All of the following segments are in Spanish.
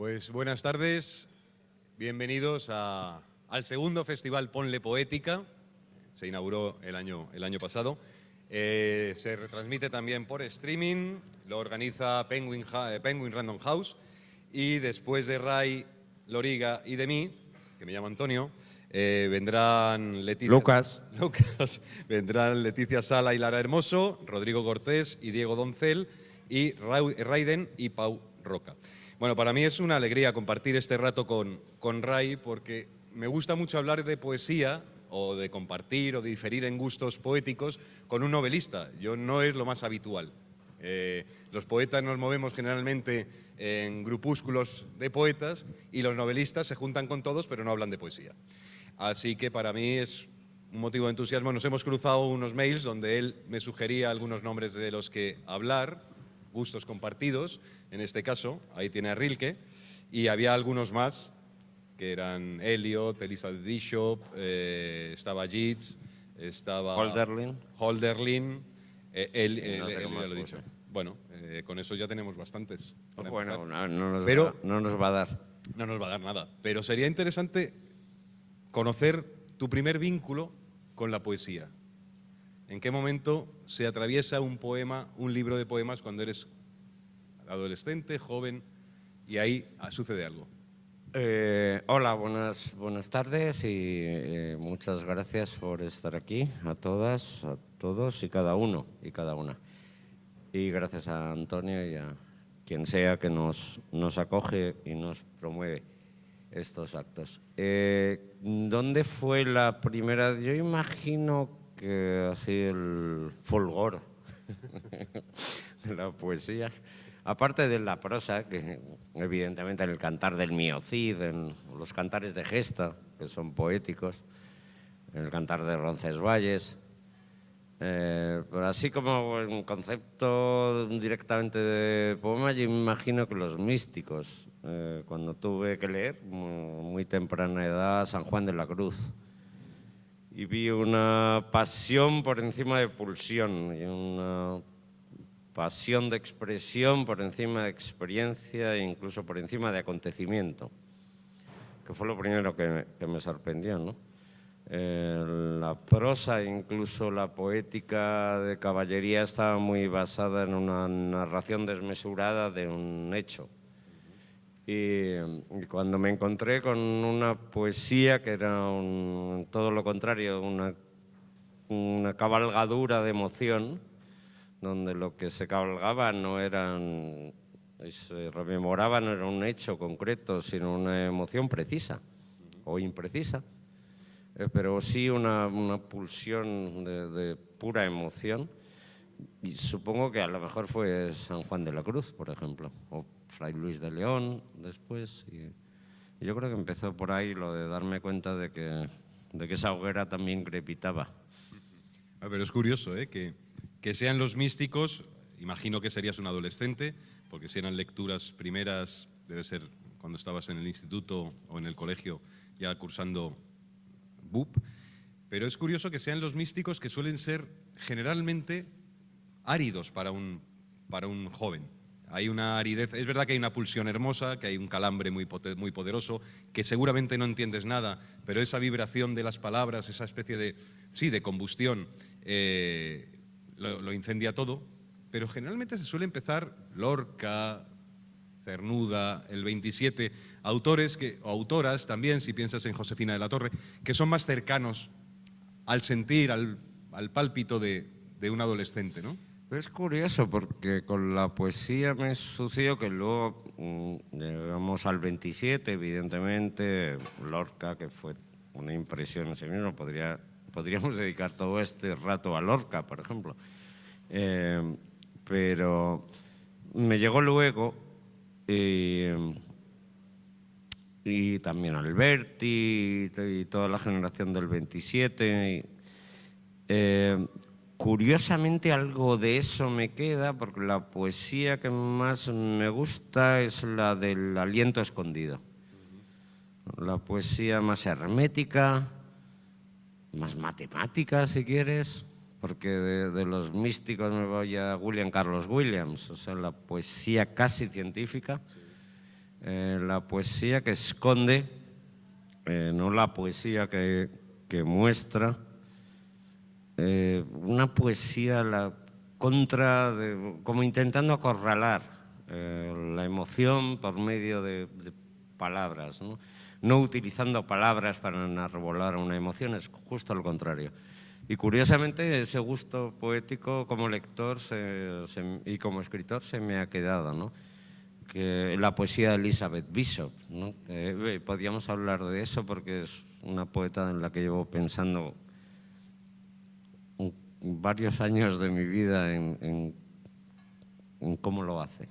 Pues buenas tardes, bienvenidos al segundo festival Ponle Poética, se inauguró el año, el año pasado. Eh, se retransmite también por streaming, lo organiza eh, Penguin, Random House y después de Ray, Loriga y de mí, que me llamo Antonio, eh, vendrán Leticia, vendrán Leticia Sala y Lara Hermoso, Rodrigo Cortés y Diego Doncel y Raiden y Pau Roca. Bueno, para mí es una alegría compartir este rato con, con Ray porque me gusta mucho hablar de poesía o de compartir o de diferir en gustos poéticos con un novelista. Yo no es lo más habitual. Eh, los poetas nos movemos generalmente en grupúsculos de poetas y los novelistas se juntan con todos pero no hablan de poesía. Así que para mí es un motivo de entusiasmo. Nos hemos cruzado unos mails donde él me sugería algunos nombres de los que hablar gustos compartidos, en este caso, ahí tiene a Rilke, y había algunos más, que eran Elliot, Elizabeth Bishop, eh, estaba Yeats, estaba... Holderlin. Holderlin, Bueno, con eso ya tenemos bastantes. Oh, bueno, Pero, no nos va a dar. No nos va a dar nada. Pero sería interesante conocer tu primer vínculo con la poesía. ¿En qué momento se atraviesa un poema, un libro de poemas, cuando eres adolescente, joven, y ahí sucede algo? Eh, hola, buenas, buenas tardes y eh, muchas gracias por estar aquí, a todas, a todos y cada uno y cada una. Y gracias a Antonio y a quien sea que nos, nos acoge y nos promueve estos actos. Eh, ¿Dónde fue la primera? Yo imagino que así el fulgor de la poesía. Aparte de la prosa, que evidentemente en el cantar del miocid, en los cantares de gesta, que son poéticos, en el cantar de Roncesvalles, eh, pero así como en concepto directamente de poema, yo imagino que los místicos, eh, cuando tuve que leer, muy temprana edad, San Juan de la Cruz, y vi una pasión por encima de pulsión una pasión de expresión por encima de experiencia e incluso por encima de acontecimiento, que fue lo primero que me, sorprendió. Eh, la prosa, incluso la poética de caballería, estaba muy basada en una narración desmesurada de un hecho y, cuando me encontré con una poesía que era todo lo contrario, una, una cabalgadura de emoción, donde lo que se cabalgaba no eran, se rememoraba no era un hecho concreto, sino una emoción precisa o imprecisa, eh, pero sí una, una pulsión de, de pura emoción. Y supongo que a lo mejor fue San Juan de la Cruz, por ejemplo, o Fray Luis de León después. Y, yo creo que empezó por ahí lo de darme cuenta de que, esa hoguera también crepitaba. Pero es curioso, ¿eh? que, sean los místicos, imagino que serías un adolescente, porque si eran lecturas primeras, debe ser cuando estabas en el instituto o en el colegio ya cursando BUP, pero es curioso que sean los místicos que suelen ser generalmente áridos para un joven. Hay una aridez, es verdad que hay una pulsión hermosa, que hay un calambre muy, muy poderoso, que seguramente no entiendes nada, pero esa vibración de las palabras, esa especie de, sí, de combustión, eh, lo, incendia todo, pero generalmente se suele empezar Lorca, Cernuda, el 27, autores que, o autoras también, si piensas en Josefina de la Torre, que son más cercanos al sentir, al, al pálpito de, de un adolescente, ¿no? Es curioso porque con la poesía me sucedió que luego mm, llegamos al 27, evidentemente, Lorca, que fue una impresión en sí mismo, podríamos dedicar todo este rato a Lorca, por ejemplo. Eh, pero me llegó luego y, también Alberti y, toda la generación del 27. Curiosamente algo de eso me queda porque la poesía que más me gusta es la del aliento escondido. La poesía más hermética, más matemática si quieres, porque de, los místicos me voy a William Carlos Williams, o sea, la poesía casi científica, eh, la poesía que esconde, eh, no la poesía que muestra eh, una poesía la contra, como intentando acorralar eh, la emoción por medio de, palabras, ¿no? utilizando palabras para enarbolar una emoción, es justo lo contrario. Y curiosamente ese gusto poético como lector y como escritor se me ha quedado, ¿no? que la poesía de Elizabeth Bishop. Eh, podríamos hablar de eso porque es una poeta en la que llevo pensando varios años de mi vida en, cómo lo hace.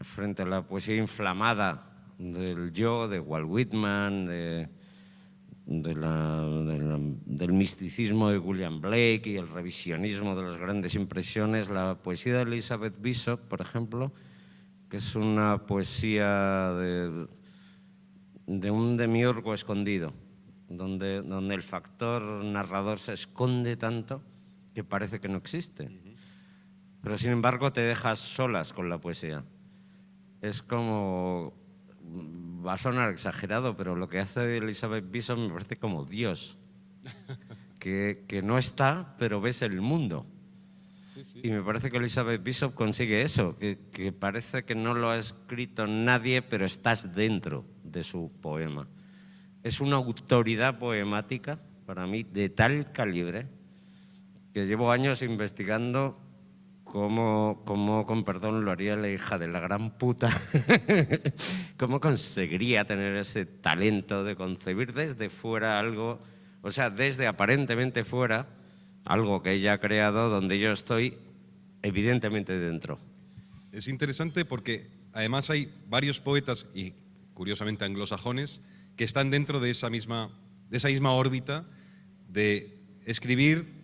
Frente a la poesía inflamada del yo, de Walt Whitman, del misticismo de William Blake y el revisionismo de las grandes impresiones, la poesía de Elizabeth Bishop, por ejemplo, que es una poesía de un demiurgo escondido donde, donde el factor narrador se esconde tanto que parece que no existe. Pero sin embargo te dejas solas con la poesía. Es como, mm, va a sonar exagerado, pero lo que hace Elizabeth Bishop me parece como Dios, que, no está, pero ves el mundo. Y me parece que Elizabeth Bishop consigue eso, que, que, parece que no lo ha escrito nadie, pero estás dentro de su poema es una autoridad poemática para mí de tal calibre que llevo años investigando cómo, cómo con perdón, lo haría la hija de la gran puta, cómo conseguiría tener ese talento de concebir desde fuera algo, o sea, desde aparentemente fuera, algo que ella ha creado donde yo estoy evidentemente dentro. Es interesante porque además hay varios poetas, y curiosamente anglosajones, que están dentro de esa misma, de esa misma órbita de escribir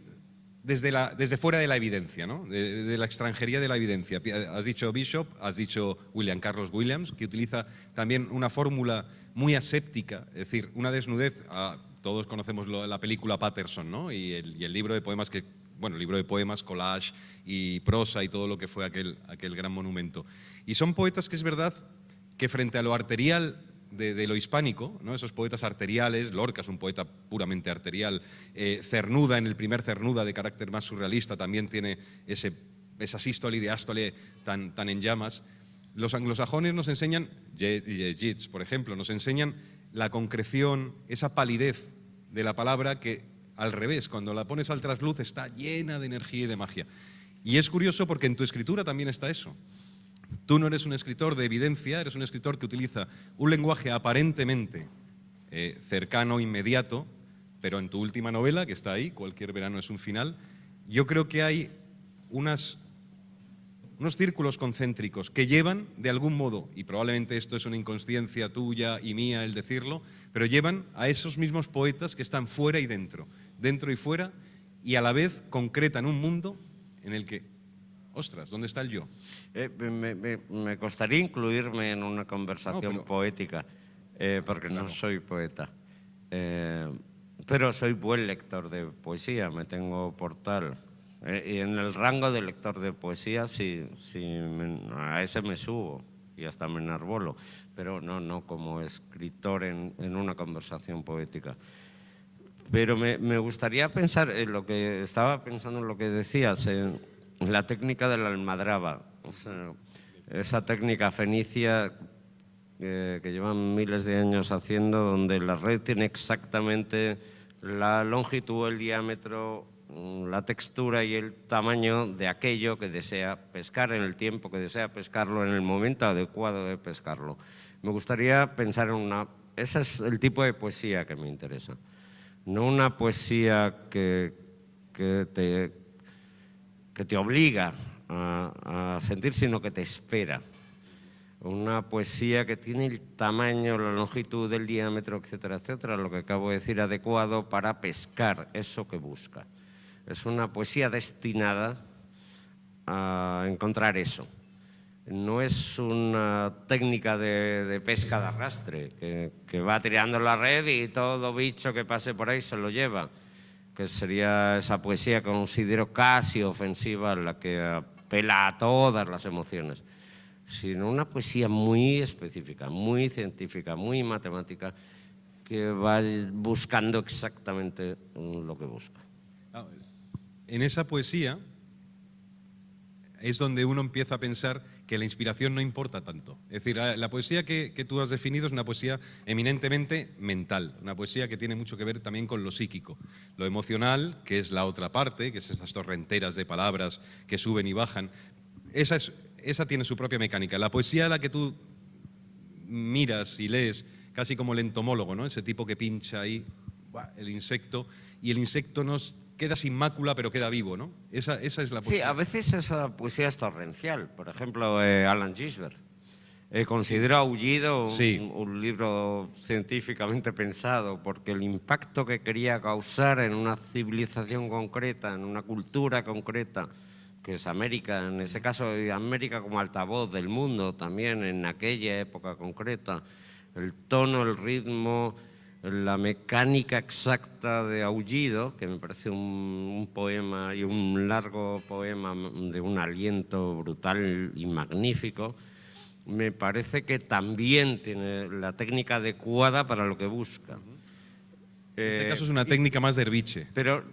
desde, la, desde fuera de la evidencia, de, la extranjería de la evidencia. Has dicho Bishop, has dicho William Carlos Williams, que utiliza también una fórmula muy aséptica, es decir, una desnudez. Ah, todos conocemos la película Patterson y, el, libro de poemas que bueno, libro de poemas, collage y prosa y todo lo que fue aquel, aquel gran monumento. Y son poetas que es verdad que frente a lo arterial de, lo hispánico, esos poetas arteriales, Lorca es un poeta puramente arterial, eh, Cernuda, en el primer Cernuda de carácter más surrealista, también tiene esa sístole y diástole tan, tan en llamas. Los anglosajones nos enseñan, Yeats por ejemplo, nos enseñan la concreción, esa palidez de la palabra que al revés, cuando la pones al trasluz está llena de energía y de magia. Y es curioso porque en tu escritura también está eso. Tú no eres un escritor de evidencia, eres un escritor que utiliza un lenguaje aparentemente eh, cercano, inmediato, pero en tu última novela, que está ahí, Cualquier verano es un final, yo creo que hay unos círculos concéntricos que llevan, de algún modo, y probablemente esto es una inconsciencia tuya y mía el decirlo, pero llevan a esos mismos poetas que están fuera y dentro, dentro y fuera, y a la vez concretan un mundo en el que ostras, ¿dónde está el yo? Eh, me, costaría incluirme en una conversación poética, eh, porque no soy poeta. Eh, pero soy buen lector de poesía, me tengo por tal. y en el rango de lector de poesía, sí, a ese me subo y hasta me enarbolo, pero no, no como escritor en, una conversación poética. Pero me, me, gustaría pensar en lo que estaba pensando en lo que decías, en, la técnica de la almadraba, esa técnica fenicia eh, que llevan miles de años haciendo, donde la red tiene exactamente la longitud, el diámetro, mm, la textura y el tamaño de aquello que desea pescar en el tiempo que desea pescarlo, en el momento adecuado de pescarlo. Me gustaría pensar en una... Ese es el tipo de poesía que me interesa. No una poesía que, que te que te obliga a, sentir, sino que te espera. Una poesía que tiene el tamaño, la longitud, el diámetro, etcétera, etcétera, lo que acabo de decir, adecuado para pescar eso que busca. Es una poesía destinada a encontrar eso. No es una técnica de, pesca de arrastre, que, que va tirando la red y todo bicho que pase por ahí se lo lleva que sería esa poesía que considero casi ofensiva, la que apela a todas las emociones, sino una poesía muy específica, muy científica, muy matemática, que va buscando exactamente lo que busca. Ah, en esa poesía es donde uno empieza a pensar que la inspiración no importa tanto. Es decir, la, poesía que, tú has definido es una poesía eminentemente mental, una poesía que tiene mucho que ver también con lo psíquico, lo emocional, que es la otra parte, que es esas torrenteras de palabras que suben y bajan. Esa, es, esa tiene su propia mecánica. La poesía a la que tú miras y lees, casi como el entomólogo, ¿no? ese tipo que pincha ahí el insecto, y el insecto nos queda sin mácula, pero queda vivo, ¿no? Esa, esa es la poesía. Sí, a veces esa poesía es torrencial. Por ejemplo, eh, Alan Gisbert eh, considera Aullido un, un, libro científicamente pensado, porque el impacto que quería causar en una civilización concreta, en una cultura concreta, que es América, en ese caso América como altavoz del mundo también en aquella época concreta, el tono, el ritmo, la mecánica exacta de Aullido, que me parece un, poema y un largo poema de un aliento brutal y magnífico, me parece que también tiene la técnica adecuada para lo que busca. En este eh, caso es una técnica más de Herbiche. Pero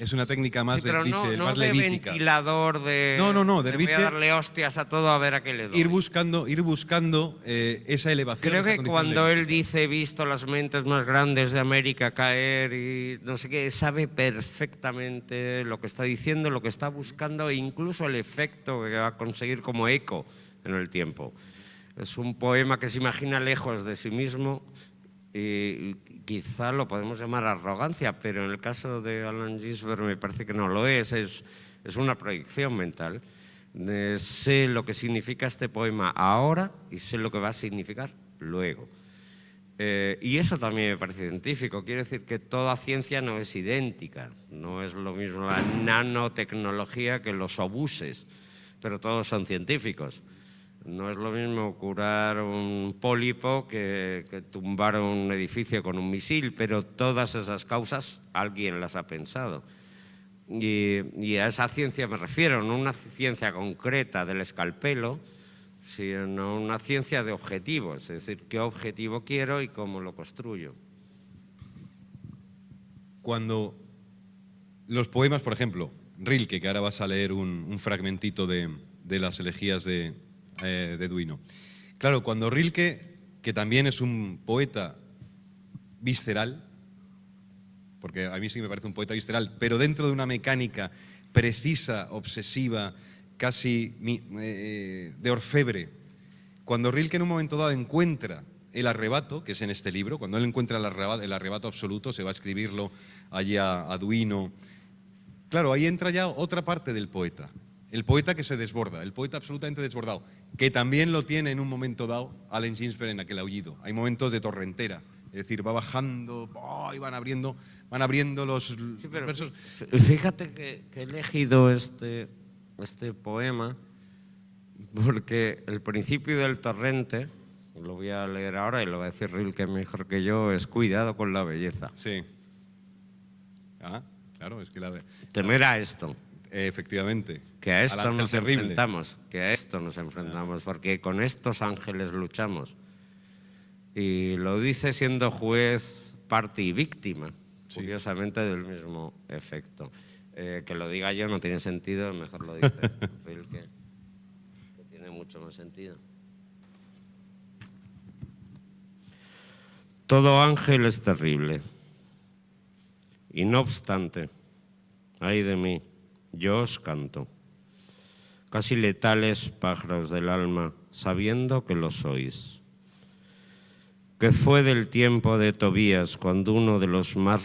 es una técnica más sí, de no, de ventilador de. No, no, no, Voy a darle hostias a todo a ver a qué le doy. Ir buscando, ir buscando eh, esa elevación. Creo que cuando él dice, he visto las mentes más grandes de América caer y no sé qué, sabe perfectamente lo que está diciendo, lo que está buscando e incluso el efecto que va a conseguir como eco en el tiempo. Es un poema que se imagina lejos de sí mismo y quizá lo podemos llamar arrogancia, pero en el caso de Alan Ginsberg me parece que no lo es, es, es una proyección mental. Eh, sé lo que significa este poema ahora y sé lo que va a significar luego. Eh, y eso también me parece científico. Quiere decir que toda ciencia no es idéntica. No es lo mismo la nanotecnología que los obuses, pero todos son científicos. No es lo mismo curar un pólipo que, tumbar un edificio con un misil, pero todas esas causas alguien las ha pensado. Y, a esa ciencia me refiero, no una ciencia concreta del escalpelo, sino una ciencia de objetivos, es decir, qué objetivo quiero y cómo lo construyo. Cuando los poemas, por ejemplo, Rilke, que ahora vas a leer un, fragmentito de las elegías de, eh, de Duino. Claro, cuando Rilke, que también es un poeta visceral, porque a mí sí me parece un poeta visceral, pero dentro de una mecánica precisa, obsesiva, casi eh, de orfebre, cuando Rilke en un momento dado encuentra el arrebato, que es en este libro, cuando él encuentra el arrebato, absoluto, se va a escribirlo allí a Duino, claro, ahí entra ya otra parte del poeta, el poeta que se desborda, el poeta absolutamente desbordado, que también lo tiene en un momento dado Allen Ginsberg en aquel aullido. Hay momentos de torrentera, es decir, va bajando, y van abriendo, van abriendo los, versos. Fíjate que, he elegido este, este poema porque el principio del torrente, lo voy a leer ahora y lo va a decir Rilke mejor que yo, es cuidado con la belleza. Sí. Ah, claro, es que la... Temer a esto. Efectivamente. Que a esto nos enfrentamos, que a esto nos enfrentamos, ah. porque con estos ángeles luchamos. Y lo dice siendo juez, parte y víctima, curiosamente del mismo efecto. Eh, que lo diga yo no tiene sentido, mejor lo dice Phil, que, que tiene mucho más sentido. Todo ángel es terrible. Y no obstante, ay de mí, yo os canto. Casi letales pájaros del alma, sabiendo que lo sois. ¿Qué fue del tiempo de Tobías cuando uno de los más,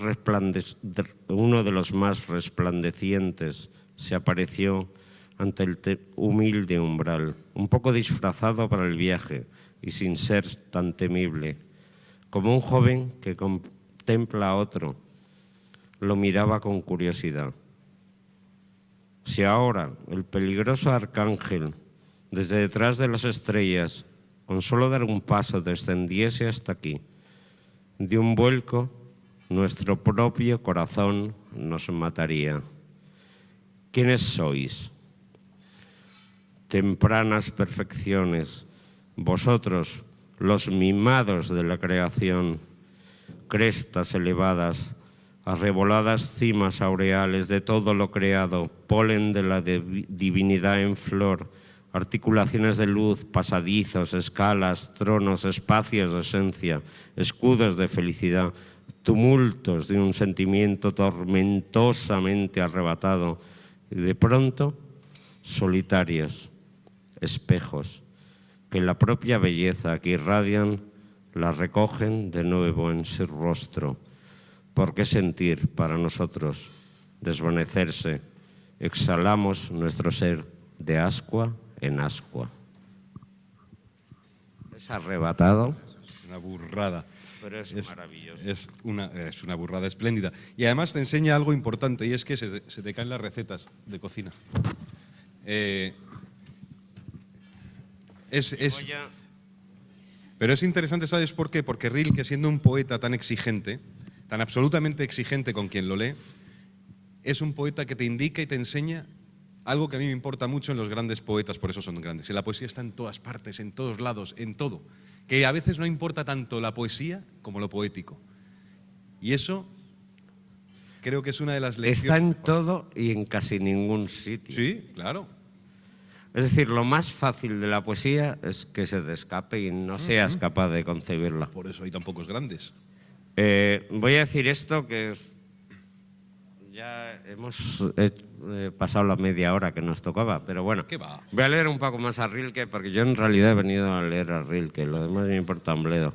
uno de los más resplandecientes se apareció ante el humilde umbral, un poco disfrazado para el viaje y sin ser tan temible, como un joven que contempla a otro, lo miraba con curiosidad. Si ahora el peligroso arcángel, desde detrás de las estrellas, con solo dar un paso descendiese hasta aquí, de un vuelco, nuestro propio corazón nos mataría. ¿Quiénes sois? Tempranas perfecciones, vosotros, los mimados de la creación, crestas elevadas, arreboladas cimas aureales de todo lo creado, polen de la divinidad en flor, articulaciones de luz, pasadizos, escalas, tronos, espacios de esencia, escudos de felicidad, tumultos de un sentimiento tormentosamente arrebatado, y de pronto solitarios, espejos, que la propia belleza que irradian la recogen de nuevo en su rostro ¿Por qué sentir para nosotros desvanecerse? Exhalamos nuestro ser de ascua en ascua. Es arrebatado. Es una burrada. Pero es, maravilloso. Es una, burrada espléndida. Y además te enseña algo importante y es que se, te caen las recetas de cocina. Eh, pero es interesante, ¿sabes por qué? Porque Rilke, siendo un poeta tan exigente, tan absolutamente exigente con quien lo lee, es un poeta que te indica y te enseña algo que a mí me importa mucho en los grandes poetas, por eso son grandes. La poesía está en todas partes, en todos lados, en todo. Que a veces no importa tanto la poesía como lo poético. Y eso creo que es una de las lecciones. Está en todo y en casi ningún sitio. Sí, claro. Es decir, lo más fácil de la poesía es que se te escape y no seas capaz de concebirla. Por eso hay tan pocos grandes. Eh, voy a decir esto que ya hemos eh, eh, pasado la media hora que nos tocaba, pero bueno. Voy a leer un poco más a Rilke, porque yo en realidad he venido a leer a Rilke, lo demás me importa un bledo.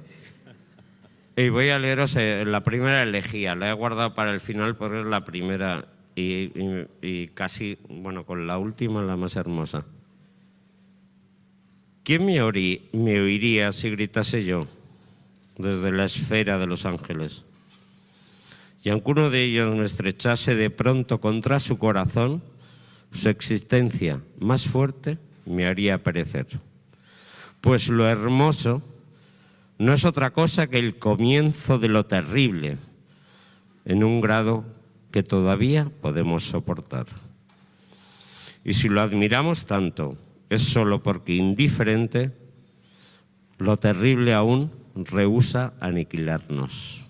Y voy a leeros la primera elegía, la he guardado para el final porque es la primera y, casi, bueno, con la última la más hermosa. ¿Quién me, me oiría si gritase yo? desde la esfera de los ángeles. Y aunque uno de ellos me estrechase de pronto contra su corazón, su existencia más fuerte me haría perecer. Pues lo hermoso no es otra cosa que el comienzo de lo terrible, en un grado que todavía podemos soportar. Y si lo admiramos tanto, es solo porque indiferente, lo terrible aún rehúsa aniquilarnos.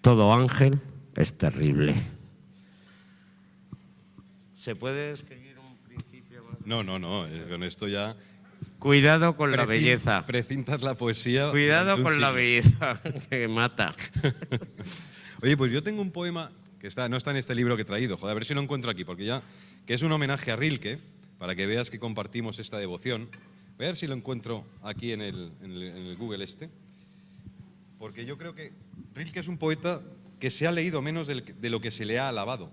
Todo ángel es terrible. ¿Se puede escribir un principio? No, no, no, eh, con esto ya... Cuidado con la belleza. Precintas la poesía. Cuidado con la belleza que mata. Oye, pues yo tengo un poema que está, no está en este libro que he traído, joder, a ver si lo encuentro aquí, porque ya, que es un homenaje a Rilke, para que veas que compartimos esta devoción a ver si lo encuentro aquí en el, en el Google este. Porque yo creo que Rilke es un poeta que se ha leído menos de lo que se le ha alabado.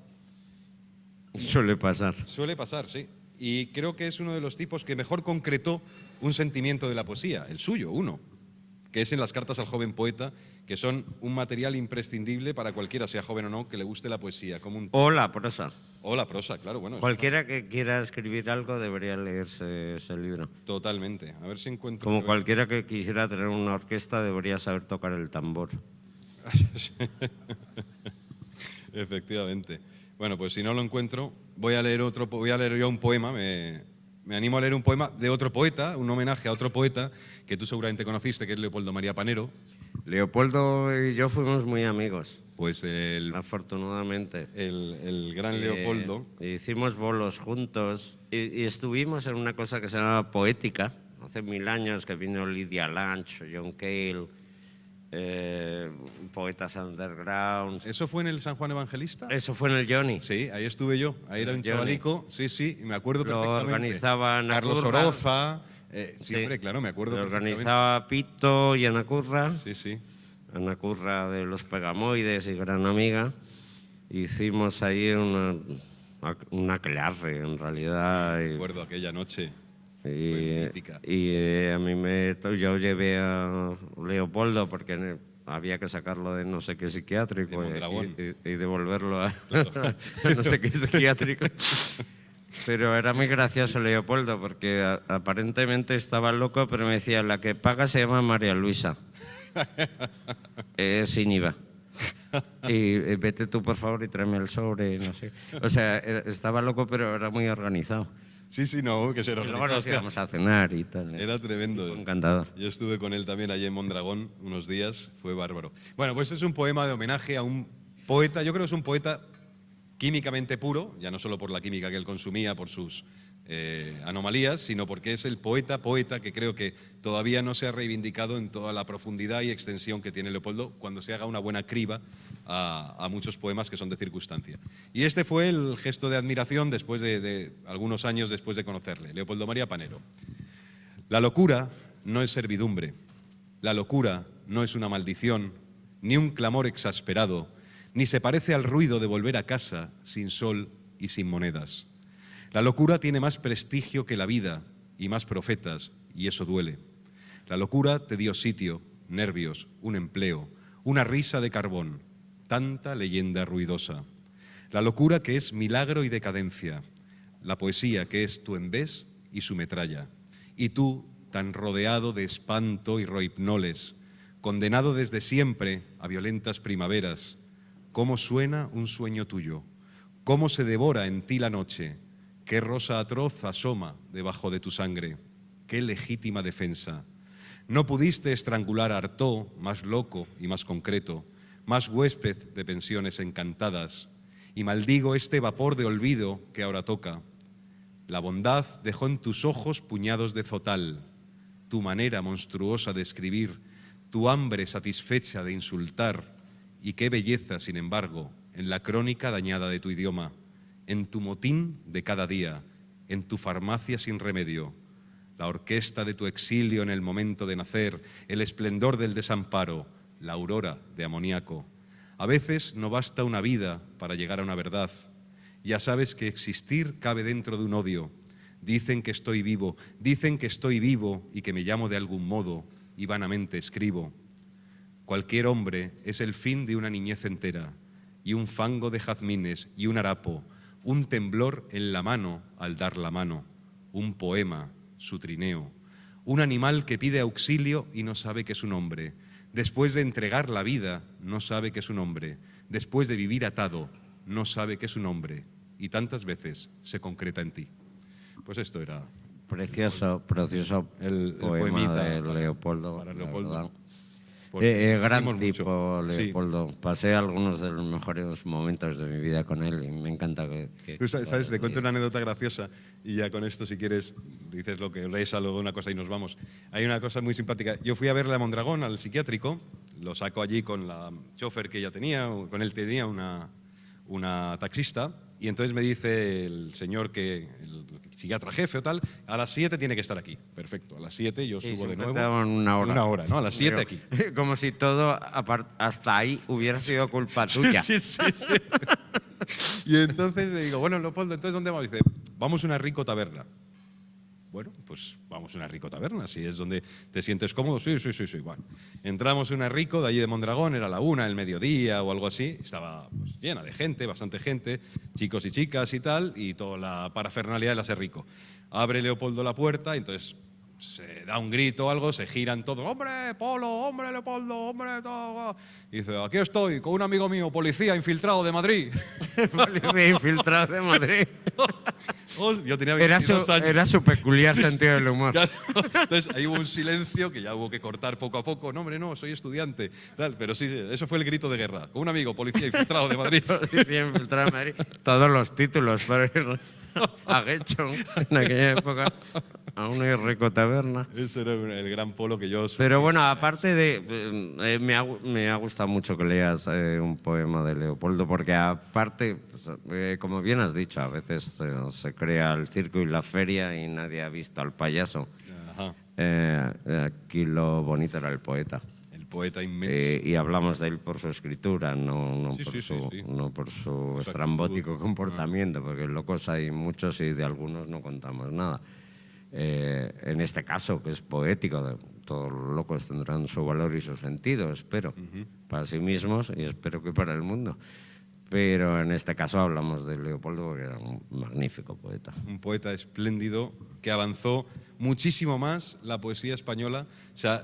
Suele pasar. Suele pasar, sí. Y creo que es uno de los tipos que mejor concretó un sentimiento de la poesía, el suyo, uno, que es en las cartas al joven poeta, que son un material imprescindible para cualquiera, sea joven o no, que le guste la poesía. Como O la prosa. O prosa, claro, bueno. Cualquiera que quiera escribir algo debería leerse ese libro. Totalmente. A ver si encuentro... Como cualquiera que quisiera tener una orquesta debería saber tocar el tambor. Efectivamente. Bueno, pues si no lo encuentro, voy a leer otro, voy a leer yo un poema. Me, me animo a leer un poema de otro poeta, un homenaje a otro poeta que tú seguramente conociste, que es Leopoldo María Panero, Leopoldo y yo fuimos muy amigos. Pues el... Afortunadamente. El, gran eh, Leopoldo. Hicimos bolos juntos y, estuvimos en una cosa que se llamaba Poética. Hace mil años que vino Lydia Lunch, John Cale, eh, poetas underground. ¿Eso fue en el San Juan Evangelista? Eso fue en el Johnny. Sí, ahí estuve yo. Ahí era un chavalico, sí, sí, me acuerdo perfectamente. Lo organizaban Carlos Oroza. Eh, claro, me acuerdo. Lo organizaba Pito y Anacurra. Sí, sí. Anacurra de los Pegamoides y gran amiga. Hicimos ahí una, una clase, en realidad. recuerdo aquella noche. Eh, y, eh, a mí me. Yo llevé a Leopoldo porque había que sacarlo de no sé qué psiquiátrico y, devolverlo a no sé qué psiquiátrico. Pero era muy gracioso Leopoldo, porque aparentemente estaba loco, pero me decía, la que paga se llama María Luisa. Eh, es sin IVA. Y eh, vete tú, por favor, y tráeme el sobre, no sé. O sea, estaba loco, pero era muy organizado. Sí, sí, no, que se organizó. Y luego nos íbamos a cenar y tal. ¿eh? Era tremendo. Encantador. Yo estuve con él también allí en Mondragón unos días, fue bárbaro. Bueno, pues este es un poema de homenaje a un poeta, yo creo que es un poeta químicamente puro, ya no solo por la química que él consumía, por sus eh, anomalías, sino porque es el poeta, poeta que creo que todavía no se ha reivindicado en toda la profundidad y extensión que tiene Leopoldo cuando se haga una buena criba a, muchos poemas que son de circunstancia. Y este fue el gesto de admiración después de, de algunos años después de conocerle, Leopoldo María Panero. La locura no es servidumbre, la locura no es una maldición, ni un clamor exasperado, ni se parece al ruido de volver a casa sin sol y sin monedas. La locura tiene más prestigio que la vida y más profetas, y eso duele. La locura te dio sitio, nervios, un empleo, una risa de carbón, tanta leyenda ruidosa. La locura que es milagro y decadencia, la poesía que es tu envés y su metralla, y tú tan rodeado de espanto y roipnoles, condenado desde siempre a violentas primaveras, cómo suena un sueño tuyo, cómo se devora en ti la noche, qué rosa atroz asoma debajo de tu sangre, qué legítima defensa. No pudiste estrangular a más loco y más concreto, más huésped de pensiones encantadas, y maldigo este vapor de olvido que ahora toca. La bondad dejó en tus ojos puñados de zotal, tu manera monstruosa de escribir, tu hambre satisfecha de insultar, y qué belleza, sin embargo, en la crónica dañada de tu idioma, en tu motín de cada día, en tu farmacia sin remedio, la orquesta de tu exilio en el momento de nacer, el esplendor del desamparo, la aurora de amoníaco. A veces no basta una vida para llegar a una verdad. Ya sabes que existir cabe dentro de un odio. Dicen que estoy vivo, dicen que estoy vivo y que me llamo de algún modo y vanamente escribo. Cualquier hombre es el fin de una niñez entera, y un fango de jazmines y un harapo, un temblor en la mano al dar la mano, un poema, su trineo, un animal que pide auxilio y no sabe que es un hombre, después de entregar la vida, no sabe que es un hombre, después de vivir atado, no sabe que es un hombre, y tantas veces se concreta en ti. Pues esto era... Precioso, precioso el, poema, de Leopoldo. Eh, eh, gran tipo, Leopoldo. Pasé algunos de los mejores momentos de mi vida con él y me encanta que... Tú sabes, te cuento una anécdota graciosa y ya con esto, si quieres, dices lo que lees algo de una cosa y nos vamos. Hay una cosa muy simpática. Yo fui a verle a Mondragón, al psiquiátrico, lo saco allí con la chofer que ella tenía, con él tenía una, una taxista, y entonces me dice el señor que, el psiquiatra jefe o tal, a las 7 tiene que estar aquí. Perfecto, a las 7 yo subo de nuevo. una hora. ¿no? A las 7 aquí. Como si todo hasta ahí hubiera sido culpa tuya. sí, y entonces le digo, bueno, ¿entonces dónde vamos? dice, vamos a una rico taberna. Bueno, pues vamos a una rico taberna, si es donde te sientes cómodo. Sí, sí, sí, sí. entramos en una rico de allí de Mondragón, era la una, el mediodía o algo así. Estaba pues, llena de gente, bastante gente, chicos y chicas y tal, y toda la parafernalidad de la rico. Abre Leopoldo la puerta, entonces se da un grito o algo, se giran todos, hombre, Polo, hombre, Leopoldo, hombre, todo. Y dice, aquí estoy con un amigo mío, policía infiltrado de Madrid. policía infiltrado de Madrid. Yo tenía 22 era su, Era su peculiar sentido del humor. Entonces ahí hubo un silencio que ya hubo que cortar poco a poco. No, hombre, no, soy estudiante. Tal, pero sí, eso fue el grito de guerra. Con un amigo, policía infiltrado de Madrid. infiltrado de Madrid. Todos los títulos. Para... hecho en aquella época a una rico taberna. Ese era el gran polo que yo... Pero bueno, aparte de... Eh, me, ha, gustado mucho que leas eh, un poema de Leopoldo, porque aparte, pues, eh, como bien has dicho, a veces se crea el circo y la feria y nadie ha visto al payaso. Ajá. aquí lo bonito era el poeta El poeta inmenso. y hablamos de él por su escritura, no por su estrambótico comportamiento, porque locos hay muchos y de algunos no contamos nada. Eh, en este caso, que es poético, todos los locos tendrán su valor y su sentido, espero, para sí mismos y espero que para el mundo. Pero en este caso hablamos de Leopoldo, que era un magnífico poeta. Un poeta espléndido que avanzó muchísimo más la poesía española, o sea,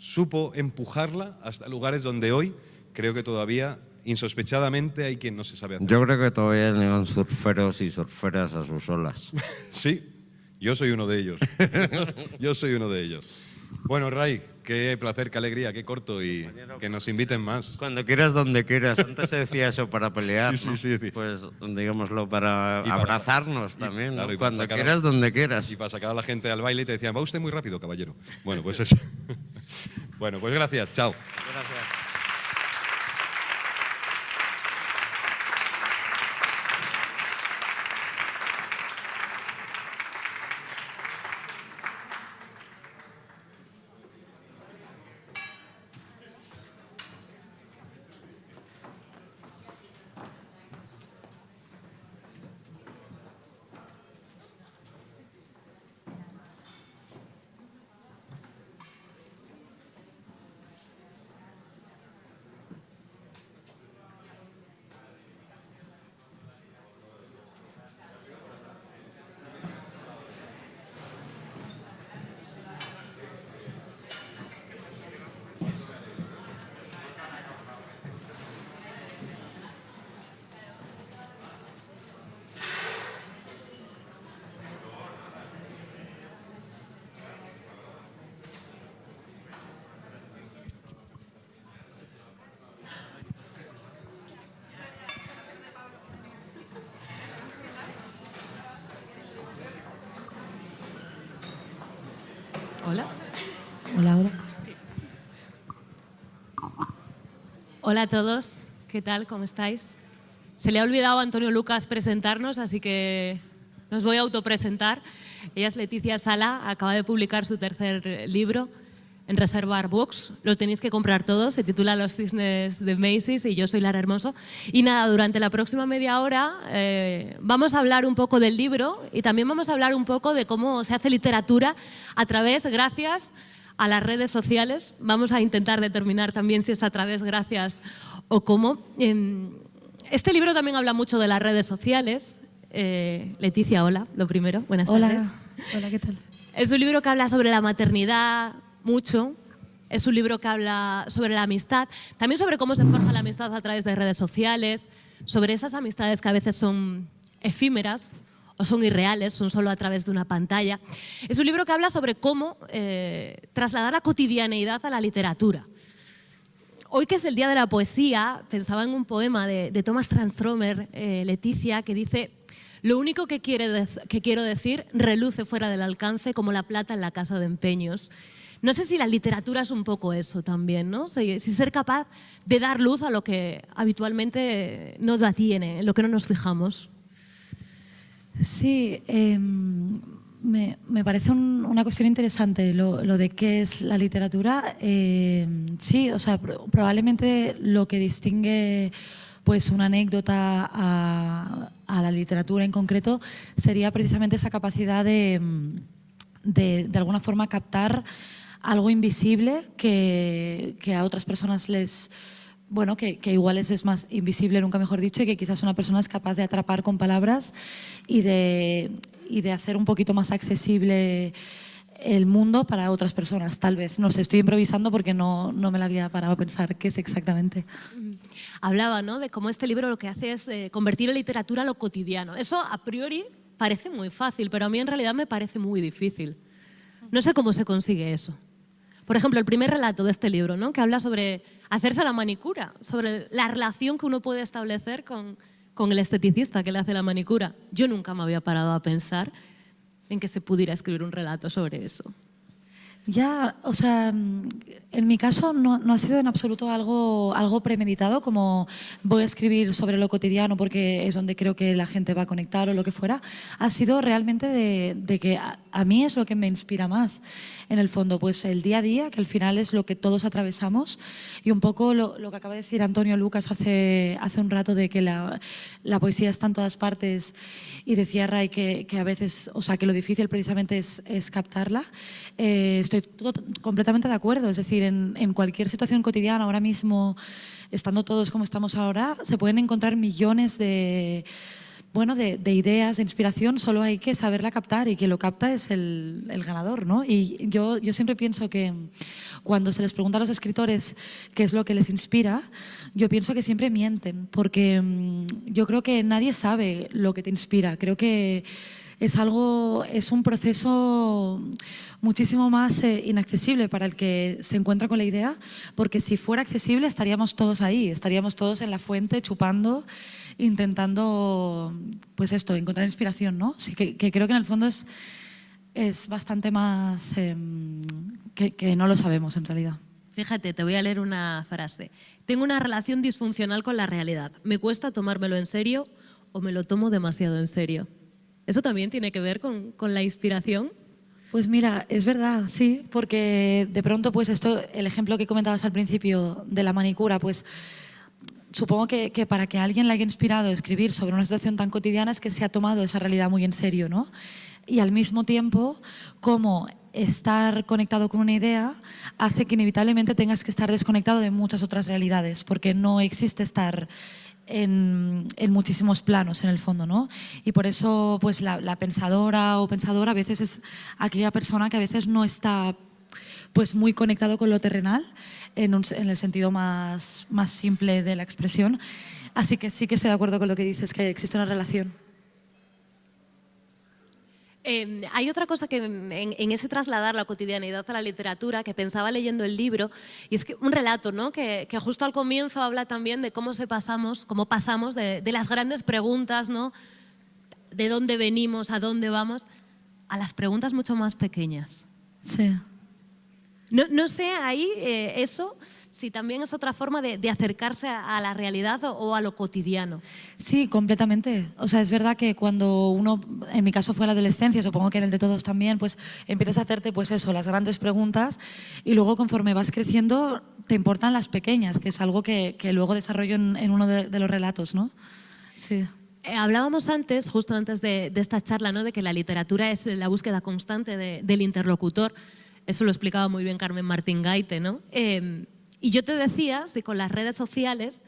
supo empujarla hasta lugares donde hoy creo que todavía insospechadamente hay quien no se sabe Yo creo que todavía llegan surferos y surferas a sus olas. sí, yo soy uno de ellos. Yo soy uno de ellos. Bueno, Ray, qué placer, qué alegría, qué corto y que nos inviten más. Cuando quieras, donde quieras. Antes se decía eso para pelear. Sí, sí, sí, pues digámoslo, para, abrazarnos también. Cuando quieras, donde quieras. Y para sacar a la gente al baile y te decían, va usted muy rápido, caballero. Bueno, pues eso. bueno, pues gracias. Chao. Gracias. Hola a todos, ¿qué tal? ¿Cómo estáis? Se le ha olvidado a Antonio Lucas presentarnos, así que nos voy a autopresentar. Ella es Leticia Sala, acaba de publicar su tercer libro en Reservar Books. Lo tenéis que comprar todos, se titula Los cisnes de Macy's y yo soy Lara Hermoso. Y nada, durante la próxima media hora eh, vamos a hablar un poco del libro y también vamos a hablar un poco de cómo se hace literatura a través, gracias a las redes sociales. Vamos a intentar determinar también si es a través, gracias o cómo. Em, este libro también habla mucho de las redes sociales. Eh, Leticia, hola, lo primero. Buenas tardes. Hola, ¿qué tal? Es un libro que habla sobre la maternidad mucho. Es un libro que habla sobre la amistad, también sobre cómo se forja la amistad a través de redes sociales, sobre esas amistades que a veces son efímeras, son irreales, son solo a través de una pantalla. Es un libro que habla sobre cómo eh, trasladar la cotidianeidad a la literatura. Hoy que es el Día de la Poesía, pensaba en un poema de, Thomas Transtromer, eh, Leticia, que dice, lo único que, que quiero decir reluce fuera del alcance como la plata en la casa de empeños. No sé si la literatura es un poco eso también, ¿no? Si, ser capaz de dar luz a lo que habitualmente no da tiene, lo que no nos fijamos. Sí, em, me, parece una cuestión interesante lo, de qué es la literatura. Em, sí, o sea, probablemente lo que distingue pues una anécdota a, la literatura en concreto sería precisamente esa capacidad de, em, de, alguna forma captar algo invisible que a otras personas les bueno, que, igual es, más invisible, nunca mejor dicho, y que quizás una persona es capaz de atrapar con palabras y de, hacer un poquito más accesible el mundo para otras personas, tal vez. No sé, estoy improvisando porque no, no me la había parado a pensar qué es exactamente. Mm. Hablaba, ¿no?, de cómo este libro lo que hace es eh, convertir la literatura a lo cotidiano. Eso, a priori, parece muy fácil, pero a mí en realidad me parece muy difícil. No sé cómo se consigue eso. Por ejemplo, el primer relato de este libro, ¿no?, que habla sobre hacerse la manicura, sobre la relación que uno puede establecer con, con el esteticista que le hace la manicura. Yo nunca me había parado a pensar en que se pudiera escribir un relato sobre eso. Ya, o sea, mm, en mi caso no, ha sido en absoluto algo, algo premeditado, como voy a escribir sobre lo cotidiano porque es donde creo que la gente va a conectar o lo que fuera. Ha sido realmente de, que a, mí es lo que me inspira más, en el fondo, pues el día a día, que al final es lo que todos atravesamos. Y un poco lo, que acaba de decir Antonio Lucas hace, hace un rato de que la, la poesía está en todas partes y decía Ray que, que, a veces, o sea, que lo difícil precisamente es, captarla. Eh, estoy completamente de acuerdo. Es decir, en, cualquier situación cotidiana, ahora mismo, estando todos como estamos ahora, se pueden encontrar millones de, bueno, de, ideas, de inspiración. Solo hay que saberla captar y quien lo capta es el, ganador. ¿no? Y yo, yo siempre pienso que cuando se les pregunta a los escritores qué es lo que les inspira, yo pienso que siempre mienten, porque mm, yo creo que nadie sabe lo que te inspira. Creo que es algo, es un proceso muchísimo más eh, inaccesible para el que se encuentra con la idea, porque si fuera accesible estaríamos todos ahí, estaríamos todos en la fuente chupando, intentando, pues esto, encontrar inspiración, ¿no? Sí, que, creo que en el fondo es, es bastante más em, que, no lo sabemos en realidad. Fíjate, te voy a leer una frase. Tengo una relación disfuncional con la realidad. Me cuesta tomármelo en serio o me lo tomo demasiado en serio. ¿Eso también tiene que ver con, con la inspiración? Pues mira, es verdad, sí, porque de pronto, pues esto, el ejemplo que comentabas al principio de la manicura, pues supongo que, para que alguien le haya inspirado a escribir sobre una situación tan cotidiana es que se ha tomado esa realidad muy en serio, ¿no? Y al mismo tiempo, como estar conectado con una idea hace que inevitablemente tengas que estar desconectado de muchas otras realidades, porque no existe estar en, muchísimos planos, en el fondo, ¿no? Y por eso, pues la, pensadora o pensadora a veces es aquella persona que a veces no está pues muy conectado con lo terrenal, en, el sentido más, más simple de la expresión. Así que sí que estoy de acuerdo con lo que dices, que existe una relación. Em, hay otra cosa que en, ese trasladar la cotidianidad a la literatura que pensaba leyendo el libro, y es que un relato ¿no? que, justo al comienzo habla también de cómo se pasamos, cómo pasamos de, de, las grandes preguntas, ¿no? de dónde venimos, a dónde vamos, a las preguntas mucho más pequeñas. Sí. No, no sé ahí eh, eso si también es otra forma de, acercarse a, la realidad o, a lo cotidiano. Sí, completamente. O sea, es verdad que cuando uno, en mi caso fue la adolescencia, supongo que en el de todos también, pues empiezas a hacerte pues eso, las grandes preguntas y luego conforme vas creciendo te importan las pequeñas, que es algo que, luego desarrollo en, uno de, los relatos, ¿no? Sí. Eh, hablábamos antes, justo antes de, de, esta charla, ¿no? de que la literatura es la búsqueda constante del interlocutor. Eso lo explicaba muy bien Carmen Martín Gaite, ¿no? Em, y yo te decía, si con las redes sociales,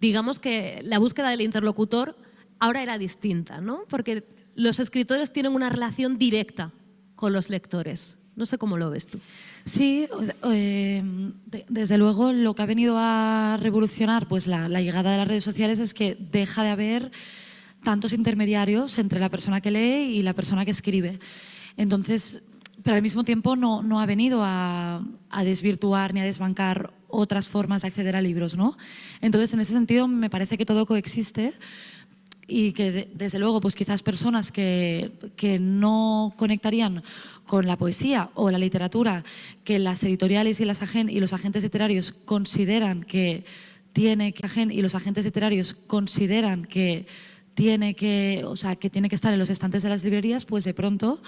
digamos que la búsqueda del interlocutor ahora era distinta, ¿no? Porque los escritores tienen una relación directa con los lectores. No sé cómo lo ves tú. Sí, em, desde luego lo que ha venido a revolucionar pues la, la, llegada de las redes sociales es que deja de haber tantos intermediarios entre la persona que lee y la persona que escribe. Entonces, pero al mismo tiempo no, no ha venido a, a, desvirtuar ni a desbancar otras formas de acceder a libros, ¿no? Entonces, en ese sentido, me parece que todo coexiste y que, desde luego, pues quizás personas que, que, no conectarían con la poesía o la literatura que las editoriales y, las agen y los agentes literarios consideran que tiene que y los agentes literarios consideran que tiene que, o sea, que tiene que estar en los estantes de las librerías, pues de pronto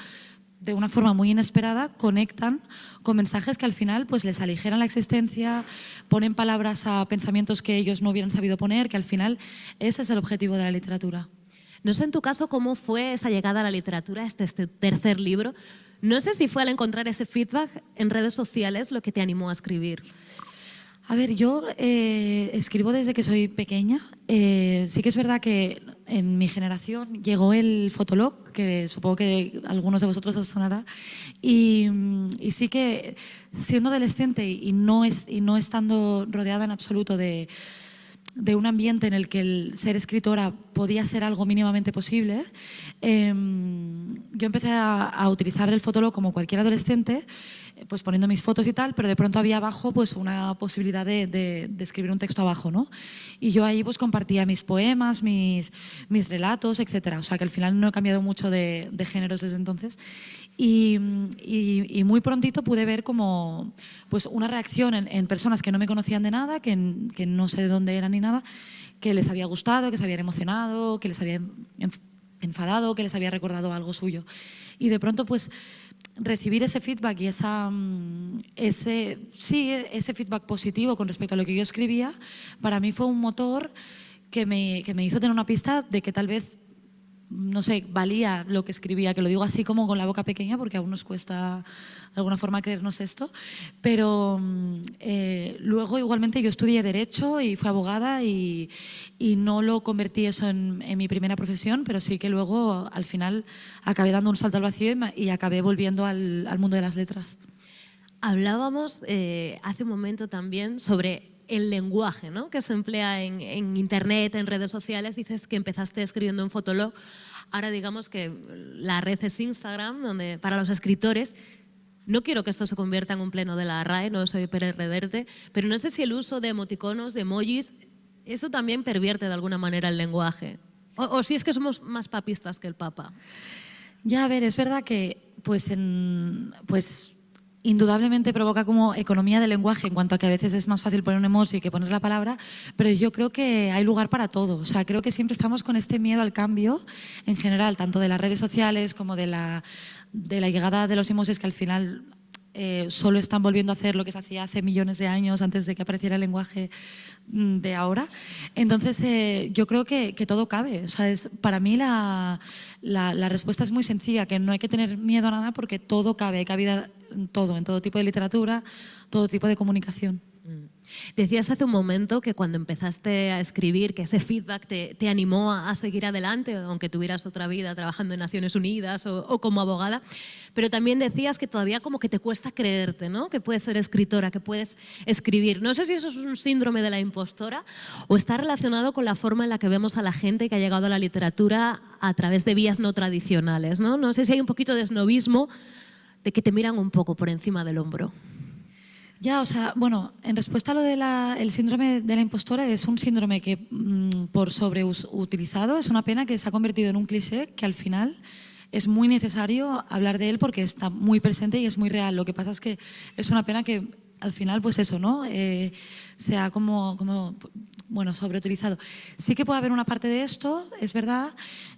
de una forma muy inesperada conectan con mensajes que al final pues les aligeran la existencia, ponen palabras a pensamientos que ellos no hubieran sabido poner, que al final ese es el objetivo de la literatura. No sé en tu caso cómo fue esa llegada a la literatura, este, este tercer libro. No sé si fue al encontrar ese feedback en redes sociales lo que te animó a escribir. A ver, yo eh, escribo desde que soy pequeña. Eh, sí que es verdad que en mi generación llegó el Fotolog, que supongo que algunos de vosotros os sonará, y, sí que siendo adolescente y no, y no estando rodeada en absoluto de, un ambiente en el que el ser escritora podía ser algo mínimamente posible, em, yo empecé a, a, utilizar el Fotolog como cualquier adolescente pues poniendo mis fotos y tal, pero de pronto había abajo pues una posibilidad de, de, escribir un texto abajo, ¿no? Y yo ahí pues compartía mis poemas, mis, mis relatos, etcétera. O sea que al final no he cambiado mucho de, de géneros desde entonces. Y, muy prontito pude ver como pues una reacción en, personas que no me conocían de nada, que, que no sé de dónde eran ni nada, que les había gustado, que se habían emocionado, que les había enfadado, que les había recordado algo suyo. Y de pronto pues recibir ese feedback y esa, mm, ese, sí, ese feedback positivo con respecto a lo que yo escribía, para mí fue un motor que me, que me hizo tener una pista de que tal vez no sé, valía lo que escribía, que lo digo así como con la boca pequeña porque aún nos cuesta de alguna forma creernos esto, pero mm, eh, luego igualmente yo estudié Derecho y fui abogada y, no lo convertí eso en, mi primera profesión, pero sí que luego al final acabé dando un salto al vacío y, acabé volviendo al, mundo de las letras. Hablábamos eh, hace un momento también sobre el lenguaje ¿no? que se emplea en, Internet, en redes sociales. Dices que empezaste escribiendo en Fotolog. Ahora digamos que la red es Instagram, donde para los escritores. No quiero que esto se convierta en un pleno de la RAE, no soy Pérez Reverte, pero no sé si el uso de emoticonos, de emojis, eso también pervierte de alguna manera el lenguaje. O, o si es que somos más papistas que el Papa. Ya, a ver, es verdad que pues en, pues indudablemente provoca como economía de lenguaje en cuanto a que a veces es más fácil poner un emoji que poner la palabra, pero yo creo que hay lugar para todo. O sea, creo que siempre estamos con este miedo al cambio en general, tanto de las redes sociales como de la, de la llegada de los emojis que al final eh, solo están volviendo a hacer lo que se hacía hace millones de años antes de que apareciera el lenguaje mm, de ahora. Entonces, eh, yo creo que, todo cabe. para mí la, respuesta es muy sencilla, que no hay que tener miedo a nada porque todo cabe, hay cabida en todo, en todo tipo de literatura, todo tipo de comunicación. Decías hace un momento que cuando empezaste a escribir, que ese feedback te, animó a, seguir adelante, aunque tuvieras otra vida trabajando en Naciones Unidas o, o, como abogada, pero también decías que todavía como que te cuesta creerte, ¿no? Que puedes ser escritora, que puedes escribir. No sé si eso es un síndrome de la impostora o está relacionado con la forma en la que vemos a la gente que ha llegado a la literatura a través de vías no tradicionales, ¿no? No sé si hay un poquito de snobismo de que te miran un poco por encima del hombro. Ya, o sea, bueno, en respuesta a lo del el síndrome de la impostora, es un síndrome que mm, por sobreutilizado es una pena que se ha convertido en un cliché que al final es muy necesario hablar de él porque está muy presente y es muy real. Lo que pasa es que es una pena que al final, pues eso, ¿no? Eh, se como, bueno, sobreutilizado. Sí que puede haber una parte de esto, es verdad.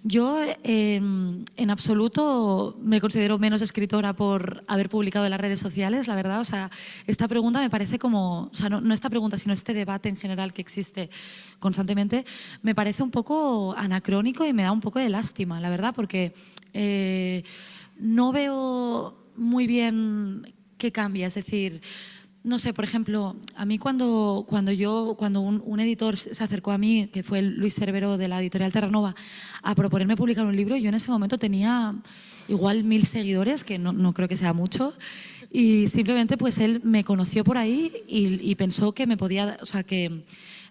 Yo em, en absoluto me considero menos escritora por haber publicado en las redes sociales, la verdad. O sea, esta pregunta me parece como, o sea, no, esta pregunta, sino este debate en general que existe constantemente, me parece un poco anacrónico y me da un poco de lástima, la verdad, porque eh, no veo muy bien qué cambia. Es decir, no sé, por ejemplo, a mí cuando, cuando yo, cuando un, editor se acercó a mí, que fue Luis Cervero de la editorial Terranova, a proponerme publicar un libro, yo en ese momento tenía igual mil seguidores, que no, creo que sea mucho, y simplemente pues él me conoció por ahí y, y pensó que me podía, o sea, que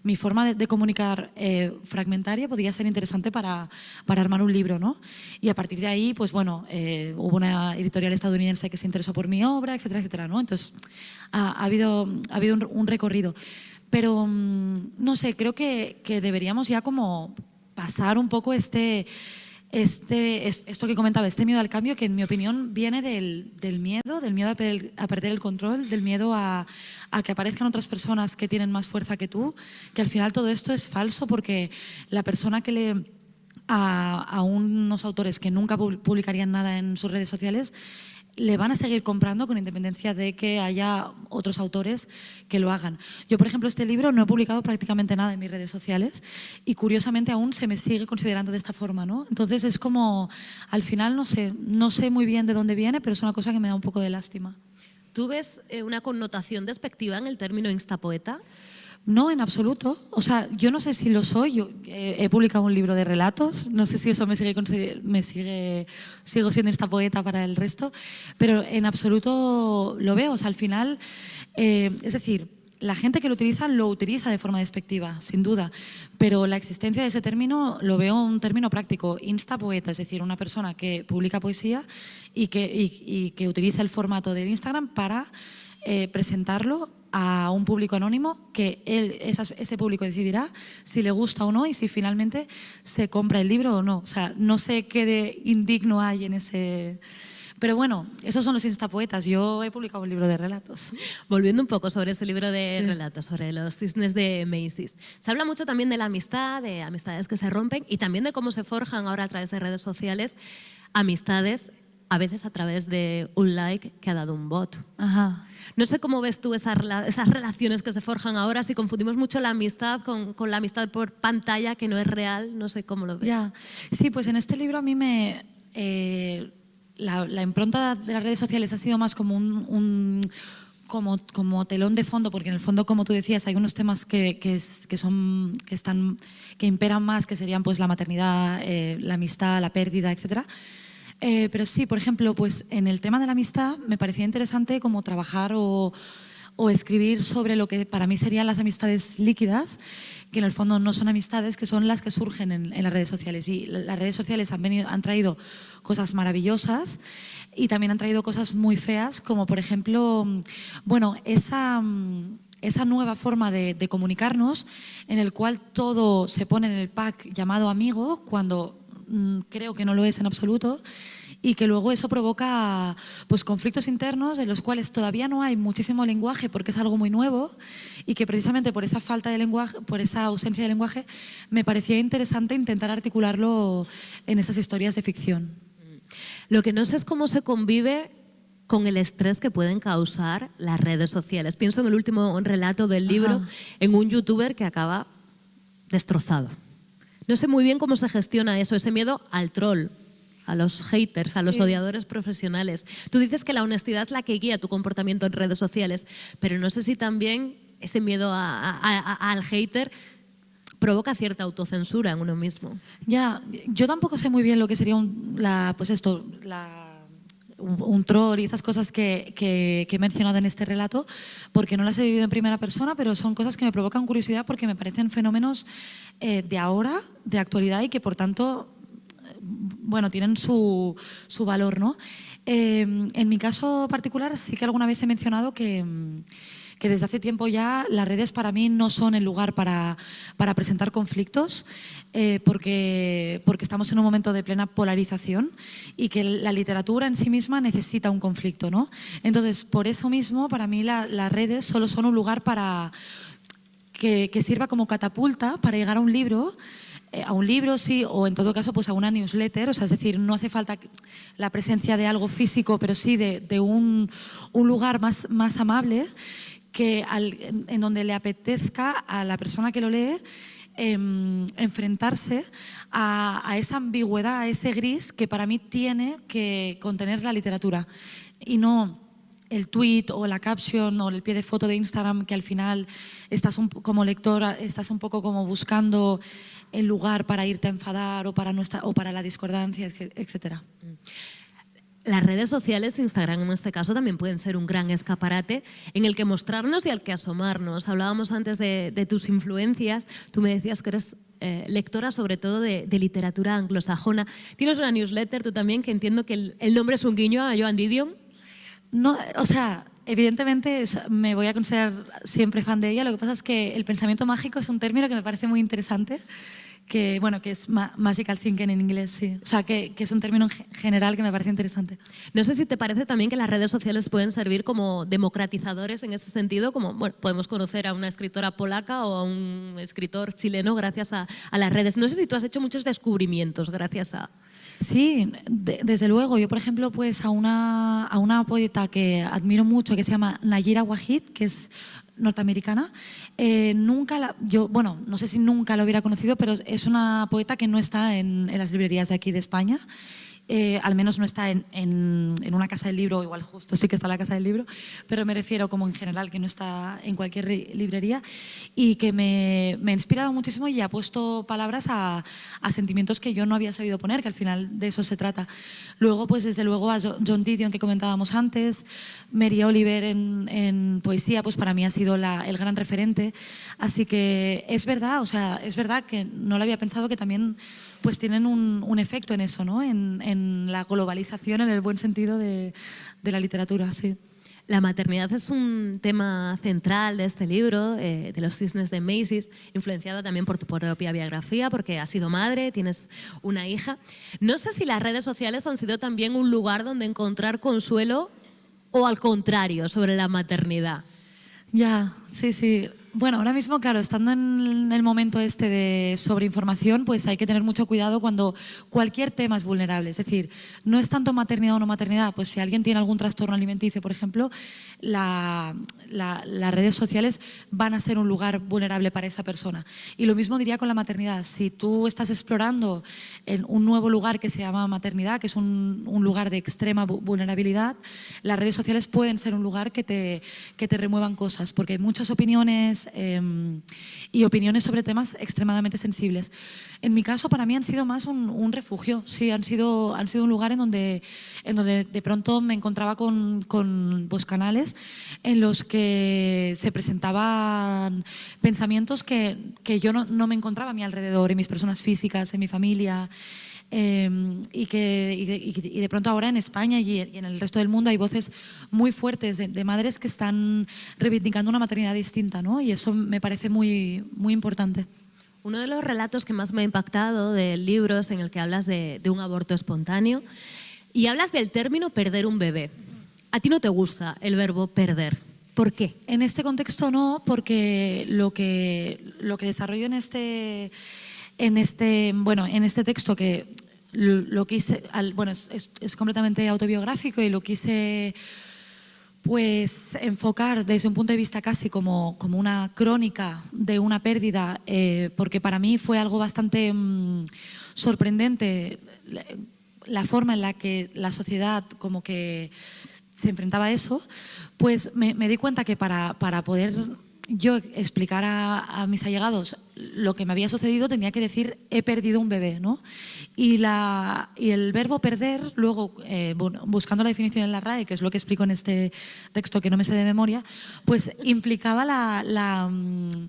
mi forma de, comunicar eh, fragmentaria podría ser interesante para, para, armar un libro, ¿no? Y a partir de ahí, pues bueno, eh, hubo una editorial estadounidense que se interesó por mi obra, etcétera, etcétera, ¿no? Entonces, ha, habido, ha habido un, recorrido. Pero, mm, no sé, creo que, que deberíamos ya como pasar un poco este este, esto que comentaba, este miedo al cambio, que en mi opinión viene del, miedo, del miedo a, perder el control, del miedo a, que aparezcan otras personas que tienen más fuerza que tú, que al final todo esto es falso porque la persona que le... A, a unos autores que nunca publicarían nada en sus redes sociales, le van a seguir comprando con independencia de que haya otros autores que lo hagan. Yo, por ejemplo, este libro no he publicado prácticamente nada en mis redes sociales y curiosamente aún se me sigue considerando de esta forma, ¿no? Entonces es como, al final no sé, no sé muy bien de dónde viene, pero es una cosa que me da un poco de lástima. ¿Tú ves eh, una connotación despectiva en el término instapoeta? No, en absoluto. O sea, yo no sé si lo soy. Yo eh, he publicado un libro de relatos. No sé si eso me sigue, me sigue, sigo siendo esta poeta para el resto, pero en absoluto lo veo. O sea, al final, eh, es decir, la gente que lo utiliza lo utiliza de forma despectiva, sin duda, pero la existencia de ese término lo veo un término práctico, insta es decir, una persona que publica poesía y que, y, que utiliza el formato del Instagram para eh, presentarlo a un público anónimo que él, ese público decidirá si le gusta o no y si finalmente se compra el libro o no. O sea, no sé qué de indigno hay en ese... Pero bueno, esos son los instapoetas. Yo he publicado un libro de relatos. Volviendo un poco sobre ese libro de relatos, sobre los cisnes de Macy's. Se habla mucho también de la amistad, de amistades que se rompen y también de cómo se forjan ahora a través de redes sociales amistades, a veces a través de un like que ha dado un bot. Ajá. No sé cómo ves tú esas, relaciones que se forjan ahora, si confundimos mucho la amistad con, la amistad por pantalla, que no es real, no sé cómo lo ves. sí, pues en este libro a mí me... Eh, la, impronta de las redes sociales ha sido más como un, como, telón de fondo, porque en el fondo, como tú decías, hay unos temas que, que, son, que, están, que imperan más, que serían pues, la maternidad, eh, la amistad, la pérdida, etcétera. Eh, pero sí, por ejemplo, pues en el tema de la amistad me parecía interesante como trabajar o, escribir sobre lo que para mí serían las amistades líquidas, que en el fondo no son amistades, que son las que surgen en, las redes sociales. Y las redes sociales han, venido, han traído cosas maravillosas y también han traído cosas muy feas, como por ejemplo, bueno, esa esa nueva forma de, de, comunicarnos en el cual todo se pone en el pack llamado amigo cuando Mm, creo que no lo es en absoluto y que luego eso provoca pues, conflictos internos en los cuales todavía no hay muchísimo lenguaje porque es algo muy nuevo y que precisamente por esa falta de lenguaje, por esa ausencia de lenguaje, me parecía interesante intentar articularlo en esas historias de ficción. Lo que no sé es cómo se convive con el estrés que pueden causar las redes sociales. Pienso en el último relato del libro, en un youtuber que acaba destrozado. No sé muy bien cómo se gestiona eso, ese miedo al troll, a los haters, a los odiadores profesionales. Tú dices que la honestidad es la que guía tu comportamiento en redes sociales, pero no sé si también ese miedo al hater provoca cierta autocensura en uno mismo. Ya, yo tampoco sé muy bien lo que sería la, pues esto, la un, troll y esas cosas que, he mencionado en este relato, porque no las he vivido en primera persona, pero son cosas que me provocan curiosidad porque me parecen fenómenos eh, de ahora, de actualidad y que por tanto eh, bueno, tienen su, valor. ¿no? Eh, en mi caso particular sí que alguna vez he mencionado que... Mm, que desde hace tiempo ya las redes para mí no son el lugar para, presentar conflictos, eh, porque, porque estamos en un momento de plena polarización y que la literatura en sí misma necesita un conflicto. ¿no? Entonces, por eso mismo, para mí las redes solo son un lugar para que, sirva como catapulta para llegar a un libro eh, a un libro, sí, o en todo caso, pues a una newsletter. O sea, es decir, no hace falta la presencia de algo físico, pero sí de, un, lugar más, más amable que en donde le apetezca a la persona que lo lee em, enfrentarse a, esa ambigüedad, a ese gris que para mí tiene que contener la literatura y no el tweet o la caption o el pie de foto de Instagram que al final estás como lector estás un poco como buscando el lugar para irte a enfadar o para, o para la discordancia, etcétera. Mm. Las redes sociales, Instagram en este caso, también pueden ser un gran escaparate en el que mostrarnos y al que asomarnos. Hablábamos antes de, tus influencias, tú me decías que eres eh, lectora sobre todo de, literatura anglosajona. Tienes una newsletter tú también que entiendo que el, el nombre es un guiño a Joan Didion. No, o sea, evidentemente me voy a considerar siempre fan de ella, lo que pasa es que el pensamiento mágico es un término que me parece muy interesante que, bueno, que es magical thinking en inglés, sí. O sea, que, que es un término general que me parece interesante. No sé si te parece también que las redes sociales pueden servir como democratizadores en ese sentido, como, bueno, podemos conocer a una escritora polaca o a un escritor chileno gracias a, a las redes. No sé si tú has hecho muchos descubrimientos gracias a... Sí, desde luego. Yo, por ejemplo, pues a una, a una poeta que admiro mucho, que se llama Nayira Wahid, que es norteamericana. Eh, nunca yo, bueno, no sé si nunca la hubiera conocido, pero es una poeta que no está en, en las librerías de aquí de España. Eh, al menos no está en, una casa del libro, igual justo sí que está en la casa del libro, pero me refiero como en general que no está en cualquier librería y que me, ha inspirado muchísimo y ha puesto palabras a, sentimientos que yo no había sabido poner, que al final de eso se trata. Luego, pues desde luego a John Didion que comentábamos antes, María Oliver en, poesía, pues para mí ha sido el gran referente. Así que es verdad, o sea, es verdad que no lo había pensado que también pues tienen un, efecto en eso, ¿no? En, la globalización, en el buen sentido de, la literatura, sí. La maternidad es un tema central de este libro, eh, de los cisnes de Macy's, influenciada también por tu propia biografía, porque has sido madre, tienes una hija. No sé si las redes sociales han sido también un lugar donde encontrar consuelo o al contrario sobre la maternidad. Ya, sí, sí. Bueno, ahora mismo, claro, estando en el momento este de sobreinformación, pues hay que tener mucho cuidado cuando cualquier tema es vulnerable. Es decir, no es tanto maternidad o no maternidad, pues si alguien tiene algún trastorno alimenticio, por ejemplo, la, las redes sociales van a ser un lugar vulnerable para esa persona. Y lo mismo diría con la maternidad. Si tú estás explorando en un nuevo lugar que se llama maternidad, que es un, lugar de extrema vulnerabilidad, las redes sociales pueden ser un lugar que te, que te remuevan cosas, porque hay muchas opiniones em, y opiniones sobre temas extremadamente sensibles. En mi caso, para mí han sido más un, refugio, sí, han sido, han sido un lugar en donde, en donde de pronto me encontraba con, con pues, canales en los que se presentaban pensamientos que, yo no, me encontraba a mi alrededor, en mis personas físicas, en mi familia, em, y, que, de, pronto ahora en España y en el resto del mundo hay voces muy fuertes de, madres que están reivindicando una maternidad distinta, ¿no? y eso me parece muy, muy importante. Uno de los relatos que más me ha impactado de libros en el que hablas de un aborto espontáneo y hablas del término perder un bebé. A ti no te gusta el verbo perder. ¿Por qué? En este contexto no, porque lo que, lo que desarrollo en este, en, este, bueno, en este texto, que lo quise, bueno, es, completamente autobiográfico y lo quise pues enfocar desde un punto de vista casi como, como una crónica de una pérdida, eh, porque para mí fue algo bastante mm, sorprendente la forma en la que la sociedad como que se enfrentaba a eso, pues me, di cuenta que para, para poder yo explicar a, mis allegados lo que me había sucedido, tenía que decir he perdido un bebé, ¿no? Y, la, y el verbo perder, luego eh, buscando la definición en la RAE, que es lo que explico en este texto que no me sé de memoria, pues implicaba la, la, mm,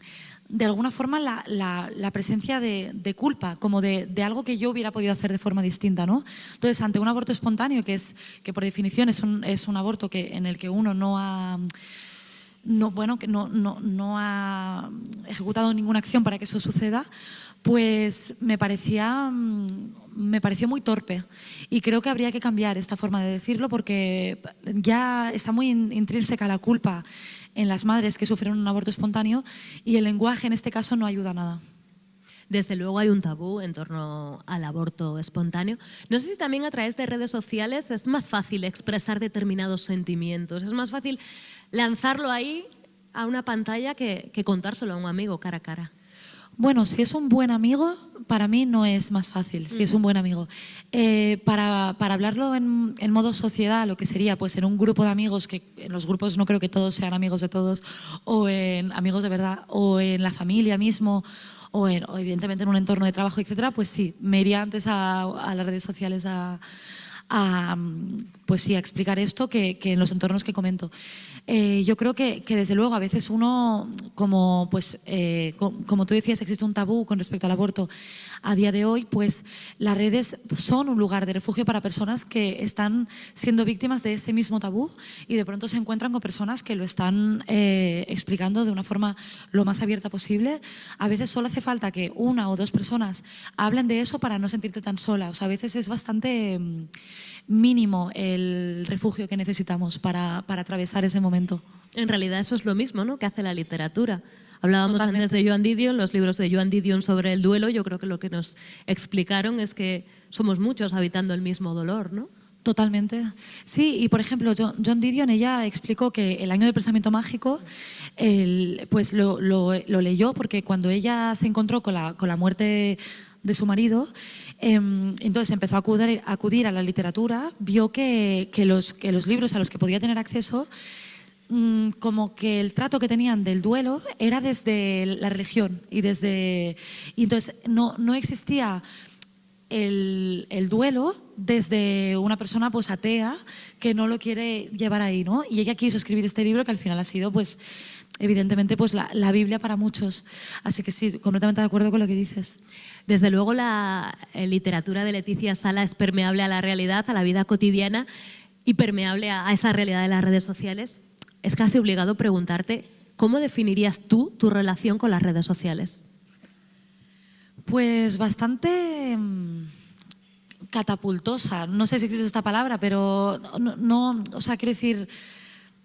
de alguna forma la, presencia de, culpa, como de, algo que yo hubiera podido hacer de forma distinta. ¿no? Entonces, ante un aborto espontáneo, que, es, que por definición es un, aborto que, en el que uno no ha... No, bueno, que no, no, no ha ejecutado ninguna acción para que eso suceda, pues me parecía mm, me pareció muy torpe y creo que habría que cambiar esta forma de decirlo porque ya está muy intrínseca la culpa en las madres que sufrieron un aborto espontáneo y el lenguaje en este caso no ayuda nada. Desde luego hay un tabú en torno al aborto espontáneo. No sé si también a través de redes sociales es más fácil expresar determinados sentimientos, es más fácil lanzarlo ahí a una pantalla que, que contárselo a un amigo cara a cara. Bueno, si es un buen amigo, para mí no es más fácil, si es un mm. buen amigo. Eh, para, hablarlo en, modo sociedad, lo que sería pues en un grupo de amigos, que en los grupos no creo que todos sean amigos de todos, o en amigos de verdad, o en la familia mismo, o, en, evidentemente en un entorno de trabajo, etcétera, pues sí, me iría antes a, las redes sociales a pues sí, a explicar esto que, que en los entornos que comento. Eh, yo creo que, que, desde luego a veces uno, como, pues, eh, como, tú decías, existe un tabú con respecto al aborto. A día de hoy, pues las redes son un lugar de refugio para personas que están siendo víctimas de ese mismo tabú y de pronto se encuentran con personas que lo están eh, explicando de una forma lo más abierta posible. A veces solo hace falta que una o dos personas hablen de eso para no sentirte tan sola. O sea, a veces es bastante mm, mínimo el refugio que necesitamos para, atravesar ese momento. En realidad eso es lo mismo ¿no? que hace la literatura. Hablábamos antes de Joan Didion, los libros de Joan Didion sobre el duelo, yo creo que lo que nos explicaron es que somos muchos habitando el mismo dolor, ¿no? Totalmente. Sí, y por ejemplo, Joan Didion, ella explicó que el año del pensamiento mágico, pues lo, leyó porque cuando ella se encontró con la, con la muerte de su marido. Em, entonces empezó a acudir, a, la literatura, vio que, los, que los libros a los que podía tener acceso mm, como que el trato que tenían del duelo era desde la religión y desde entonces no, no existía el, duelo desde una persona pues atea que no lo quiere llevar ahí, ¿no? Y ella quiso escribir este libro que al final ha sido pues evidentemente pues la, la Biblia para muchos. Así que sí, completamente de acuerdo con lo que dices. Desde luego la eh, literatura de Leticia Sala es permeable a la realidad, a la vida cotidiana y permeable a esa realidad de las redes sociales. Es casi obligado preguntarte, ¿cómo definirías tú tu relación con las redes sociales? Pues bastante mm, catapultosa, no sé si existe esta palabra, pero no, o sea, quiero decir,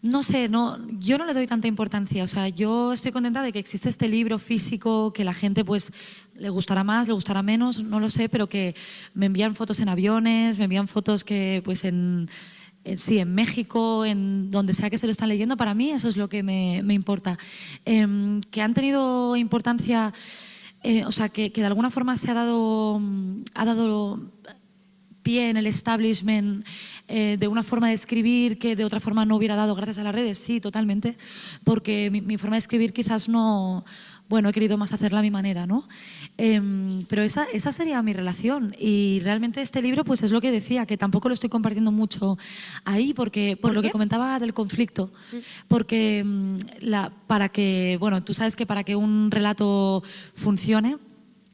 no sé, no, yo no le doy tanta importancia. O sea, yo estoy contenta de que existe este libro físico, que la gente pues le gustará más, le gustará menos, no lo sé, pero que me envían fotos en aviones, me envían fotos que pues en, sí, en México, en donde sea que se lo están leyendo, para mí eso es lo que me, importa. Em, que han tenido importancia, eh, o sea, que, que, de alguna forma se ha dado, ha dado pie en el establishment eh, de una forma de escribir que de otra forma no hubiera dado gracias a las redes, sí, totalmente, porque mi, forma de escribir quizás no, bueno, he querido más hacerla a mi manera, ¿no? Em, pero esa, sería mi relación y realmente este libro, pues es lo que decía, que tampoco lo estoy compartiendo mucho ahí, porque por, lo que comentaba del conflicto, mm. porque mm, para que, bueno, tú sabes que para que un relato funcione,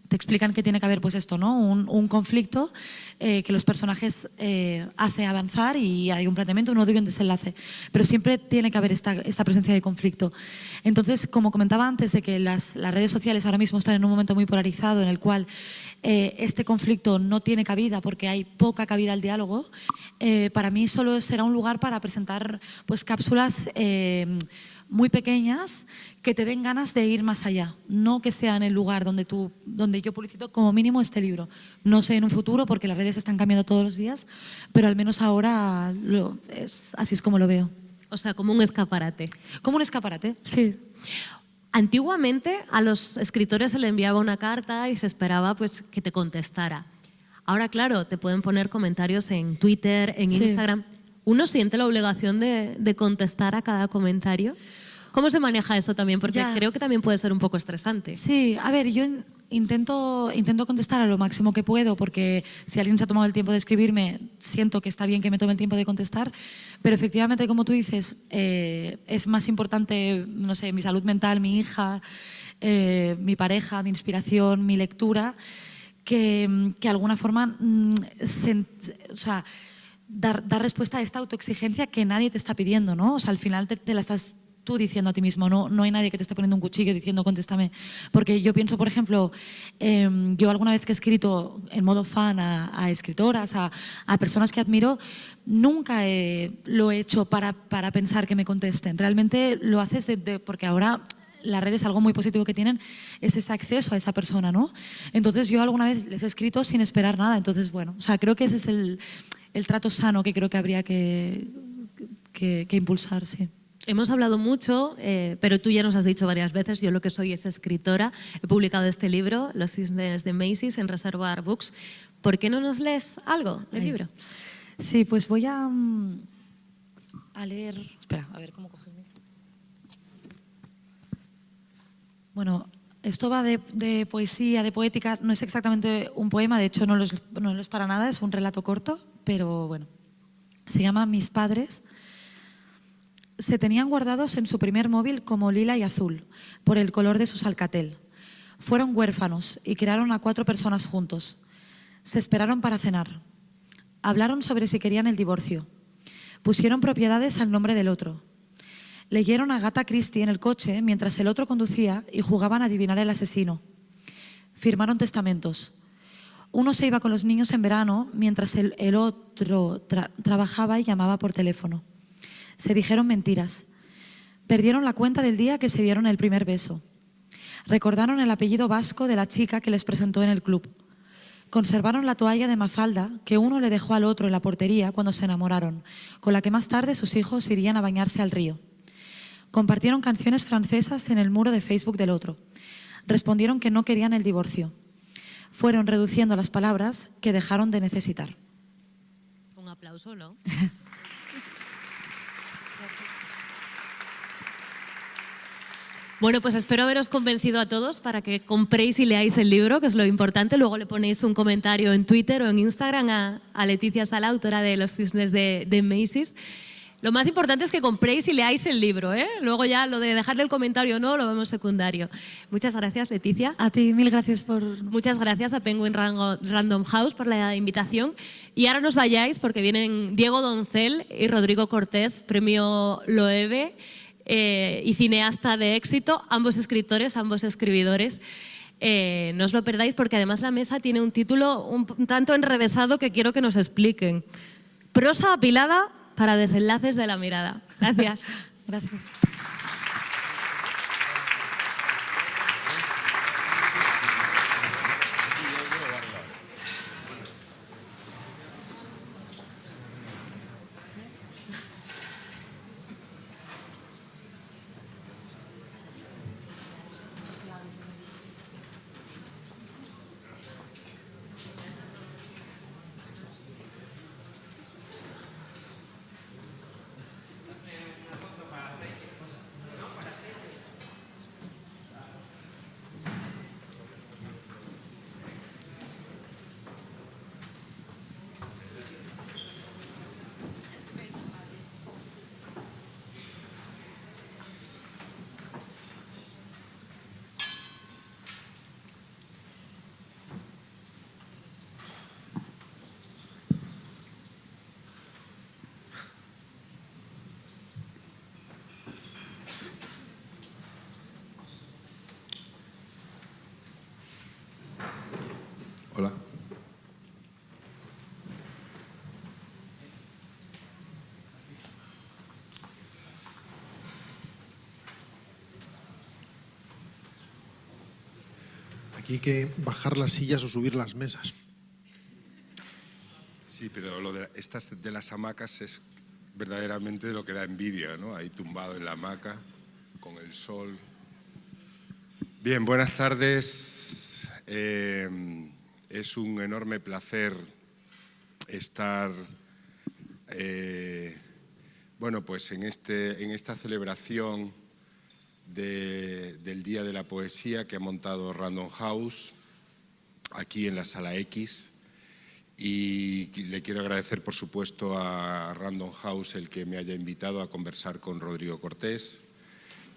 te explican que tiene que haber pues esto, ¿no? Un, conflicto eh, que los personajes eh, hace avanzar y hay un planteamiento, no digo un desenlace, pero siempre tiene que haber esta, presencia de conflicto. Entonces, como comentaba antes, de que las, redes sociales ahora mismo están en un momento muy polarizado en el cual eh, este conflicto no tiene cabida porque hay poca cabida al diálogo, para mí solo será un lugar para presentar pues cápsulas muy pequeñas que te den ganas de ir más allá, no que sea en el lugar donde, tú, donde yo publicito como mínimo este libro. No sé en un futuro porque las redes están cambiando todos los días, pero al menos ahora es, así es como lo veo. O sea, como un escaparate. Como un escaparate, sí. Antiguamente a los escritores se le enviaba una carta y se esperaba pues que te contestara. Ahora, claro, te pueden poner comentarios en Twitter, en Instagram. ¿Uno siente la obligación de, contestar a cada comentario? ¿Cómo se maneja eso también? Porque creo que también puede ser un poco estresante. Sí, a ver, yo intento, intento contestar a lo máximo que puedo, porque si alguien se ha tomado el tiempo de escribirme, siento que está bien que me tome el tiempo de contestar, pero efectivamente, como tú dices, eh, es más importante, no sé, mi salud mental, mi hija, eh, mi pareja, mi inspiración, mi lectura, que, de alguna forma, mm, dar, respuesta a esta autoexigencia que nadie te está pidiendo, ¿no? O sea, al final te, la estás tú diciendo a ti mismo, no, no hay nadie que te esté poniendo un cuchillo diciendo contéstame. Porque yo pienso, por ejemplo, em, yo alguna vez que he escrito en modo fan a, escritoras, a, personas que admiro, nunca lo he hecho para, para, pensar que me contesten. Realmente lo haces porque ahora la red es algo muy positivo que tienen, es ese acceso a esa persona, ¿no? Entonces yo alguna vez les he escrito sin esperar nada. Entonces, bueno, o sea, creo que ese es el el trato sano que creo que habría que, que, impulsar, Hemos hablado mucho, eh, pero tú ya nos has dicho varias veces, yo lo que soy es escritora, he publicado este libro, Los cisnes de Macy's, en Reservoir Books. ¿Por qué no nos lees algo del libro? Sí, pues voy mm, a, leer... Espera, a ver cómo coge Bueno, esto va de, poesía, de poética, no es exactamente un poema, de hecho no no lo es para nada, es un relato corto, pero bueno, se llama Mis padres. Se tenían guardados en su primer móvil como lila y azul, por el color de sus alcatel. Fueron huérfanos y criaron a cuatro personas juntos. Se esperaron para cenar. Hablaron sobre si querían el divorcio. Pusieron propiedades al nombre del otro. Leyeron a Gata Christie en el coche mientras el otro conducía y jugaban a adivinar el asesino. Firmaron testamentos. Uno se iba con los niños en verano mientras el, otro trabajaba y llamaba por teléfono. Se dijeron mentiras. Perdieron la cuenta del día que se dieron el primer beso. Recordaron el apellido vasco de la chica que les presentó en el club. Conservaron la toalla de Mafalda que uno le dejó al otro en la portería cuando se enamoraron, con la que más tarde sus hijos irían a bañarse al río. Compartieron canciones francesas en el muro de Facebook del otro. Respondieron que no querían el divorcio fueron reduciendo las palabras que dejaron de necesitar. Un aplauso, ¿no? Bueno, pues espero haberos convencido a todos para que compréis y leáis el libro, que es lo importante. Luego le ponéis un comentario en Twitter o en Instagram a, a Leticia Sala, autora de Los Cisnes de, de Macy's. Lo más importante es que compréis y leáis el libro. ¿eh? Luego ya lo de dejarle el comentario o no lo vemos secundario. Muchas gracias, Leticia. A ti, mil gracias por... Muchas gracias a Penguin Random House por la invitación. Y ahora nos vayáis porque vienen Diego Doncel y Rodrigo Cortés, premio Loewe eh, y cineasta de éxito, ambos escritores, ambos escribidores. Eh, no os lo perdáis porque además la mesa tiene un título un tanto enrevesado que quiero que nos expliquen. Prosa apilada para Desenlaces de la Mirada. Gracias. Gracias. Y que bajar las sillas o subir las mesas. Sí, pero lo de estas de las hamacas es verdaderamente lo que da envidia, ¿no? Ahí tumbado en la hamaca, con el sol. Bien, buenas tardes. Em, es un enorme placer estar eh, bueno, pues en, este, en esta celebración del Día de la Poesía que ha montado Random House aquí en la Sala X. Y le quiero agradecer, por supuesto, a Random House el que me haya invitado a conversar con Rodrigo Cortés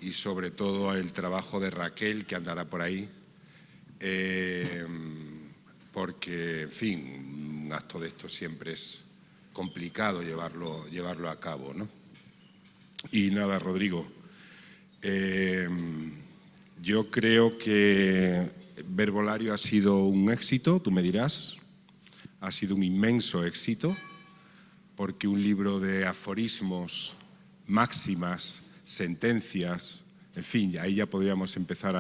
y sobre todo el trabajo de Raquel, que andará por ahí, eh, porque, en fin, un acto de esto siempre es complicado llevarlo, llevarlo a cabo. ¿no? Y nada, Rodrigo, Em, yo creo que Verbolario ha sido un éxito, tú me dirás, ha sido un inmenso éxito, porque un libro de aforismos, máximas, sentencias, en fin, ahí ya podríamos empezar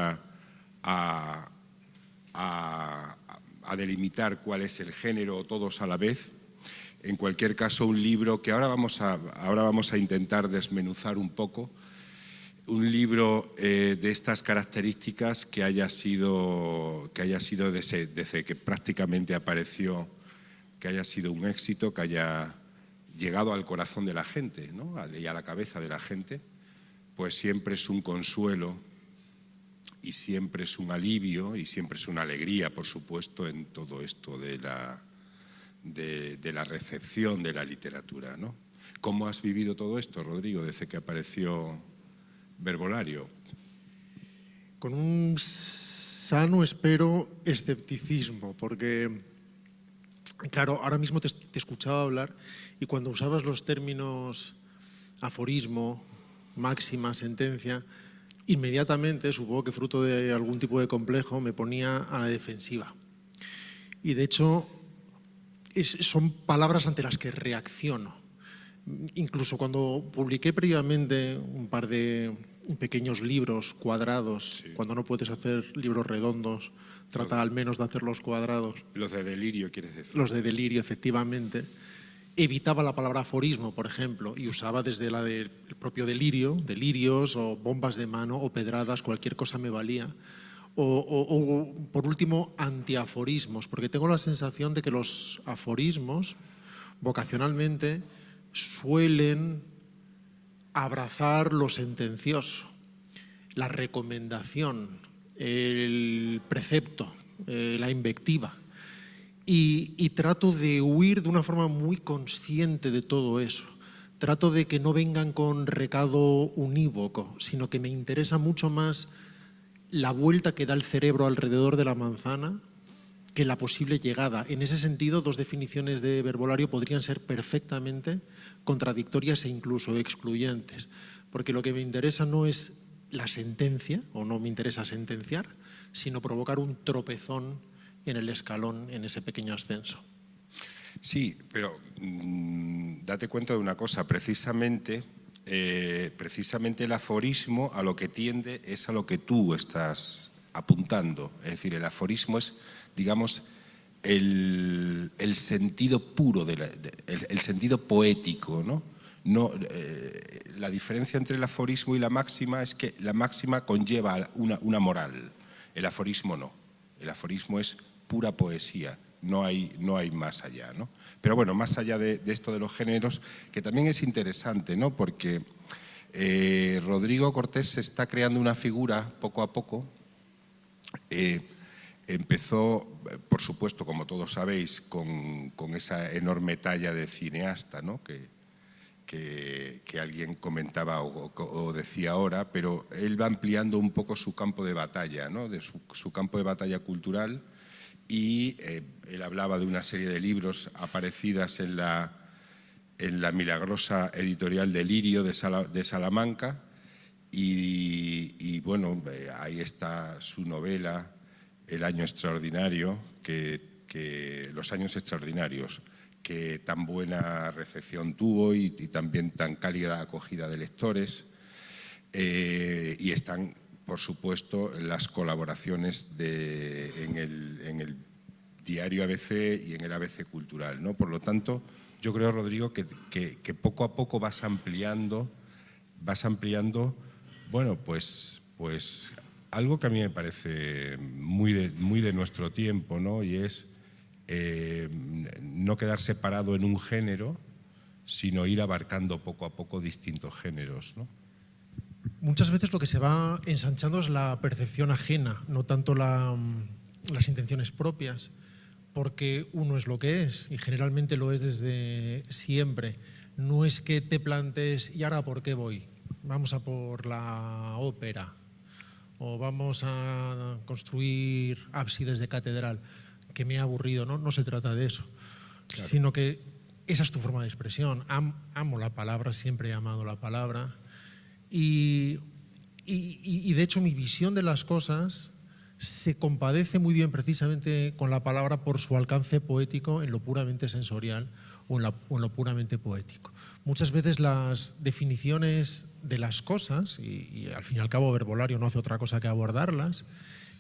a, delimitar cuál es el género todos a la vez. En cualquier caso, un libro que ahora vamos ahora vamos a intentar desmenuzar un poco, un libro eh, de estas características que haya sido, que haya sido desde, que prácticamente apareció, que haya sido un éxito, que haya llegado al corazón de la gente ¿no? a la cabeza de la gente, pues siempre es un consuelo y siempre es un alivio y siempre es una alegría, por supuesto, en todo esto de la, de la recepción de la literatura. ¿no? ¿Cómo has vivido todo esto, Rodrigo, desde que apareció con un sano, espero, escepticismo, porque, claro, ahora mismo te, escuchaba hablar y cuando usabas los términos aforismo, máxima, sentencia, inmediatamente, supongo que fruto de algún tipo de complejo, me ponía a la defensiva. Y de hecho, son palabras ante las que reacciono. Incluso cuando publiqué previamente un par de pequeños libros cuadrados, cuando no puedes hacer libros redondos, trata al menos de hacerlos cuadrados. Los de delirio, quieres decir. Los de delirio, efectivamente. Evitaba la palabra aforismo, por ejemplo, y usaba desde la del propio delirio, delirios o bombas de mano o pedradas, cualquier cosa me valía. O, o, por último, antiaforismos, porque tengo la sensación de que los aforismos, vocacionalmente, suelen abrazar lo sentencioso, la recomendación, el precepto, eh, la invectiva. Y, y trato de huir de una forma muy consciente de todo eso. Trato de que no vengan con recado unívoco, sino que me interesa mucho más la vuelta que da el cerebro alrededor de la manzana que la posible llegada. En ese sentido, dos definiciones de verbolario podrían ser perfectamente contradictorias e incluso excluyentes, porque lo que me interesa no es la sentencia, o no me interesa sentenciar, sino provocar un tropezón en el escalón, en ese pequeño ascenso. Sí, pero mm, date cuenta de una cosa, precisamente, eh, precisamente el aforismo a lo que tiende es a lo que tú estás apuntando, es decir, el aforismo es, digamos, el, sentido puro, el, sentido poético. ¿no? No, eh, la diferencia entre el aforismo y la máxima es que la máxima conlleva una, una moral, el aforismo no. El aforismo es pura poesía, no hay, no hay más allá. ¿no? Pero bueno, más allá de, de, esto de los géneros, que también es interesante, ¿no? porque eh, Rodrigo Cortés se está creando una figura poco a poco. Eh, Empezó, por supuesto, como todos sabéis, con, esa enorme talla de cineasta ¿no? que, que, alguien comentaba o, decía ahora, pero él va ampliando un poco su campo de batalla, ¿no? de su, campo de batalla cultural y eh, él hablaba de una serie de libros aparecidas en la, en la milagrosa editorial Delirio de, Salamanca y, y, bueno, eh, ahí está su novela el año extraordinario, que, los años extraordinarios que tan buena recepción tuvo y, también tan cálida acogida de lectores. Eh, y están, por supuesto, las colaboraciones en, el, diario ABC y en el ABC Cultural. ¿no? Por lo tanto, yo creo, Rodrigo, que, que poco a poco vas ampliando, vas ampliando, bueno, pues, pues algo que a mí me parece muy de, muy de nuestro tiempo, ¿no? Y es eh, no quedar separado en un género, sino ir abarcando poco a poco distintos géneros, Muchas veces lo que se va ensanchando es la percepción ajena, no tanto las intenciones propias, porque uno es lo que es y generalmente lo es desde siempre. No es que te plantes ¿y ahora por qué voy? Vamos a por la ópera, o vamos a construir ábsides de catedral, que me ha aburrido, no, no se trata de eso, sino que esa es tu forma de expresión. amo la palabra, siempre he amado la palabra y, de hecho mi visión de las cosas se compadece muy bien precisamente con la palabra por su alcance poético en lo puramente sensorial o en, lo puramente poético. Muchas veces las definiciones de las cosas, y, al fin y al cabo Verbolario no hace otra cosa que abordarlas,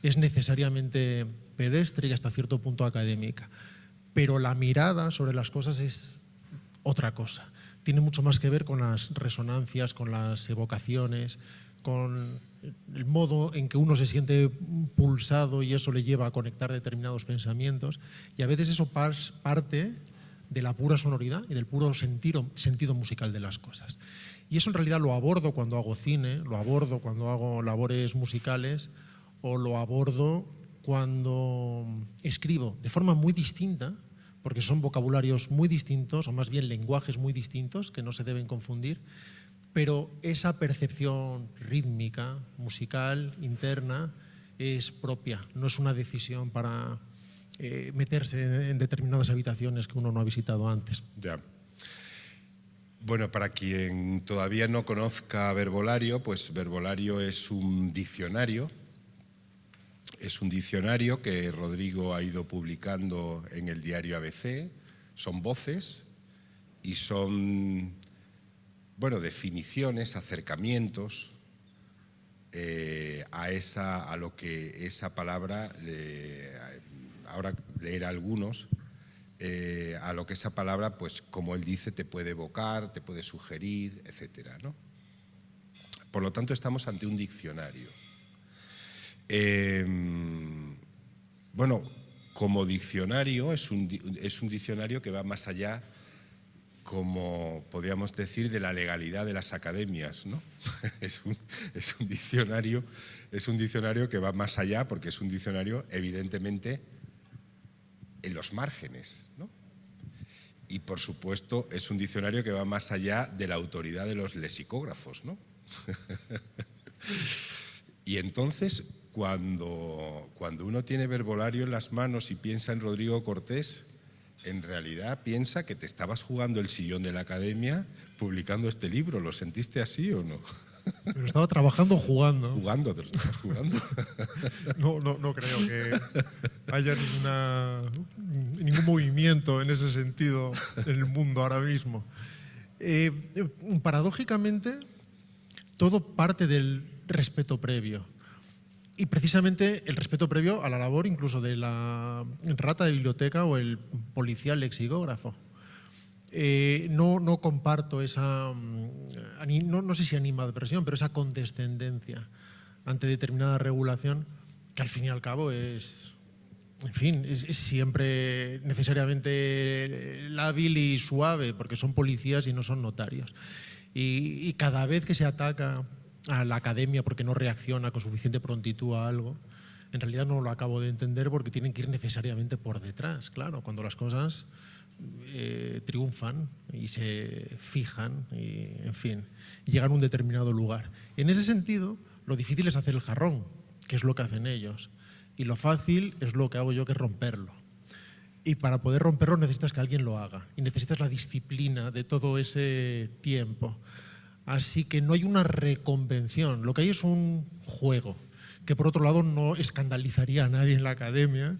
es necesariamente pedestre y hasta cierto punto académica. Pero la mirada sobre las cosas es otra cosa. Tiene mucho más que ver con las resonancias, con las evocaciones, con el modo en que uno se siente pulsado y eso le lleva a conectar determinados pensamientos. Y a veces eso parte de la pura sonoridad y del puro sentido musical de las cosas. Y eso en realidad lo abordo cuando hago cine, lo abordo cuando hago labores musicales o lo abordo cuando escribo de forma muy distinta, porque son vocabularios muy distintos, o más bien lenguajes muy distintos que no se deben confundir, pero esa percepción rítmica, musical, interna, es propia, no es una decisión para eh, meterse en determinadas habitaciones que uno no ha visitado antes. Ya. Bueno, para quien todavía no conozca Verbolario, pues Verbolario es un diccionario, es un diccionario que Rodrigo ha ido publicando en el diario ABC, son voces y son, bueno, definiciones, acercamientos eh, a, esa, a lo que esa palabra, ahora leer algunos, eh, a lo que esa palabra, pues como él dice, te puede evocar, te puede sugerir, etcétera, ¿no? Por lo tanto, estamos ante un diccionario. Em, bueno, como diccionario, es un, diccionario que va más allá como podríamos decir, de la legalidad de las academias. ¿no? es, un, diccionario, es un diccionario que va más allá porque es un diccionario evidentemente en los márgenes. ¿no? Y por supuesto es un diccionario que va más allá de la autoridad de los lexicógrafos. ¿no? y entonces cuando, cuando uno tiene verbolario en las manos y piensa en Rodrigo Cortés, en realidad piensa que te estabas jugando el sillón de la academia publicando este libro. ¿Lo sentiste así o no? Pero estaba trabajando jugando. Jugando, te lo estabas jugando. no, creo que haya ningún movimiento en ese sentido en el mundo ahora mismo. Eh, paradójicamente, todo parte del respeto previo. Y precisamente el respeto previo a la labor incluso de la rata de biblioteca o el policial lexicógrafo. Eh, no, no, comparto esa, mm, no, no sé si animadversión, pero esa condescendencia ante determinada regulación que al fin y al cabo es, en fin, es, siempre necesariamente hábil y suave, porque son policías y no son notarios. y, cada vez que se ataca a la academia porque no reacciona con suficiente prontitud a algo, en realidad no lo acabo de entender porque tienen que ir necesariamente por detrás, claro, cuando las cosas eh, triunfan y se fijan y, en fin, llegan a un determinado lugar. En ese sentido, lo difícil es hacer el jarrón, que es lo que hacen ellos, y lo fácil es lo que hago yo, que es romperlo. Y para poder romperlo necesitas que alguien lo haga y necesitas la disciplina de todo ese tiempo. Así que no hay una reconvención, lo que hay es un juego, que por otro lado no escandalizaría a nadie en la academia,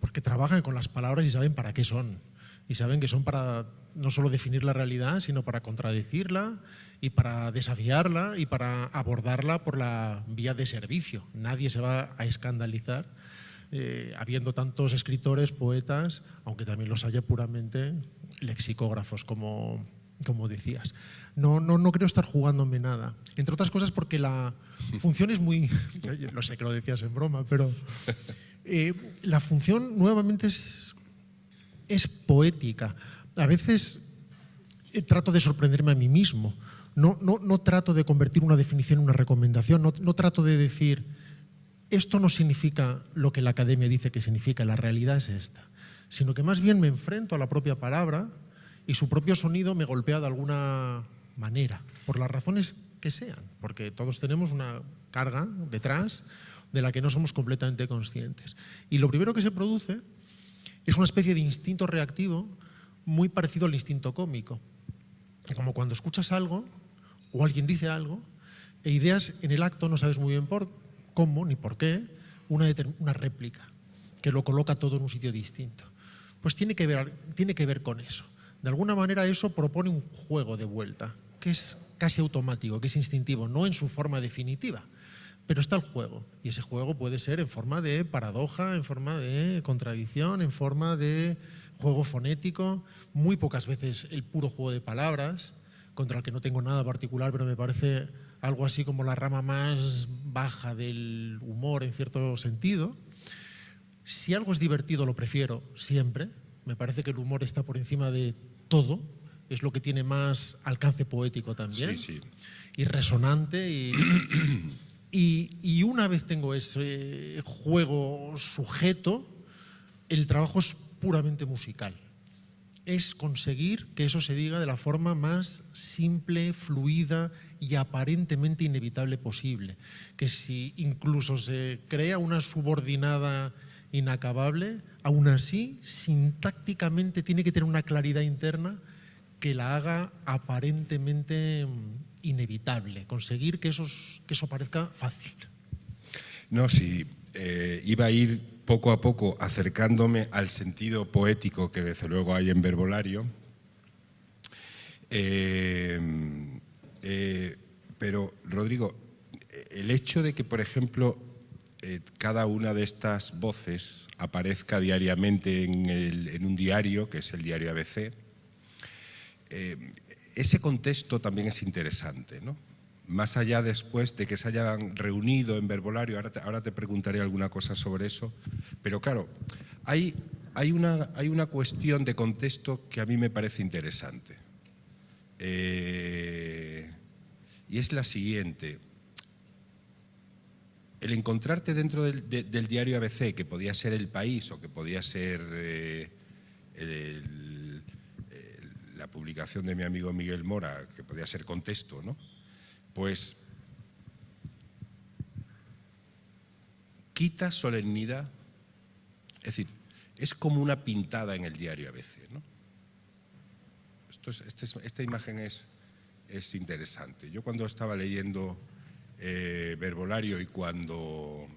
porque trabajan con las palabras y saben para qué son y saben que son para no solo definir la realidad, sino para contradecirla y para desafiarla y para abordarla por la vía de servicio. Nadie se va a escandalizar eh, habiendo tantos escritores, poetas, aunque también los haya puramente lexicógrafos, como, como decías. No, no, no creo estar jugándome nada. Entre otras cosas porque la función es muy... Lo sé que lo decías en broma, pero... Eh, la función nuevamente es es poética. A veces eh, trato de sorprenderme a mí mismo. No, no, trato de convertir una definición en una recomendación, no, no, trato de decir, esto no significa lo que la academia dice que significa, la realidad es esta, sino que más bien me enfrento a la propia palabra y su propio sonido me golpea de alguna manera, por las razones que sean, porque todos tenemos una carga detrás de la que no somos completamente conscientes. Y lo primero que se produce es una especie de instinto reactivo muy parecido al instinto cómico. como cuando escuchas algo o alguien dice algo e ideas en el acto, no sabes muy bien por cómo ni por qué, una, una réplica que lo coloca todo en un sitio distinto. Pues tiene que, ver, tiene que ver con eso. De alguna manera eso propone un juego de vuelta, que es casi automático, que es instintivo, no en su forma definitiva, pero está el juego, y ese juego puede ser en forma de paradoja, en forma de contradicción, en forma de juego fonético, muy pocas veces el puro juego de palabras, contra el que no tengo nada particular, pero me parece algo así como la rama más baja del humor en cierto sentido. Si algo es divertido lo prefiero siempre, me parece que el humor está por encima de todo, es lo que tiene más alcance poético también. Sí, sí. Y resonante y Y, una vez tengo ese juego sujeto, el trabajo es puramente musical. Es conseguir que eso se diga de la forma más simple, fluida y aparentemente inevitable posible. Que si incluso se crea una subordinada inacabable, aún así, sintácticamente tiene que tener una claridad interna que la haga aparentemente mm, inevitable, conseguir que, que eso parezca fácil. No, sí, eh, iba a ir poco a poco acercándome al sentido poético que desde luego hay en Verbolario, eh, eh, pero Rodrigo, el hecho de que, por ejemplo, cada una de estas voces aparezca diariamente en, en, un diario, que es el diario ABC, ese contexto también es interesante, ¿no? Más allá después de que se hayan reunido en verbolario, ahora te, ahora te preguntaré alguna cosa sobre eso, pero claro, hay, hay, una, hay una cuestión de contexto que a mí me parece interesante. Eh, y es la siguiente. El encontrarte dentro del, diario ABC, que podía ser El País o que podía ser eh, el la publicación de mi amigo Miguel Mora, que podía ser contexto, ¿no? pues quita solemnidad, es decir, es como una pintada en el diario a veces. Este esta imagen es, es interesante. Yo cuando estaba leyendo eh, Verbolario y cuando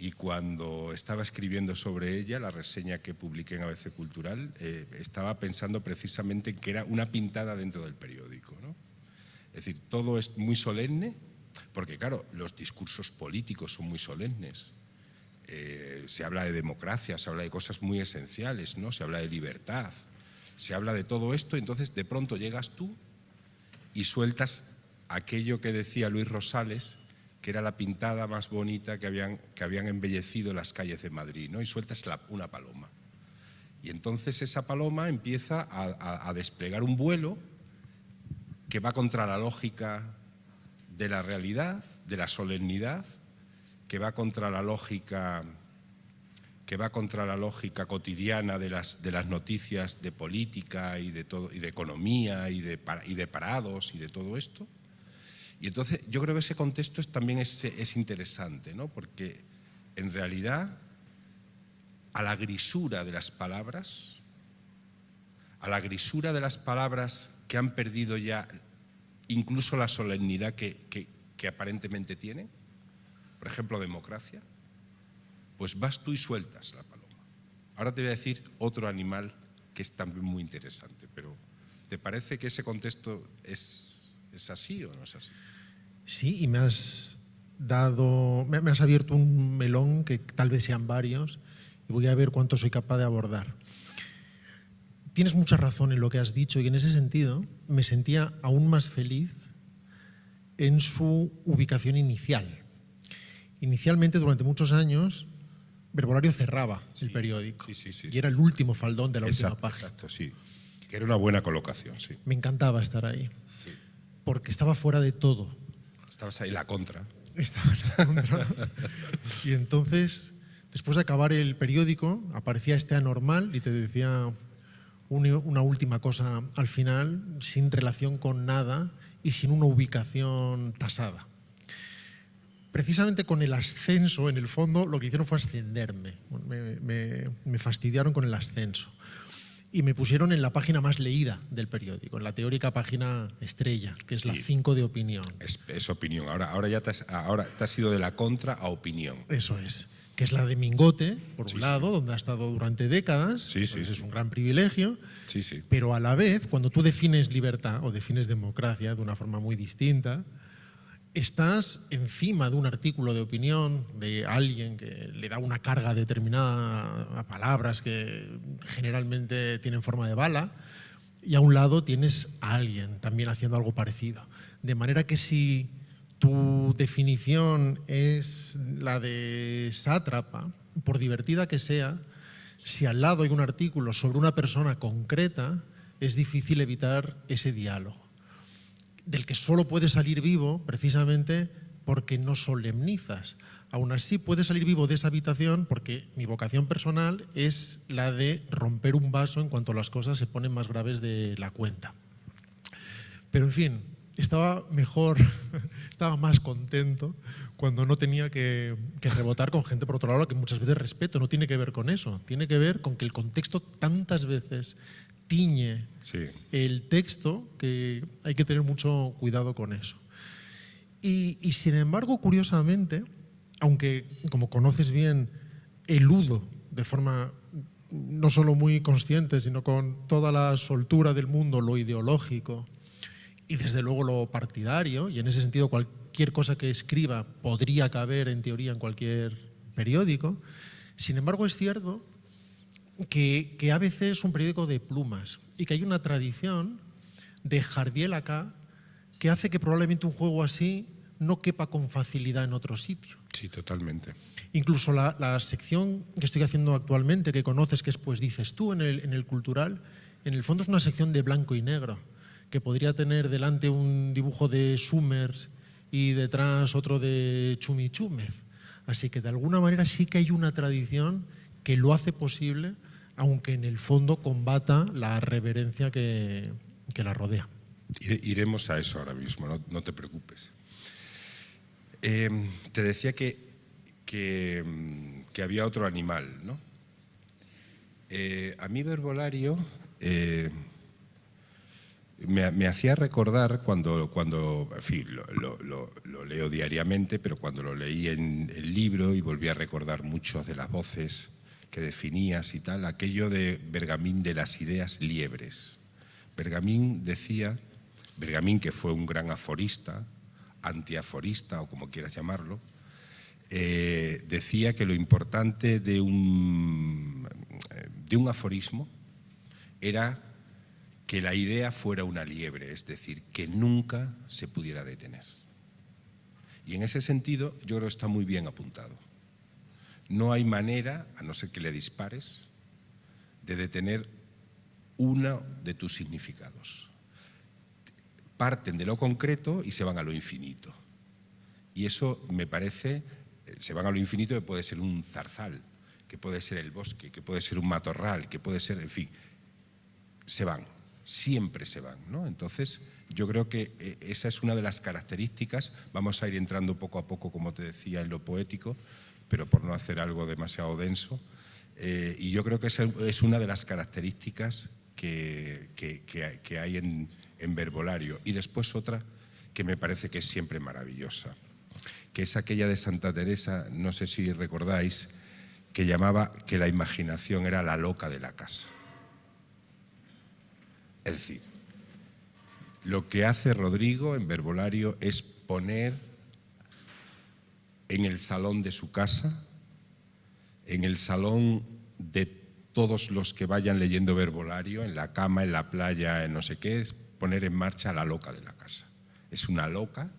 y cuando estaba escribiendo sobre ella, la reseña que publiqué en ABC Cultural, eh, estaba pensando precisamente que era una pintada dentro del periódico. Es decir, todo es muy solemne, porque claro, los discursos políticos son muy solemnes. Eh, se habla de democracia, se habla de cosas muy esenciales, ¿no? se habla de libertad, se habla de todo esto, entonces de pronto llegas tú y sueltas aquello que decía Luis Rosales que era la pintada más bonita que habían, que habían embellecido las calles de Madrid, ¿no? y sueltas una paloma. Y entonces esa paloma empieza a, desplegar un vuelo que va contra la lógica de la realidad, de la solemnidad, que va contra la lógica que va contra la lógica cotidiana de las, de las noticias de política y de, todo, y de economía y de parados y de todo esto y entonces yo creo que ese contexto también es, interesante, ¿no? porque en realidad a la grisura de las palabras, a la grisura de las palabras que han perdido ya incluso la solemnidad que, aparentemente tienen, por ejemplo democracia, pues vas tú y sueltas la paloma. Ahora te voy a decir otro animal que es también muy interesante, pero ¿te parece que ese contexto es así o no es así? Sí, y me has dado, me, has abierto un melón que tal vez sean varios y voy a ver cuánto soy capaz de abordar. Tienes mucha razón en lo que has dicho y en ese sentido me sentía aún más feliz en su ubicación inicial. Inicialmente, durante muchos años, Verbolario cerraba el periódico y era el último faldón de la última página. Exacto, sí. Que era una buena colocación, sí. Me encantaba estar ahí porque estaba fuera de todo. Estabas ahí la contra. Estaba la contra. y entonces, después de acabar el periódico, aparecía este anormal y te decía una última cosa al final, sin relación con nada y sin una ubicación tasada. Precisamente con el ascenso, en el fondo, lo que hicieron fue ascenderme. Me, me fastidiaron con el ascenso y me pusieron en la página más leída del periódico, en la teórica página estrella, que es la 5 de opinión. Es, opinión. Ahora, ahora ya te has, ahora te ido de la contra a opinión. Eso es. Que es la de Mingote, por un lado, donde ha estado durante décadas. Sí, pues Es un gran privilegio. Sí, sí. Pero a la vez, cuando tú defines libertad o defines democracia de una forma muy distinta, estás encima de un artículo de opinión de alguien que le da una carga determinada a palabras que generalmente tienen forma de bala y a un lado tienes a alguien también haciendo algo parecido. De manera que si tu definición es la de sátrapa, por divertida que sea, si al lado hay un artículo sobre una persona concreta, es difícil evitar ese diálogo del que solo puede salir vivo precisamente porque no solemnizas. Aún así puedes salir vivo de esa habitación porque mi vocación personal es la de romper un vaso en cuanto las cosas se ponen más graves de la cuenta. Pero en fin, estaba mejor, estaba más contento cuando no tenía que, rebotar con gente por otro lado, que muchas veces respeto, no tiene que ver con eso, tiene que ver con que el contexto tantas veces tiñe el texto, que hay que tener mucho cuidado con eso. Y, y, sin embargo, curiosamente, aunque como conoces bien, eludo de forma no solo muy consciente, sino con toda la soltura del mundo lo ideológico y desde luego lo partidario, y en ese sentido cualquier cosa que escriba podría caber en teoría en cualquier periódico, sin embargo es cierto que, a veces es un periódico de plumas y que hay una tradición de Jardiel acá que hace que probablemente un juego así no quepa con facilidad en otro sitio. Sí, totalmente. Incluso la, sección que estoy haciendo actualmente, que conoces, que es Pues dices tú en el, cultural, en el fondo es una sección de blanco y negro, que podría tener delante un dibujo de Summers y detrás otro de Chumichumez. Así que de alguna manera sí que hay una tradición que lo hace posible aunque en el fondo combata la reverencia que, la rodea. Iremos a eso ahora mismo, no, te preocupes. Em, te decía que, que, había otro animal, ¿no? Eh, a mí Verbolario eh, me, hacía recordar cuando, cuando en fin, lo, leo diariamente, pero cuando lo leí en el libro y volví a recordar mucho de las voces que definías y tal, aquello de Bergamín de las ideas liebres. Bergamín decía, Bergamín que fue un gran aforista, antiaforista o como quieras llamarlo, eh, decía que lo importante de un, de un aforismo era que la idea fuera una liebre, es decir, que nunca se pudiera detener. Y en ese sentido yo creo que está muy bien apuntado. No hay manera, a no ser que le dispares, de detener uno de tus significados. Parten de lo concreto y se van a lo infinito. Y eso me parece, eh, se van a lo infinito que puede ser un zarzal, que puede ser el bosque, que puede ser un matorral, que puede ser, en fin, se van, siempre se van. ¿no? Entonces, yo creo que eh, esa es una de las características, vamos a ir entrando poco a poco, como te decía, en lo poético, pero por no hacer algo demasiado denso. Eh, y yo creo que es, es una de las características que, que, hay en, en verbolario. Y después otra que me parece que es siempre maravillosa, que es aquella de Santa Teresa, no sé si recordáis, que llamaba que la imaginación era la loca de la casa. Es decir, lo que hace Rodrigo en verbolario es poner en el salón de su casa, en el salón de todos los que vayan leyendo verbolario, en la cama, en la playa, en no sé qué, es poner en marcha la loca de la casa. Es una loca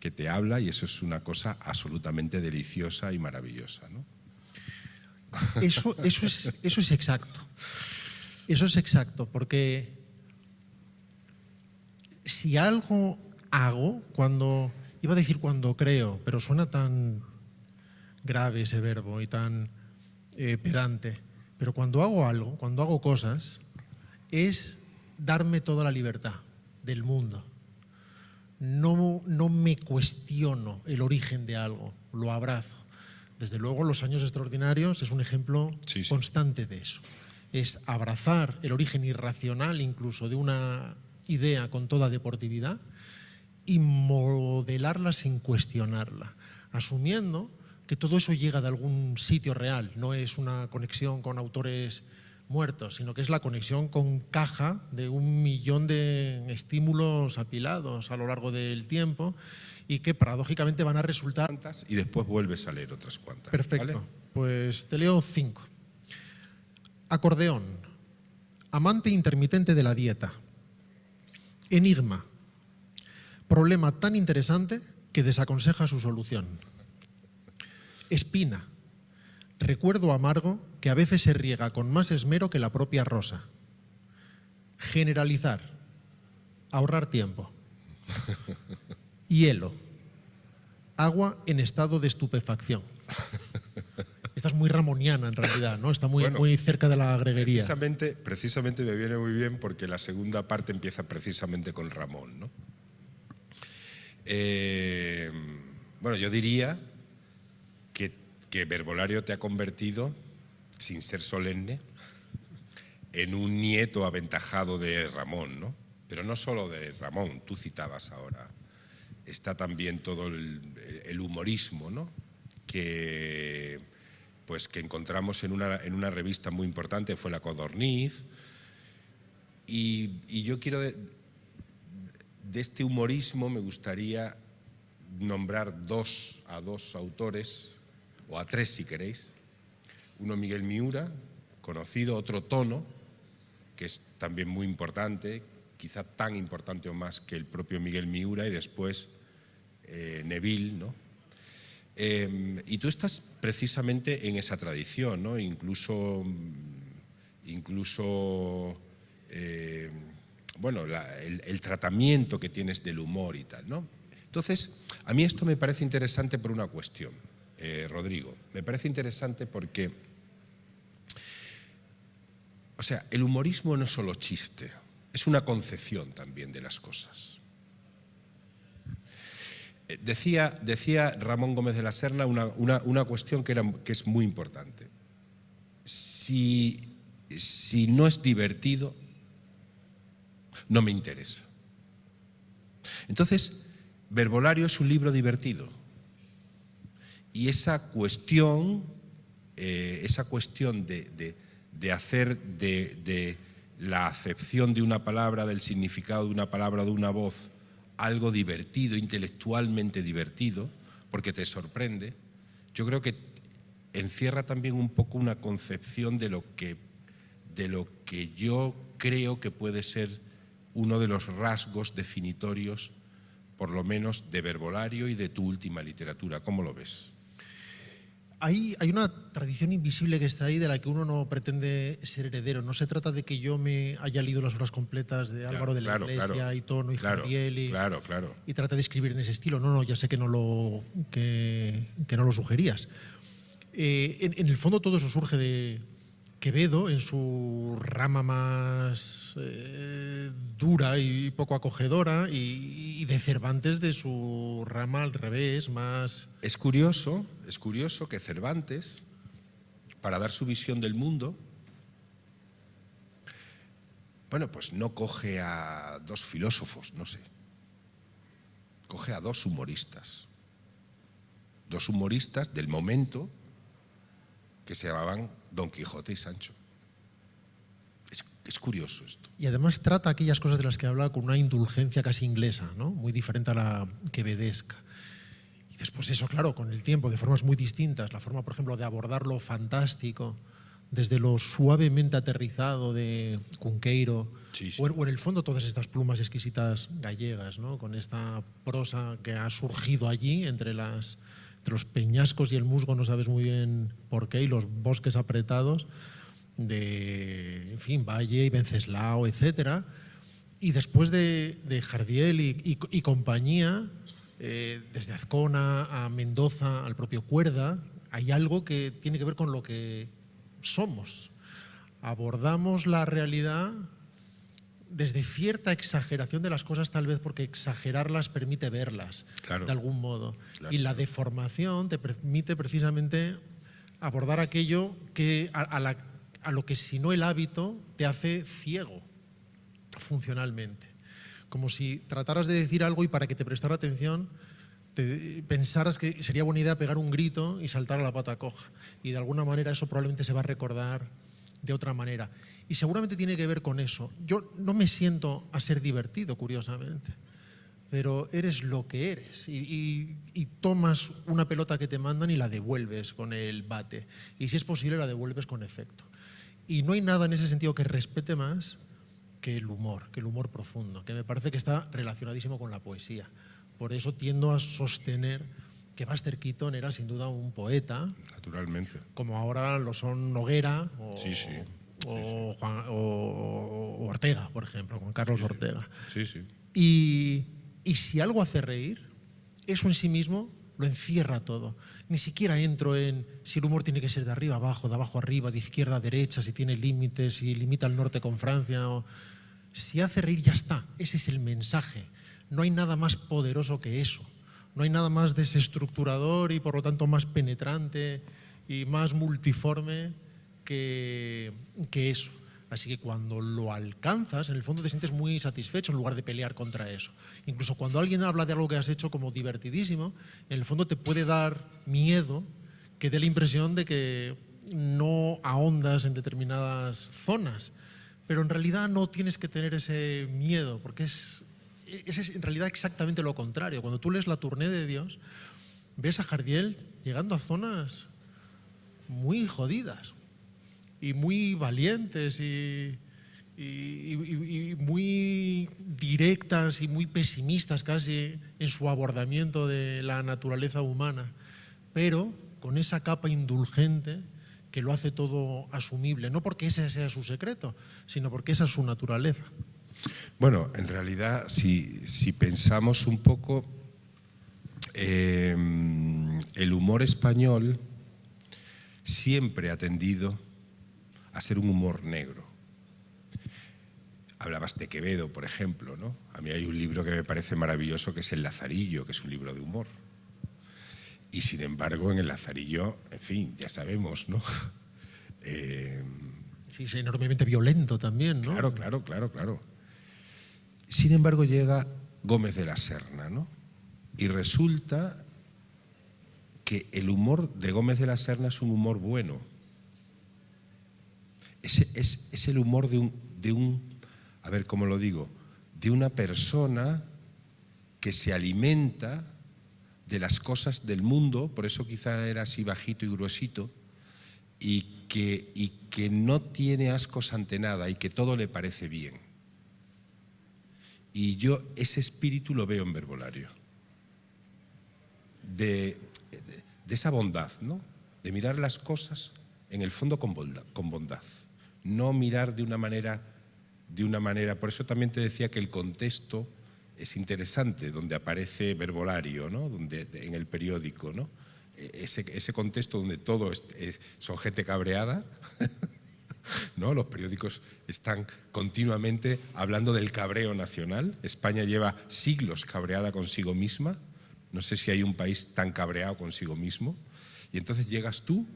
que te habla y eso es una cosa absolutamente deliciosa y maravillosa. ¿no? Eso, es, eso es exacto. Eso es exacto, porque si algo hago cuando Iba a decir cuando creo, pero suena tan grave ese verbo y tan eh, pedante. Pero cuando hago algo, cuando hago cosas, es darme toda la libertad del mundo. No, no me cuestiono el origen de algo, lo abrazo. Desde luego, Los Años Extraordinarios es un ejemplo constante de eso. Es abrazar el origen irracional incluso de una idea con toda deportividad y modelarla sin cuestionarla, asumiendo que todo eso llega de algún sitio real, no es una conexión con autores muertos, sino que es la conexión con caja de un millón de estímulos apilados a lo largo del tiempo y que paradójicamente van a resultar... Y después vuelves a leer otras cuantas. Perfecto. Pues te leo cinco. Acordeón. Amante intermitente de la dieta. Enigma problema tan interesante que desaconseja su solución. Espina, recuerdo amargo que a veces se riega con más esmero que la propia rosa. Generalizar, ahorrar tiempo. Hielo, agua en estado de estupefacción. Esta es muy ramoniana en realidad, ¿no? Está muy, muy cerca de la greguería. Precisamente, precisamente me viene muy bien porque la segunda parte empieza precisamente con Ramón, ¿no? Eh, bueno, yo diría que, que Verbolario te ha convertido, sin ser solemne, en un nieto aventajado de Ramón, ¿no? Pero no solo de Ramón, tú citabas ahora. Está también todo el, humorismo, ¿no? Que, pues, que encontramos en una, en una revista muy importante, fue La Codorniz. y yo quiero de este humorismo me gustaría nombrar dos a dos autores, o a tres si queréis. Uno Miguel Miura, conocido, otro Tono, que es también muy importante, quizá tan importante o más que el propio Miguel Miura, y después eh, Neville, ¿no? Eh, y tú estás precisamente en esa tradición, ¿no? Incluso, incluso eh, bueno, el, tratamiento que tienes del humor y tal, ¿no? Entonces, a mí esto me parece interesante por una cuestión, eh, Rodrigo. Me parece interesante porque, o sea, el humorismo no es solo chiste, es una concepción también de las cosas. Eh, decía, decía Ramón Gómez de la Serna una, cuestión que, que es muy importante. si no es divertido, no me interesa. Entonces, Verbolario es un libro divertido. Y esa cuestión, eh, esa cuestión de, hacer de, de la acepción de una palabra, del significado de una palabra, de una voz, algo divertido, intelectualmente divertido, porque te sorprende, yo creo que encierra también un poco una concepción de lo que, de lo que yo creo que puede ser uno de los rasgos definitorios, por lo menos de Verbolario y de tu última literatura. ¿Cómo lo ves? Hay, hay, una tradición invisible que está ahí de la que uno no pretende ser heredero. No se trata de que yo me haya leído las obras completas de Álvaro de la Iglesia y Tono y Jardiel y, y trate de escribir en ese estilo. No, no, ya sé que no lo, que, no lo sugerías. Eh, en, el fondo todo eso surge de, Quevedo, en su rama más eh, dura y poco acogedora, y, de Cervantes de su rama al revés, más... Es curioso, es curioso que Cervantes, para dar su visión del mundo, bueno, pues no coge a dos filósofos, no sé, coge a dos humoristas, dos humoristas del momento que se llamaban Don Quijote y Sancho. Es, curioso esto. Y además trata aquellas cosas de las que habla con una indulgencia casi inglesa, ¿no? muy diferente a la quevedesca. Y después eso, claro, con el tiempo, de formas muy distintas, la forma, por ejemplo, de abordar lo fantástico, desde lo suavemente aterrizado de Cunqueiro, O, en el fondo todas estas plumas exquisitas gallegas, con esta prosa que ha surgido allí entre las entre los peñascos y el musgo no sabes muy bien por qué, y los bosques apretados de, fin, Valle y Venceslao, etc. Y después de, de Jardiel y, compañía, eh, desde Azcona a Mendoza, al propio Cuerda, hay algo que tiene que ver con lo que somos. Abordamos la realidad desde cierta exageración de las cosas, tal vez porque exagerarlas permite verlas de algún modo. Y la deformación te permite precisamente abordar aquello que a, lo que si no el hábito te hace ciego funcionalmente. Como si trataras de decir algo y para que te prestara atención te, pensaras que sería buena idea pegar un grito y saltar a la pata coja. Y de alguna manera eso probablemente se va a recordar de otra manera. Y seguramente tiene que ver con eso. Yo no me siento a ser divertido, curiosamente, pero eres lo que eres y, tomas una pelota que te mandan y la devuelves con el bate. Y si es posible, la devuelves con efecto. Y no hay nada en ese sentido que respete más que el humor, que el humor profundo, que me parece que está relacionadísimo con la poesía. Por eso tiendo a sostener que Buster Keaton era sin duda un poeta. Naturalmente. Como ahora lo son Noguera o, sí, sí o, Juan, o Ortega, por ejemplo, con Carlos Ortega. Sí, sí. Y, y si algo hace reír, eso en sí mismo lo encierra todo. Ni siquiera entro en si el humor tiene que ser de arriba abajo, de abajo arriba, de izquierda a derecha, si tiene límites, si limita al norte con Francia. O... Si hace reír, ya está. Ese es el mensaje. No hay nada más poderoso que eso. No hay nada más desestructurador y por lo tanto más penetrante y más multiforme que, eso. Así que cuando lo alcanzas, en el fondo te sientes muy satisfecho en lugar de pelear contra eso. Incluso cuando alguien habla de algo que has hecho como divertidísimo, en el fondo te puede dar miedo que dé la impresión de que no ahondas en determinadas zonas. Pero en realidad no tienes que tener ese miedo, porque es, es en realidad exactamente lo contrario. Cuando tú lees la tournée de Dios, ves a Jardiel llegando a zonas muy jodidas, y muy valientes y, muy directas y muy pesimistas casi en su abordamiento de la naturaleza humana, pero con esa capa indulgente que lo hace todo asumible, no porque ese sea su secreto, sino porque esa es su naturaleza. Bueno, en realidad, si, pensamos un poco, eh, el humor español siempre ha tendido a ser un humor negro. Hablabas de Quevedo, por ejemplo, ¿no? A mí hay un libro que me parece maravilloso que es El Lazarillo, que es un libro de humor. Y sin embargo, en El Lazarillo, en fin, ya sabemos, ¿no? Eh, sí, es enormemente violento también, ¿no? Claro, claro, claro, claro. Sin embargo, llega Gómez de la Serna, ¿no? Y resulta que el humor de Gómez de la Serna es un humor bueno es, el humor de un, de un, a ver cómo lo digo, de una persona que se alimenta de las cosas del mundo, por eso quizá era así bajito y gruesito, y que, y que no tiene ascos ante nada y que todo le parece bien. Y yo ese espíritu lo veo en Verbolario, de, esa bondad, ¿no? de mirar las cosas en el fondo Con bondad no mirar de una manera, de una manera. Por eso también te decía que el contexto es interesante, donde aparece Verbolario, ¿no? donde, en el periódico, e, Ese, contexto donde todo es, son gente cabreada, ¿no? Los periódicos están continuamente hablando del cabreo nacional. España lleva siglos cabreada consigo misma. No sé si hay un país tan cabreado consigo mismo. Y entonces llegas tú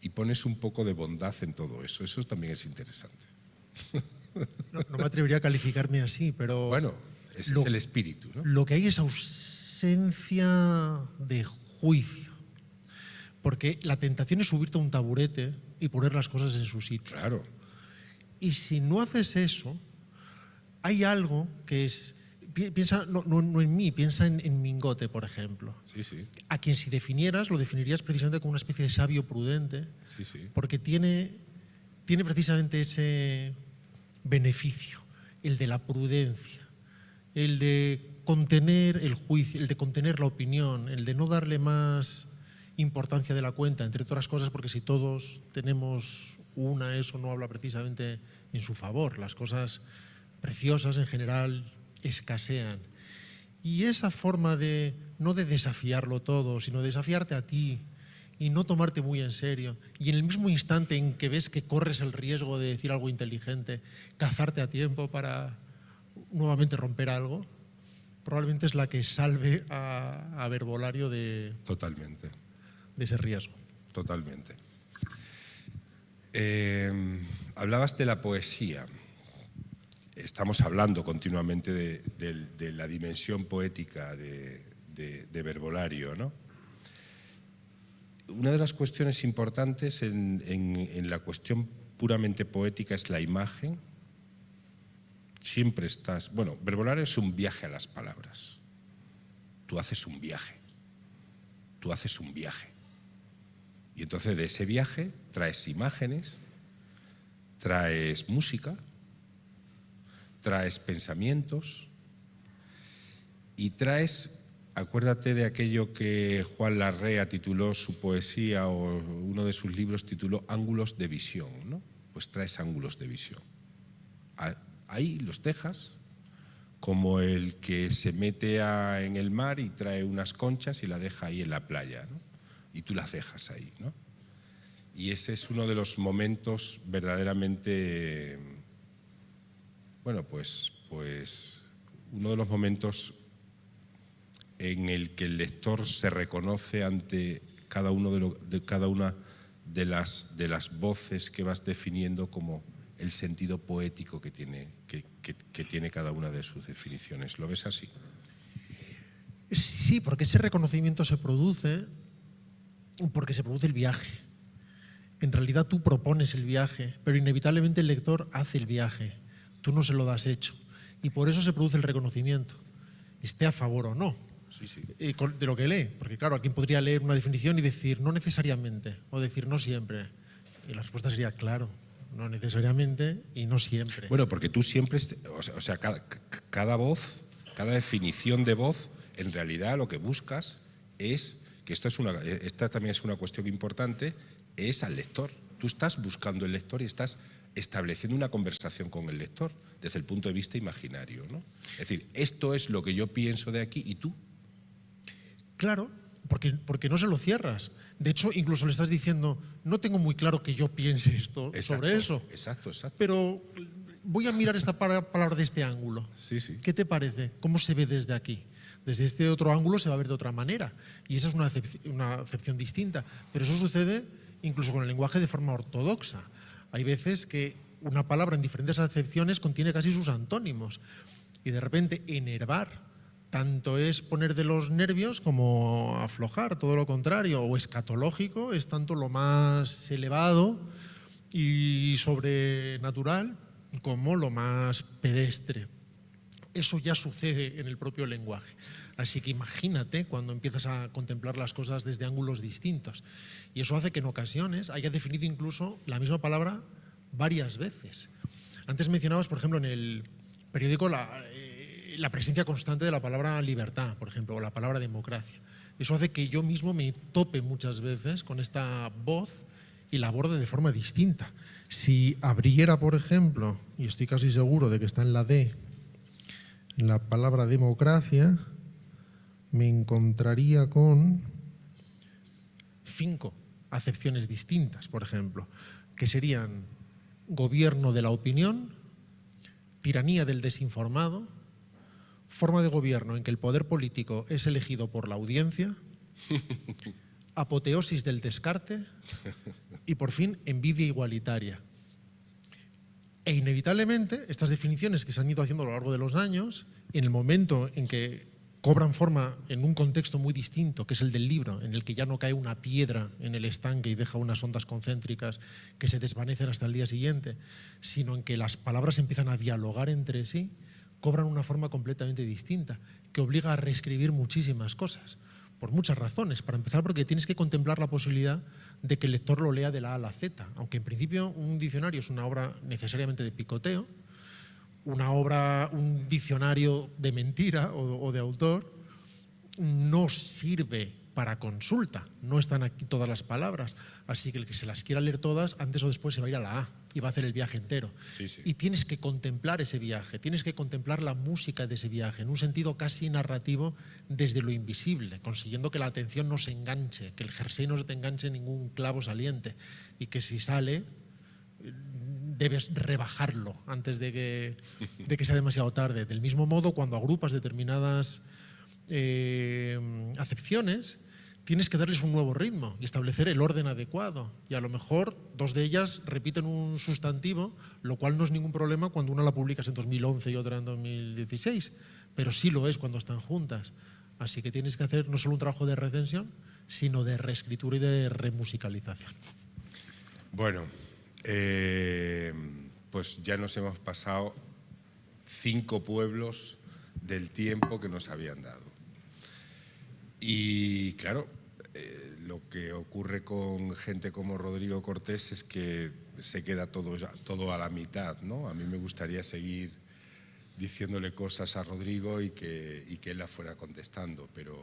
y pones un poco de bondad en todo eso. Eso también es interesante. No, me atrevería a calificarme así, pero... Bueno, ese lo, es el espíritu. Lo que hay es ausencia de juicio. Porque la tentación es subirte a un taburete y poner las cosas en su sitio. Claro. Y si no haces eso, hay algo que es piensa no, no, en mí, piensa en, Mingote, por ejemplo. A quien si definieras, lo definirías precisamente como una especie de sabio prudente, sí, porque tiene, tiene precisamente ese beneficio, el de la prudencia, el de contener el juicio, el de contener la opinión, el de no darle más importancia de la cuenta, entre otras cosas, porque si todos tenemos una, eso no habla precisamente en su favor. Las cosas preciosas en general escasean. Y esa forma de, no de desafiarlo todo, sino desafiarte a ti y no tomarte muy en serio, y en el mismo instante en que ves que corres el riesgo de decir algo inteligente, cazarte a tiempo para nuevamente romper algo, probablemente es la que salve a, a Verbolario de, Totalmente. de ese riesgo. Totalmente. Eh, hablabas de la poesía estamos hablando continuamente de, la dimensión poética de, Verbolario. ¿no? Una de las cuestiones importantes en, en la cuestión puramente poética es la imagen. Siempre estás... Bueno, Verbolario es un viaje a las palabras. Tú haces un viaje. Tú haces un viaje. Y entonces de ese viaje traes imágenes, traes música, traes pensamientos y traes, acuérdate de aquello que Juan Larrea tituló su poesía o uno de sus libros tituló Ángulos de visión, ¿no? Pues traes ángulos de visión. Ahí los dejas, como el que se mete en el mar y trae unas conchas y la deja ahí en la playa, Y tú las dejas ahí, ¿no? Y ese es uno de los momentos verdaderamente bueno, pues, pues uno de los momentos en el que el lector se reconoce ante cada, uno de, cada una de las, de las voces que vas definiendo como el sentido poético que tiene, que, que tiene cada una de sus definiciones. ¿Lo ves así? Sí, porque ese reconocimiento se produce porque se produce el viaje. En realidad tú propones el viaje, pero inevitablemente el lector hace el viaje tú no se lo has hecho. Y por eso se produce el reconocimiento, esté a favor o no de lo que lee. Porque claro, alguien podría leer una definición y decir no necesariamente, o decir no siempre. Y la respuesta sería claro, no necesariamente y no siempre. Bueno, porque tú siempre, o sea, cada, cada voz, cada definición de voz, en realidad lo que buscas es, que esto es una, esta también es una cuestión importante, es al lector. Tú estás buscando el lector y estás estableciendo una conversación con el lector desde el punto de vista imaginario. ¿no? Es decir, esto es lo que yo pienso de aquí y tú. Claro, porque, porque no se lo cierras. De hecho, incluso le estás diciendo, no tengo muy claro que yo piense esto sobre eso. Exacto, exacto. Pero voy a mirar esta palabra de este ángulo. Sí, sí. ¿Qué te parece? ¿Cómo se ve desde aquí? Desde este otro ángulo se va a ver de otra manera. Y esa es una una acepción distinta. Pero eso sucede incluso con el lenguaje de forma ortodoxa. Hay veces que una palabra en diferentes acepciones contiene casi sus antónimos. Y de repente enervar tanto es poner de los nervios como aflojar, todo lo contrario, o escatológico, es tanto lo más elevado y sobrenatural como lo más pedestre. Eso ya sucede en el propio lenguaje. Así que imagínate cuando empiezas a contemplar las cosas desde ángulos distintos. Y eso hace que en ocasiones haya definido incluso la misma palabra varias veces. Antes mencionabas, por ejemplo, en el periódico eh, la, presencia constante de la palabra libertad, por ejemplo, o la palabra democracia. Eso hace que yo mismo me tope muchas veces con esta voz y la aborde de forma distinta. Si abriera, por ejemplo, y estoy casi seguro de que está en la D, en la palabra democracia, me encontraría con cinco acepciones distintas, por ejemplo, que serían gobierno de la opinión, tiranía del desinformado, forma de gobierno en que el poder político es elegido por la audiencia, apoteosis del descarte y por fin envidia igualitaria. E inevitablemente estas definiciones que se han ido haciendo a lo largo de los años, en el momento en que cobran forma en un contexto muy distinto, que es el del libro, en el que ya no cae una piedra en el estanque y deja unas ondas concéntricas que se desvanecen hasta el día siguiente, sino en que las palabras empiezan a dialogar entre sí, cobran una forma completamente distinta, que obliga a reescribir muchísimas cosas, por muchas razones. Para empezar, porque tienes que contemplar la posibilidad de que el lector lo lea de la A a la Z, aunque en principio un diccionario es una obra necesariamente de picoteo, una obra, un diccionario de mentira o, de autor, no sirve para consulta, no están aquí todas las palabras, así que el que se las quiera leer todas, antes o después se va a ir a la A y va a hacer el viaje entero. Y tienes que contemplar ese viaje, tienes que contemplar la música de ese viaje, en un sentido casi narrativo desde lo invisible, consiguiendo que la atención no se enganche, que el jersey no se te enganche ningún clavo saliente y que si sale debes rebajarlo antes de que, sea demasiado tarde. Del mismo modo, cuando agrupas determinadas eh, acepciones, tienes que darles un nuevo ritmo y establecer el orden adecuado. Y a lo mejor dos de ellas repiten un sustantivo, lo cual no es ningún problema cuando una la publicas en 2011 y otra en 2016, pero sí lo es cuando están juntas. Así que tienes que hacer no solo un trabajo de recensión, sino de reescritura y de remusicalización. Bueno, eh, pues ya nos hemos pasado cinco pueblos del tiempo que nos habían dado. Y claro, eh, lo que ocurre con gente como Rodrigo Cortés es que se queda todo, todo a la mitad, ¿no? A mí me gustaría seguir diciéndole cosas a Rodrigo y que, que él las fuera contestando, pero,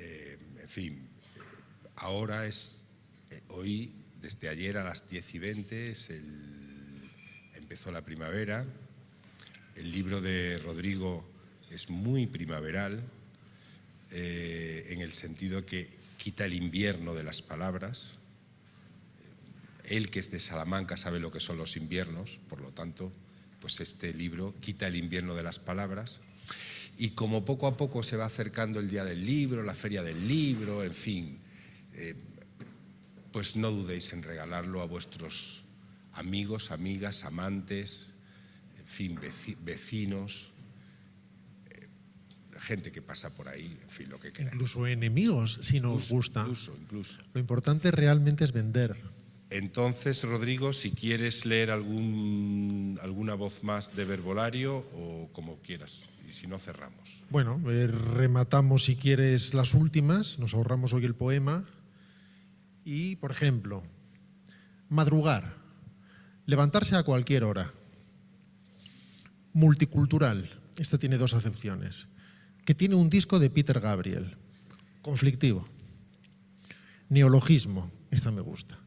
eh, en fin, ahora es, hoy desde ayer a las 10 y 20 empezó la primavera. El libro de Rodrigo es muy primaveral eh, en el sentido que quita el invierno de las palabras. Él que es de Salamanca sabe lo que son los inviernos, por lo tanto, pues este libro quita el invierno de las palabras. Y como poco a poco se va acercando el día del libro, la feria del libro, en fin, eh, pues no dudéis en regalarlo a vuestros amigos, amigas, amantes, en fin, vecinos, eh, gente que pasa por ahí, en fin, lo que queráis. Incluso enemigos, si nos gusta. Incluso, Lo importante realmente es vender. Entonces, Rodrigo, si quieres leer algún, alguna voz más de verbolario o como quieras, y si no, cerramos. Bueno, eh, rematamos si quieres las últimas, nos ahorramos hoy el poema. Y, por ejemplo, madrugar, levantarse a cualquier hora, multicultural, esta tiene dos acepciones, que tiene un disco de Peter Gabriel, conflictivo, neologismo, esta me gusta,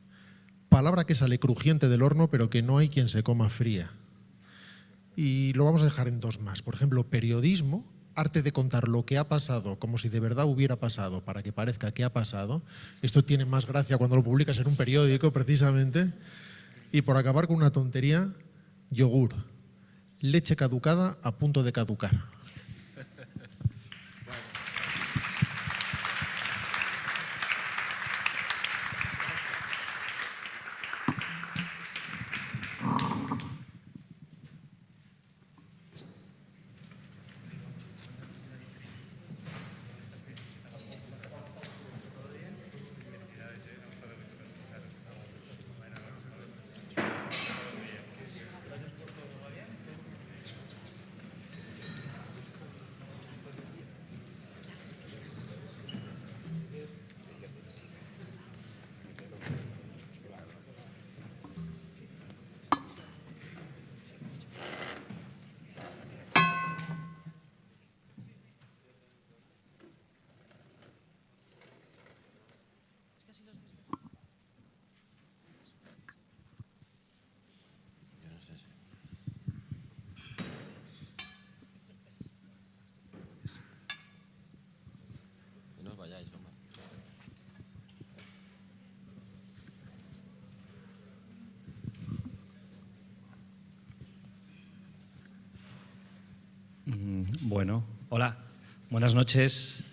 palabra que sale crujiente del horno pero que no hay quien se coma fría. Y lo vamos a dejar en dos más, por ejemplo, periodismo, arte de contar lo que ha pasado como si de verdad hubiera pasado para que parezca que ha pasado. Esto tiene más gracia cuando lo publicas en un periódico, precisamente. Y por acabar con una tontería, yogur. Leche caducada a punto de caducar. Bueno, hola, buenas noches.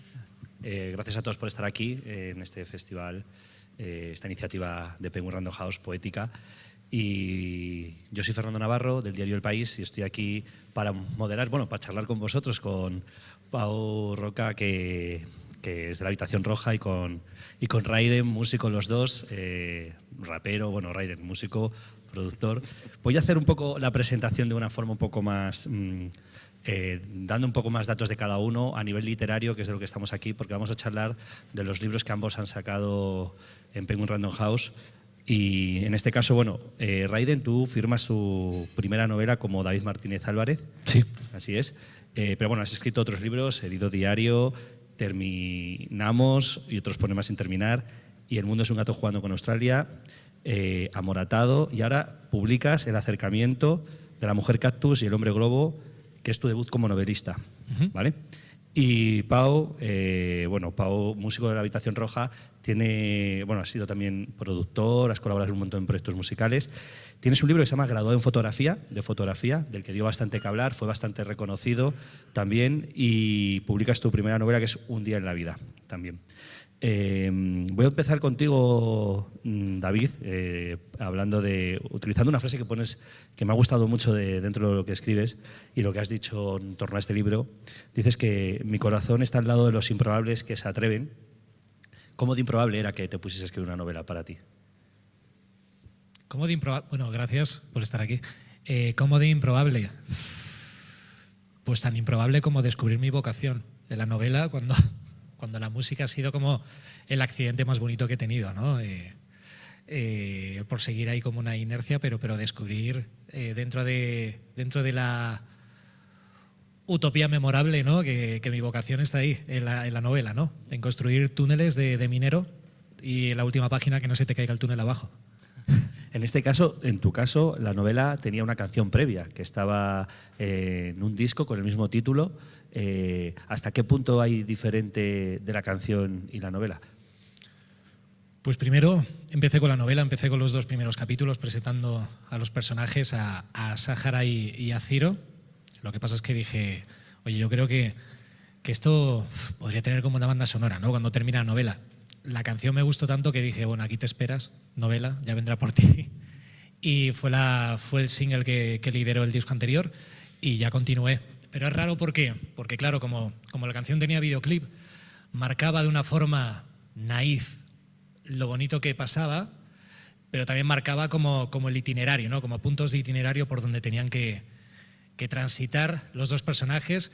Eh, gracias a todos por estar aquí en este festival, eh, esta iniciativa de Penguin Random House Poética. Y yo soy Fernando Navarro, del diario El País, y estoy aquí para moderar, bueno, para charlar con vosotros, con Pau Roca, que, es de la Habitación Roja, y con, y con Raiden, músico los dos, eh, rapero, bueno, Raiden, músico, productor. Voy a hacer un poco la presentación de una forma un poco más... Mm, eh, dando un poco más datos de cada uno a nivel literario, que es de lo que estamos aquí, porque vamos a charlar de los libros que ambos han sacado en Penguin Random House. Y en este caso, bueno, eh, Raiden, tú firmas su primera novela como David Martínez Álvarez. Sí. Así es. Eh, pero bueno, has escrito otros libros, Herido Diario, Terminamos y otros poemas sin terminar. Y El Mundo es un gato jugando con Australia, Amoratado. Y ahora publicas El acercamiento de la mujer cactus y el hombre globo que es tu debut como novelista, ¿vale? Y Pau, eh, bueno, Pau, músico de la Habitación Roja, tiene, bueno, has sido también productor, has colaborado en un montón de proyectos musicales. Tienes un libro que se llama Graduado en Fotografía, de fotografía, del que dio bastante que hablar, fue bastante reconocido también, y publicas tu primera novela que es Un día en la vida también. Eh, voy a empezar contigo, mm, David, eh, hablando de, utilizando una frase que pones, que me ha gustado mucho de, dentro de lo que escribes y lo que has dicho en torno a este libro. Dices que mi corazón está al lado de los improbables que se atreven. ¿Cómo de improbable era que te pusieses a escribir una novela para ti? ¿Cómo de improbable? Bueno, gracias por estar aquí. Eh, ¿Cómo de improbable? Pues tan improbable como descubrir mi vocación. En la novela, cuando cuando la música ha sido como el accidente más bonito que he tenido, ¿no? Eh, eh, por seguir ahí como una inercia, pero, pero descubrir eh, dentro, de, dentro de la utopía memorable, ¿no? Que, mi vocación está ahí, en la, novela, ¿no? En construir túneles de, minero y en la última página que no se te caiga el túnel abajo. En este caso, en tu caso, la novela tenía una canción previa que estaba en un disco con el mismo título eh, ¿hasta qué punto hay diferente de la canción y la novela? Pues primero empecé con la novela, empecé con los dos primeros capítulos presentando a los personajes, a, Sahara y, a Ciro. Lo que pasa es que dije, oye, yo creo que, esto podría tener como una banda sonora, ¿no? Cuando termina la novela. La canción me gustó tanto que dije, bueno, aquí te esperas, novela, ya vendrá por ti. Y fue, la, fue el single que lideró el disco anterior y ya continué. Pero es raro ¿por qué? porque, claro, como, la canción tenía videoclip, marcaba de una forma naif lo bonito que pasaba, pero también marcaba como, el itinerario, ¿no? como puntos de itinerario por donde tenían que, transitar los dos personajes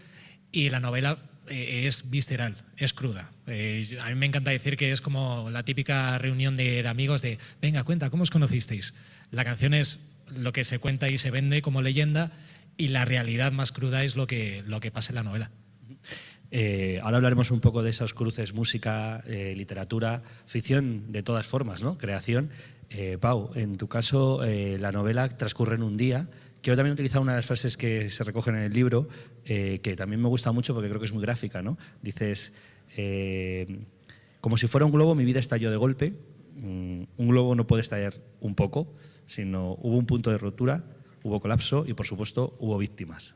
y la novela eh, es visceral, es cruda. Eh, a mí me encanta decir que es como la típica reunión de, de, amigos de, venga, cuenta, ¿cómo os conocisteis? La canción es lo que se cuenta y se vende como leyenda y la realidad más cruda es lo que, lo que pasa en la novela. Eh, ahora hablaremos un poco de esos cruces, música, eh, literatura, ficción de todas formas, ¿no? Creación. Eh, Pau, en tu caso, la novela transcurre en un día. Quiero también utilizar una de las frases que se recogen en el libro, que también me gusta mucho porque creo que es muy gráfica, ¿no? Dices, como si fuera un globo, mi vida estalló de golpe. Mm, un globo no puede estallar un poco, sino hubo un punto de ruptura, hubo colapso y, por supuesto, hubo víctimas.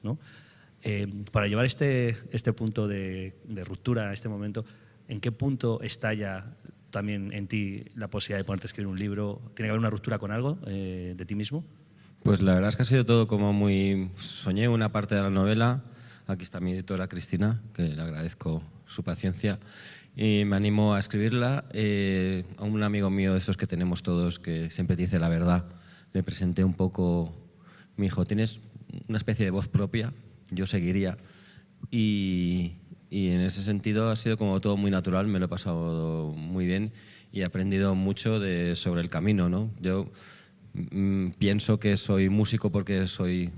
Eh, para llevar este, este punto de, ruptura a este momento, ¿en qué punto estalla también en ti la posibilidad de ponerte a escribir un libro? ¿Tiene que haber una ruptura con algo eh, de ti mismo? Pues la verdad es que ha sido todo como muy... Soñé una parte de la novela, aquí está mi editora Cristina, que le agradezco su paciencia, y me animó a escribirla. Eh, a un amigo mío, de esos que tenemos todos, que siempre dice la verdad, le presenté un poco me dijo, tienes una especie de voz propia, yo seguiría. Y, en ese sentido ha sido como todo muy natural, me lo he pasado muy bien y he aprendido mucho sobre el camino. ¿no? Yo mm, pienso que soy músico porque soy,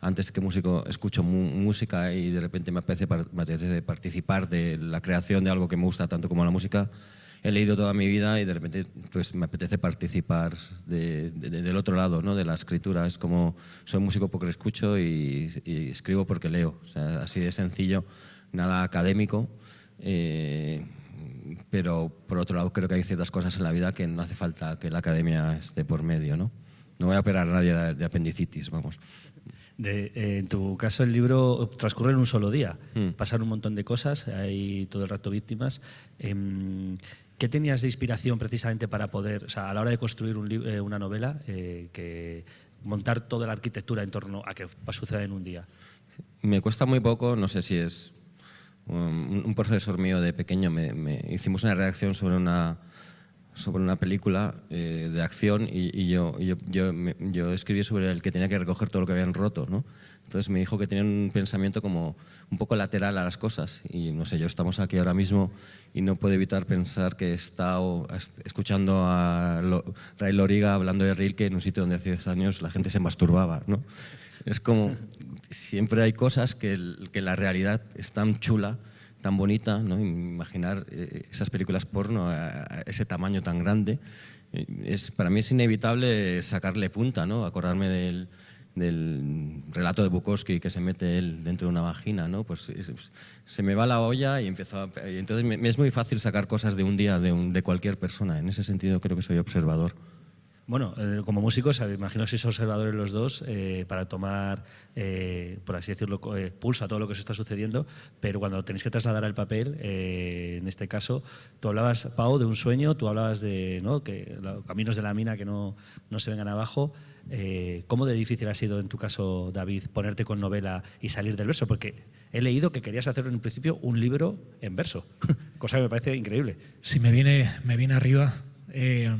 antes que músico, escucho música y de repente me me apetece participar de la creación de algo que me gusta tanto como la música he leído toda mi vida y de repente pues, me apetece participar del otro lado, ¿no? de la escritura. Es como, soy músico porque lo escucho y, escribo porque leo. así de sencillo, nada académico. Eh, pero por otro lado creo que hay ciertas cosas en la vida que no hace falta que la academia esté por medio. No, no voy a operar a nadie de, apendicitis, vamos. Eh, en tu caso, el libro transcurre en un solo día. Hmm. Pasan un montón de cosas, hay todo el rato víctimas. Em, ¿Qué tenías de inspiración precisamente para poder, a la hora de construir eh, una novela, eh, montar toda la arquitectura en torno a que va a suceder en un día? Me cuesta muy poco, no sé si es um, un profesor mío de pequeño, hicimos una redacción sobre una, sobre una película eh, de acción y, yo, yo, escribí sobre el que tenía que recoger todo lo que habían roto, ¿no? Entonces me dijo que tenía un pensamiento como un poco lateral a las cosas. Y no sé, yo estamos aquí ahora mismo y no puedo evitar pensar que he estado escuchando a Ray Loriga hablando de Rilke en un sitio donde hace 10 años la gente se masturbaba, ¿no? Es como, siempre hay cosas que, la realidad es tan chula, tan bonita, ¿no? Imaginar eh, esas películas porno a ese tamaño tan grande, eh, es, para mí es inevitable sacarle punta, ¿no? Acordarme del del relato de Bukowski que se mete él dentro de una vagina, ¿no? Pues, se me va la olla y empiezo a, entonces me, es muy fácil sacar cosas de un día de, cualquier persona. En ese sentido creo que soy observador. Bueno, eh, como músicos, imagino que sois observadores los dos eh, para tomar, eh, por así decirlo, pulso a todo lo que os está sucediendo, pero cuando tenéis que trasladar al papel, en este caso, tú hablabas, Pau, de un sueño, tú hablabas de ¿no? que, los caminos de la mina que no, no se vengan abajo. Eh, ¿Cómo de difícil ha sido en tu caso, David, ponerte con novela y salir del verso? Porque he leído que querías hacer en un principio un libro en verso, cosa que me parece increíble. Si me viene, me viene arriba. Eh,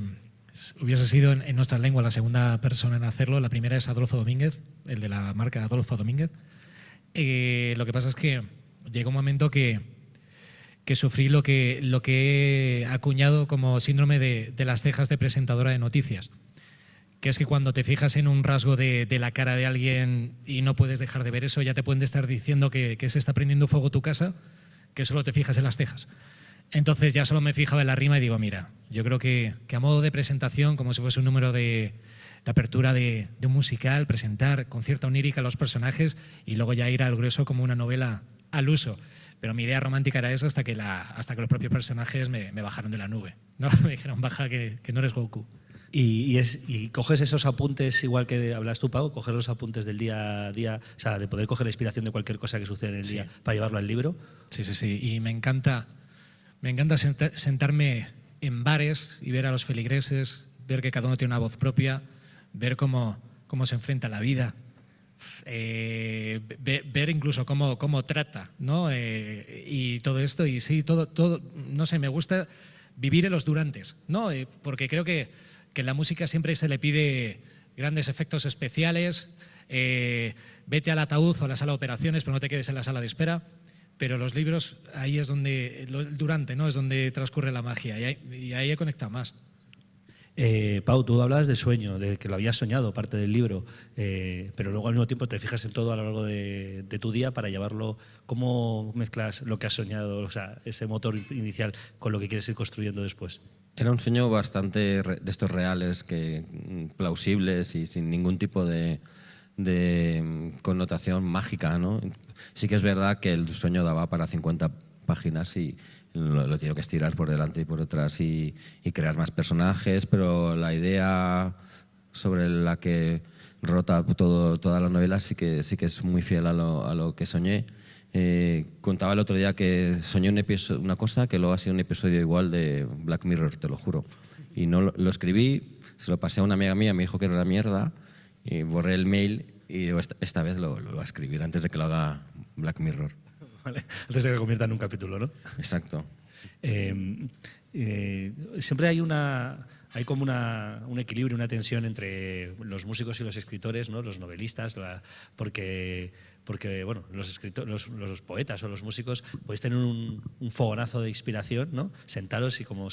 hubiese sido en, nuestra lengua la segunda persona en hacerlo. La primera es Adolfo Domínguez, el de la marca Adolfo Domínguez. Eh, lo que pasa es que llegó un momento que, que sufrí lo que, lo que he acuñado como síndrome de las cejas de presentadora de noticias que es que cuando te fijas en un rasgo de, la cara de alguien y no puedes dejar de ver eso, ya te pueden estar diciendo que, que, se está prendiendo fuego tu casa, que solo te fijas en las cejas. Entonces ya solo me fijaba en la rima y digo, mira, yo creo que, a modo de presentación, como si fuese un número de, apertura de, un musical, presentar con cierta onírica a los personajes y luego ya ir al grueso como una novela al uso. Pero mi idea romántica era eso hasta que, la, hasta que los propios personajes me, bajaron de la nube. ¿no? me dijeron, baja que, que no eres Goku. Y, coges esos apuntes, igual que hablas tú, Pau, coger los apuntes del día a día, o sea, de poder coger la inspiración de cualquier cosa que sucede en el día para llevarlo al libro. Sí, sí, sí. Y me encanta, me encanta sentarme en bares y ver a los feligreses, ver que cada uno tiene una voz propia, ver cómo, cómo se enfrenta la vida, eh, ver incluso cómo, cómo trata, ¿no? Eh, y todo esto, y sí, todo, todo, no sé, me gusta vivir en los durantes, ¿no? Eh, porque creo que que en la música siempre se le pide grandes efectos especiales, eh, vete al ataúd o a la sala de operaciones, pero no te quedes en la sala de espera. Pero los libros, ahí es donde, durante, ¿no? Es donde transcurre la magia y ahí, y he conectado más. Eh, Pau, tú hablabas de sueño, de que lo habías soñado, parte del libro, eh, pero luego al mismo tiempo te fijas en todo a lo largo de, de, tu día para llevarlo. ¿Cómo mezclas lo que has soñado, o sea, ese motor inicial con lo que quieres ir construyendo después? Era un sueño bastante de estos reales, que, mm, plausibles y sin ningún tipo de, mm, connotación mágica. ¿no? Sí que es verdad que el sueño daba para 50 páginas y lo, lo tengo que estirar por delante y por detrás y, crear más personajes, pero la idea sobre la que rota todo, toda la novela sí que, sí que es muy fiel a lo que soñé. Eh, contaba el otro día que soñé una cosa que luego ha sido un episodio igual de Black Mirror, te lo juro. Y no lo, escribí, se lo pasé a una amiga mía, me dijo que era una mierda, y borré el mail y esta, vez lo, lo, voy a escribir antes de que lo haga Black Mirror. antes de que convierta en un capítulo, ¿no? Exacto. Em, eh, siempre hay una hay como un equilibrio, una tensión entre los músicos y los escritores, ¿no? los novelistas, la, porque porque bueno, los, los, poetas o los músicos podéis tener un, fogonazo de inspiración, ¿no? sentaros y como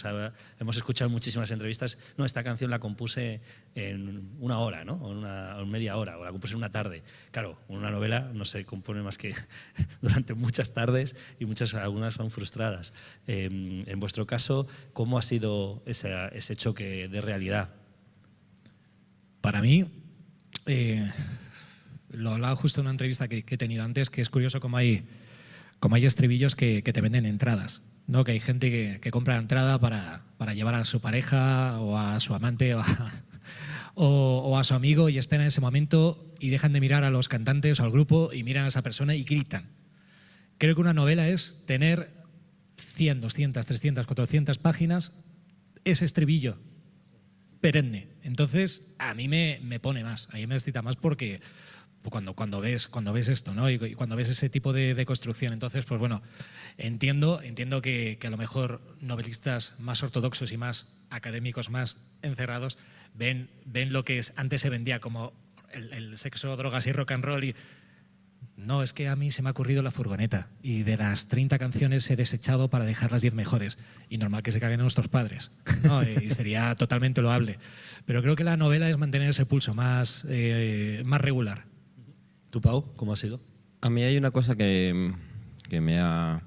hemos escuchado en muchísimas entrevistas, no, esta canción la compuse en una hora, ¿no? o en, una, media hora, o la compuse en una tarde. Claro, una novela no se compone más que durante muchas tardes y muchas, algunas son frustradas. Em, en vuestro caso, ¿cómo ha sido ese, choque de realidad? Para mí, eh, lo hablaba justo en una entrevista que, he tenido antes, que es curioso cómo hay, como hay estribillos que, te venden entradas, ¿no? que hay gente que, compra entrada para, llevar a su pareja o a su amante o a, su amigo y esperan ese momento y dejan de mirar a los cantantes o al grupo y miran a esa persona y gritan. Creo que una novela es tener 100, 200, 300, 400 páginas, ese estribillo perenne. Entonces, a mí me, me pone más, a mí me excita más porque, pues, cuando, cuando, ves, cuando ves esto, ¿no? Y, cuando ves ese tipo de, construcción. Entonces, pues bueno, entiendo, entiendo que, a lo mejor novelistas más ortodoxos y más académicos, más encerrados, ven, ven lo que es, antes se vendía como el, sexo, drogas y rock and roll y no, es que a mí se me ha ocurrido la furgoneta y de las 30 canciones he desechado para dejar las 10 mejores. Y normal que se caguen a nuestros padres. y sería totalmente loable. Pero creo que la novela es mantener ese pulso más, eh, más regular, cómo ha sido? A mí hay una cosa que, me, ha,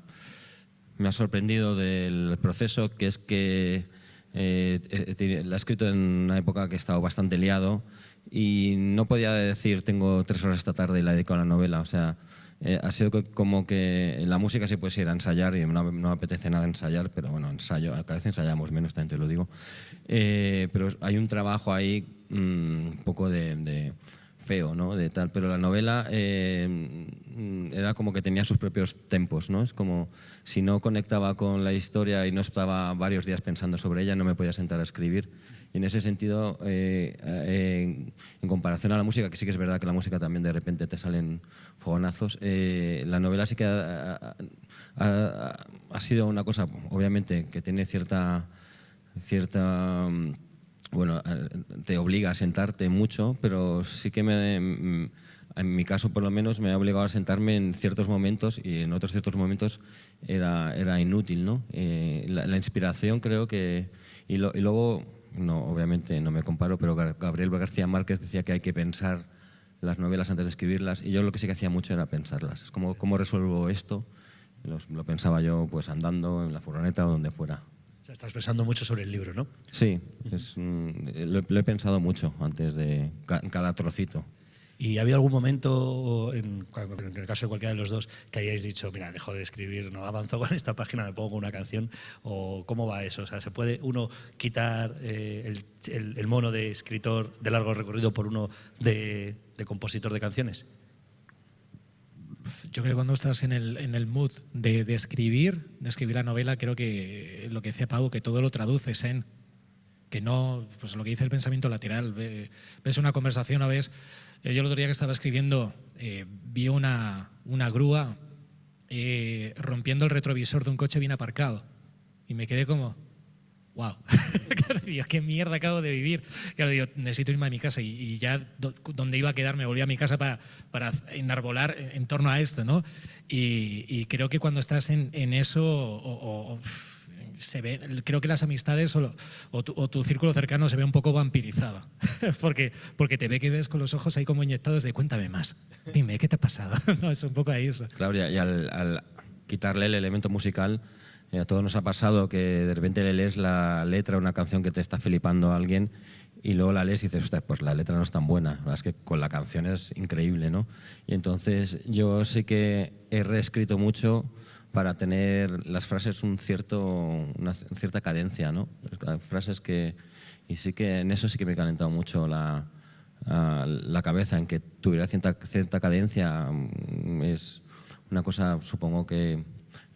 me, ha, sorprendido del proceso, que es que eh, la he escrito en una época que he estado bastante liado y no podía decir tengo tres horas esta tarde y la dedico a la novela. O sea, eh, ha sido como que la música sí puede ir a ensayar y no, apetece nada ensayar, pero bueno, ensayo, cada vez ensayamos menos, también te lo digo. Eh, pero hay un trabajo ahí mm, un poco de, de tal, pero la novela eh, mm, era como que tenía sus propios tempos, ¿no? Es como si no conectaba con la historia y no estaba varios días pensando sobre ella, no me podía sentar a escribir. Y en ese sentido, eh, eh, en comparación a la música, que sí que es verdad que la música también de repente te salen fogonazos, la novela sí que ha, ha, sido una cosa, obviamente, que tiene cierta, cierta mm, bueno, eh, te obliga a sentarte mucho, pero sí que me, mm, en mi caso por lo menos me ha obligado a sentarme en ciertos momentos y en otros ciertos momentos era, era inútil, ¿no? Eh, la, inspiración creo que... Y, luego, no, obviamente no me comparo, pero Gabriel García Márquez decía que hay que pensar las novelas antes de escribirlas y yo lo que sí que hacía mucho era pensarlas. como, ¿cómo resuelvo esto? lo pensaba yo pues andando en la furgoneta o donde fuera. O sea, estás pensando mucho sobre el libro, ¿no? Sí, eh, lo, he pensado mucho antes de cada trocito. ¿Y ha habido algún momento, en, el caso de cualquiera de los dos, que hayáis dicho, mira, dejo de escribir, no avanzo con esta página, me pongo una canción? ¿O cómo va eso? O sea, ¿se puede uno quitar eh, el, mono de escritor de largo recorrido por uno de compositor de canciones? yo creo que cuando estás en el, mood de, de, escribir, de escribir la novela, creo que lo que decía Pau, que todo lo traduces en, que no, pues lo que dice el pensamiento lateral, ves una conversación a veces, eh, yo el otro día que estaba escribiendo eh, vi una, grúa eh, rompiendo el retrovisor de un coche bien aparcado y me quedé como, wow, qué mierda acabo de vivir. Claro, necesito irme a mi casa y, ya ¿dónde donde iba a quedarme, volví a mi casa para, para enarbolar en, torno a esto, ¿no? Y, creo que cuando estás en, eso, o, se ve, creo que las amistades o, tu, círculo cercano se ve un poco vampirizado, porque, porque te ve que ves con los ojos ahí como inyectados de cuéntame más, dime, ¿qué te ha pasado? es un poco ahí eso. Claudia, y al, al quitarle el elemento musical eh, a todos nos ha pasado que de repente le lees la letra a una canción que te está flipando a alguien y luego la lees y dices, pues la letra no es tan buena, la verdad es que con la canción es increíble, ¿no? Y entonces yo sí que he reescrito mucho para tener las frases un cierto, una cierta cadencia, ¿no? Frases que... Y sí que en eso sí que me he calentado mucho la, la cabeza, en que tuviera cierta, cierta cadencia, mm, es una cosa, supongo que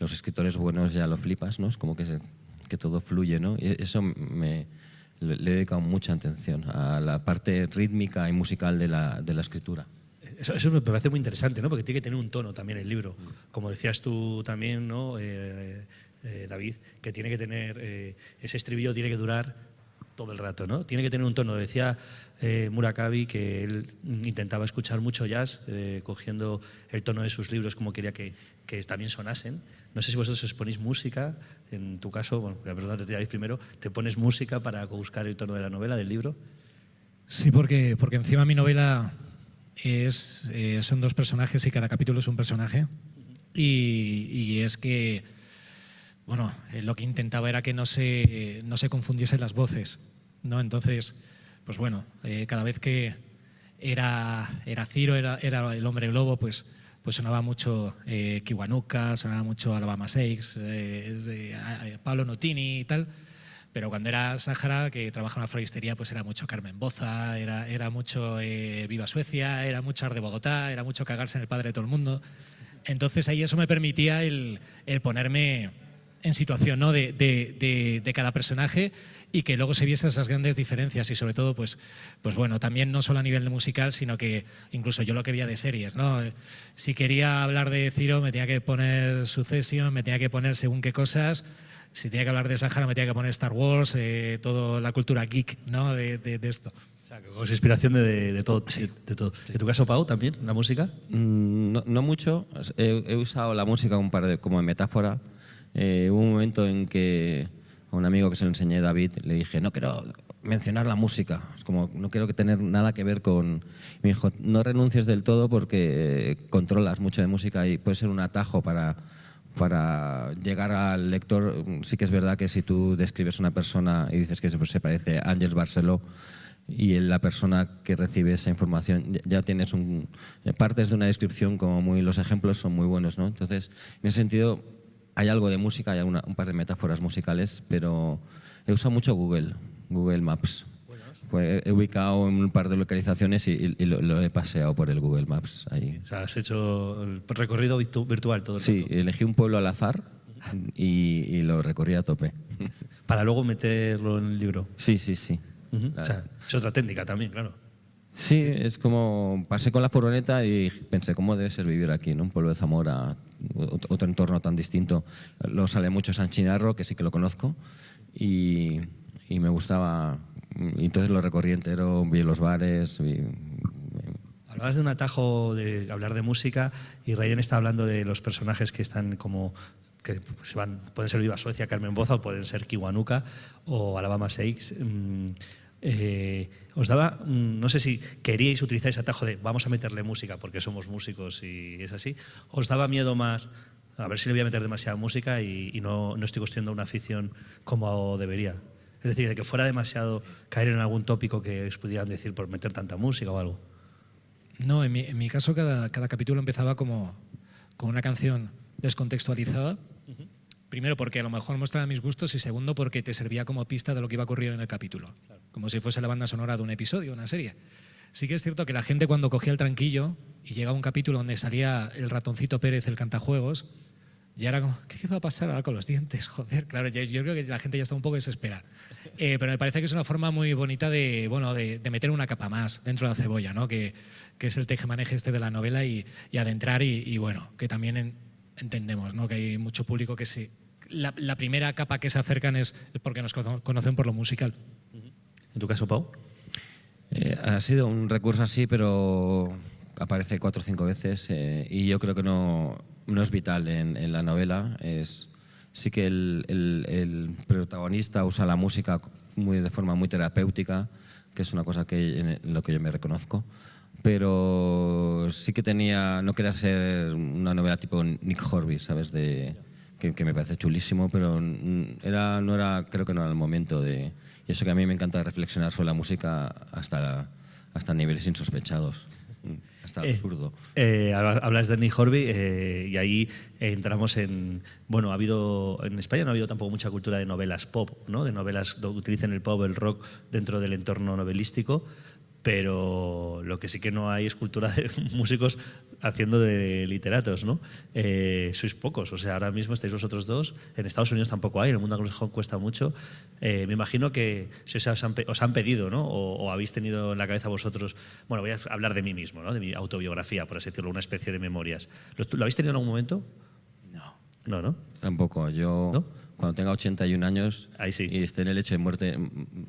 los escritores buenos ya lo flipas, ¿no? Es como que, que todo fluye, ¿no? Y eso me, le, he dedicado mucha atención a la parte rítmica y musical de la, de la escritura. Eso, me parece muy interesante, ¿no? Porque tiene que tener un tono también el libro. Como decías tú también, ¿no? Eh, eh, eh, David, que tiene que tener, ese estribillo tiene que durar todo el rato, ¿no? Tiene que tener un tono. Decía Murakami Murakabi que él intentaba escuchar mucho jazz, cogiendo el tono de sus libros como quería que, que también sonasen, no sé si vosotros os ponéis música, en tu caso, bueno, la te tiráis primero, ¿te pones música para buscar el tono de la novela, del libro? Sí, porque, porque encima mi novela es, eh, son dos personajes y cada capítulo es un personaje. Y, es que, bueno, eh, lo que intentaba era que no se, no se confundiesen las voces, ¿no? Entonces, pues bueno, eh, cada vez que era, era Ciro, era, era el hombre globo, pues pues sonaba mucho eh, Kiwanuka, sonaba mucho Alabama 6, eh, Pablo Notini y tal. Pero cuando era Sahara, que trabajaba en la floristería, pues era mucho Carmen Boza, era, era mucho eh, Viva Suecia, era mucho Ar de Bogotá, era mucho cagarse en el padre de todo el mundo. Entonces ahí eso me permitía el, el ponerme en situación ¿no? de, de, de, cada personaje y que luego se viesen esas grandes diferencias y sobre todo, pues, pues bueno, también no solo a nivel musical, sino que incluso yo lo que veía de series, ¿no? Si quería hablar de Ciro, me tenía que poner sucesión, me tenía que poner según qué cosas, si tenía que hablar de Sahara, me tenía que poner Star Wars, eh, toda la cultura geek, ¿no? De, esto. O sea, es inspiración de, de todo. de, todo. ¿En tu caso, Pau, también, la música? Mm, no, mucho. He, usado la música un par de, como metáfora eh, hubo un momento en que a un amigo que se lo enseñé, David, le dije, no quiero mencionar la música, es como, no quiero tener nada que ver con... Me dijo, no renuncies del todo porque eh, controlas mucho de música y puede ser un atajo para, para llegar al lector. Sí que es verdad que si tú describes a una persona y dices que se, pues, parece a Ángel Barceló, y la persona que recibe esa información ya tienes un, eh, partes de una descripción como muy los ejemplos son muy buenos no entonces en ese sentido hay algo de música, hay un par de metáforas musicales, pero he usado mucho Google, Google Maps. Pues he ubicado en un par de localizaciones y, lo, he paseado por el Google Maps. Ahí. o sea, has hecho el recorrido virtual todo el Sí, elegí un pueblo al azar y, lo recorrí a tope. Para luego meterlo en el libro. Sí, sí, sí. O sea, es otra técnica también, claro. Sí, es como pasé con la furgoneta y pensé, ¿cómo debe ser vivir aquí? En ¿no? un pueblo de Zamora, otro entorno tan distinto. Lo sale mucho San Chinarro que sí que lo conozco, y, me gustaba. entonces lo recorrí entero, vi los bares. Vi... Hablabas de un atajo de hablar de música y Rayen está hablando de los personajes que están como que se van, pueden ser Viva Suecia, Carmen Boza, o pueden ser Kiwanuka o Alabama Shakes. Mm, eh, os daba, mm, no sé si queríais utilizar ese atajo de vamos a meterle música porque somos músicos y es así, os daba miedo más a ver si le voy a meter demasiada música y, no, no, estoy construyendo una afición como debería. Es decir, de que fuera demasiado caer en algún tópico que os pudieran decir por meter tanta música o algo. No, en mi, caso cada, cada, capítulo empezaba como con una canción descontextualizada. Primero porque a lo mejor mostraba mis gustos y segundo porque te servía como pista de lo que iba a ocurrir en el capítulo como si fuese la banda sonora de un episodio, una serie. Sí que es cierto que la gente cuando cogía el tranquillo y llegaba un capítulo donde salía el ratoncito Pérez, el cantajuegos, ya era como, ¿qué va a pasar ahora con los dientes? Joder, claro, yo, creo que la gente ya está un poco desesperada. Eh, pero me parece que es una forma muy bonita de, bueno, de, meter una capa más dentro de la cebolla, ¿no? que, es el tejemaneje este de la novela y, adentrar y, bueno, que también entendemos ¿no? que hay mucho público que se, la primera capa que se acercan es porque nos conocen por lo musical. ¿En tu caso, Pau? Eh, ha sido un recurso así, pero aparece cuatro o cinco veces eh, y yo creo que no, no es vital en, la novela. Es, sí que el, protagonista usa la música muy, de forma muy terapéutica, que es una cosa que, en lo que yo me reconozco. Pero sí que tenía, no quería ser una novela tipo Nick Horby, ¿sabes? De, que, que me parece chulísimo, pero era, no era, creo que no era el momento de, y eso que a mí me encanta reflexionar sobre la música hasta, hasta niveles insospechados hasta eh, absurdo. Eh, hablas de Nick Horby eh, y ahí entramos en. Bueno, ha habido. En España no ha habido tampoco mucha cultura de novelas pop, ¿no? De novelas que utilicen el pop, el rock dentro del entorno novelístico. Pero lo que sí que no hay es cultura de músicos haciendo de literatos, ¿no? Eh, sois pocos, o sea, ahora mismo estáis vosotros dos, en Estados Unidos tampoco hay, en el mundo anglosajón cuesta mucho. Eh, me imagino que os han, pedido, ¿no? O, habéis tenido en la cabeza vosotros, bueno, voy a hablar de mí mismo, ¿no? De mi autobiografía, por así decirlo, una especie de memorias. ¿Lo, habéis tenido en algún momento? No. No, ¿no? Tampoco, yo... Cuando tenga 81 años Ahí sí. y esté en el hecho de muerte,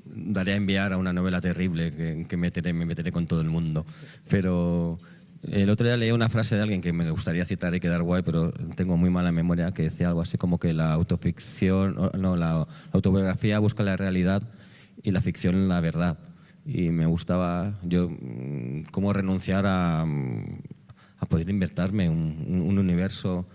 daré a enviar a una novela terrible que, meteré, me meteré con todo el mundo. Pero el otro día leí una frase de alguien que me gustaría citar y quedar guay, pero tengo muy mala memoria, que decía algo así como que la autoficción, no, la autobiografía busca la realidad y la ficción la verdad. Y me gustaba yo mm, cómo renunciar a, mm, poder invertirme un, un universo,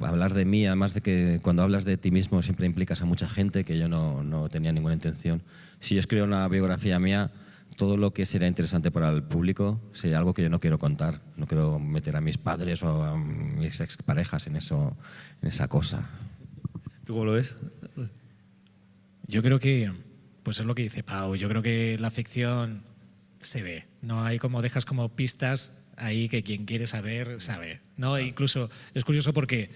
hablar de mí, además de que cuando hablas de ti mismo siempre implicas a mucha gente, que yo no, no tenía ninguna intención. Si yo escribo una biografía mía, todo lo que será interesante para el público sería algo que yo no quiero contar. No quiero meter a mis padres o a mis exparejas en, eso, en esa cosa. ¿Tú cómo lo ves? Yo creo que, pues es lo que dice Pau, yo creo que la ficción se ve. No hay como dejas como pistas ahí que quien quiere saber sabe. ¿no? incluso es curioso porque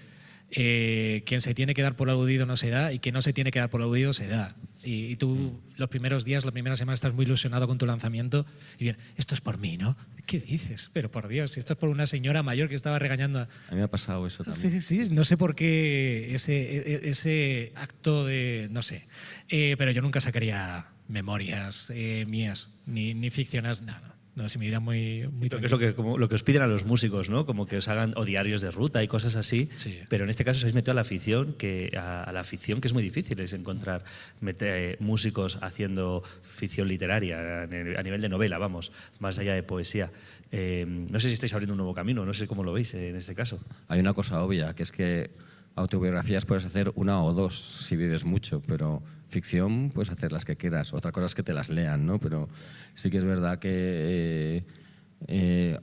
eh, quien se tiene que dar por aludido no se da y quien no se tiene que dar por aludido se da. Y, tú mm. los primeros días, las primeras semanas, estás muy ilusionado con tu lanzamiento y bien, esto es por mí, ¿no? ¿Qué dices? Pero por Dios, esto es por una señora mayor que estaba regañando. A, a mí me ha pasado eso también. Sí, sí, no sé por qué ese, e, e, ese acto de, no sé, eh, pero yo nunca sacaría memorias eh, mías, ni, ni ficcionas, nada muy... es lo que, como, lo que os piden a los músicos, ¿no? Como que os hagan o diarios de ruta y cosas así. Pero en este caso os habéis metido a la ficción que, a, la que es muy difícil, es encontrar eh, músicos haciendo ficción literaria a, nivel de novela, vamos, más allá de poesía. Em, no sé si estáis abriendo un nuevo camino, no sé cómo lo veis en este caso. Hay una cosa obvia, que es que autobiografías puedes hacer una o dos si vives mucho, pero ficción puedes hacer las que quieras, otra cosa es que te las lean, ¿no? Pero sí que es verdad que... Eh, eh,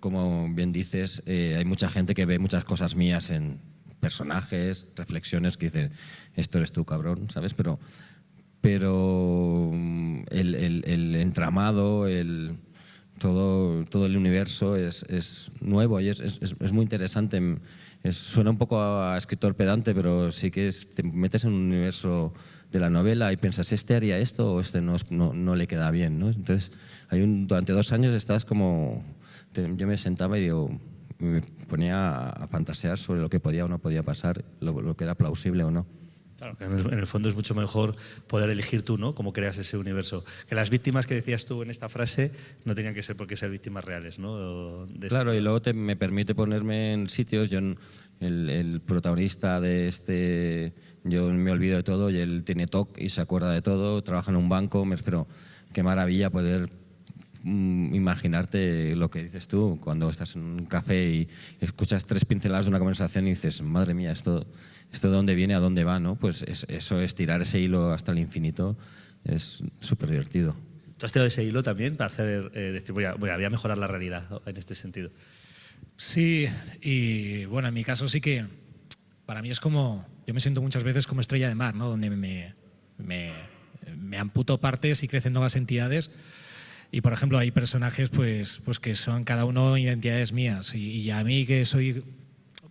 como bien dices, eh, hay mucha gente que ve muchas cosas mías en personajes, reflexiones que dicen, esto eres tú, cabrón, ¿sabes? Pero, pero mm, el, entramado, el, todo, el universo es, nuevo y es, muy interesante. suena un poco a escritor pedante, pero sí que te metes en un universo de la novela y piensas, ¿este haría esto o este no, no, le queda bien? ¿no? Entonces, hay durante dos años estás como... Yo me sentaba y digo, me ponía a fantasear sobre lo que podía o no podía pasar, lo, que era plausible o no. Claro, que en, el, fondo es mucho mejor poder elegir tú, ¿no? Cómo creas ese universo. Que las víctimas que decías tú en esta frase no tenían que ser porque ser víctimas reales, ¿no? claro, y luego te, me permite ponerme en sitios el, protagonista de este, yo me olvido de todo y él tiene TOC y se acuerda de todo, trabaja en un banco, me espero qué maravilla poder mm, imaginarte lo que dices tú cuando estás en un café y escuchas tres pinceladas de una conversación y dices, madre mía, esto, esto de dónde viene, a dónde va, ¿no? Pues es, eso, estirar ese hilo hasta el infinito es súper divertido. ¿Tú has tirado ese hilo también para hacer, eh, decir, voy voy a mejorar la realidad en este sentido? Sí, y bueno, en mi caso sí que para mí es como, yo me siento muchas veces como estrella de mar, ¿no? Donde me, me, me amputo partes y crecen nuevas entidades. Y por ejemplo, hay personajes pues, pues que son cada uno identidades mías. Y, a mí que soy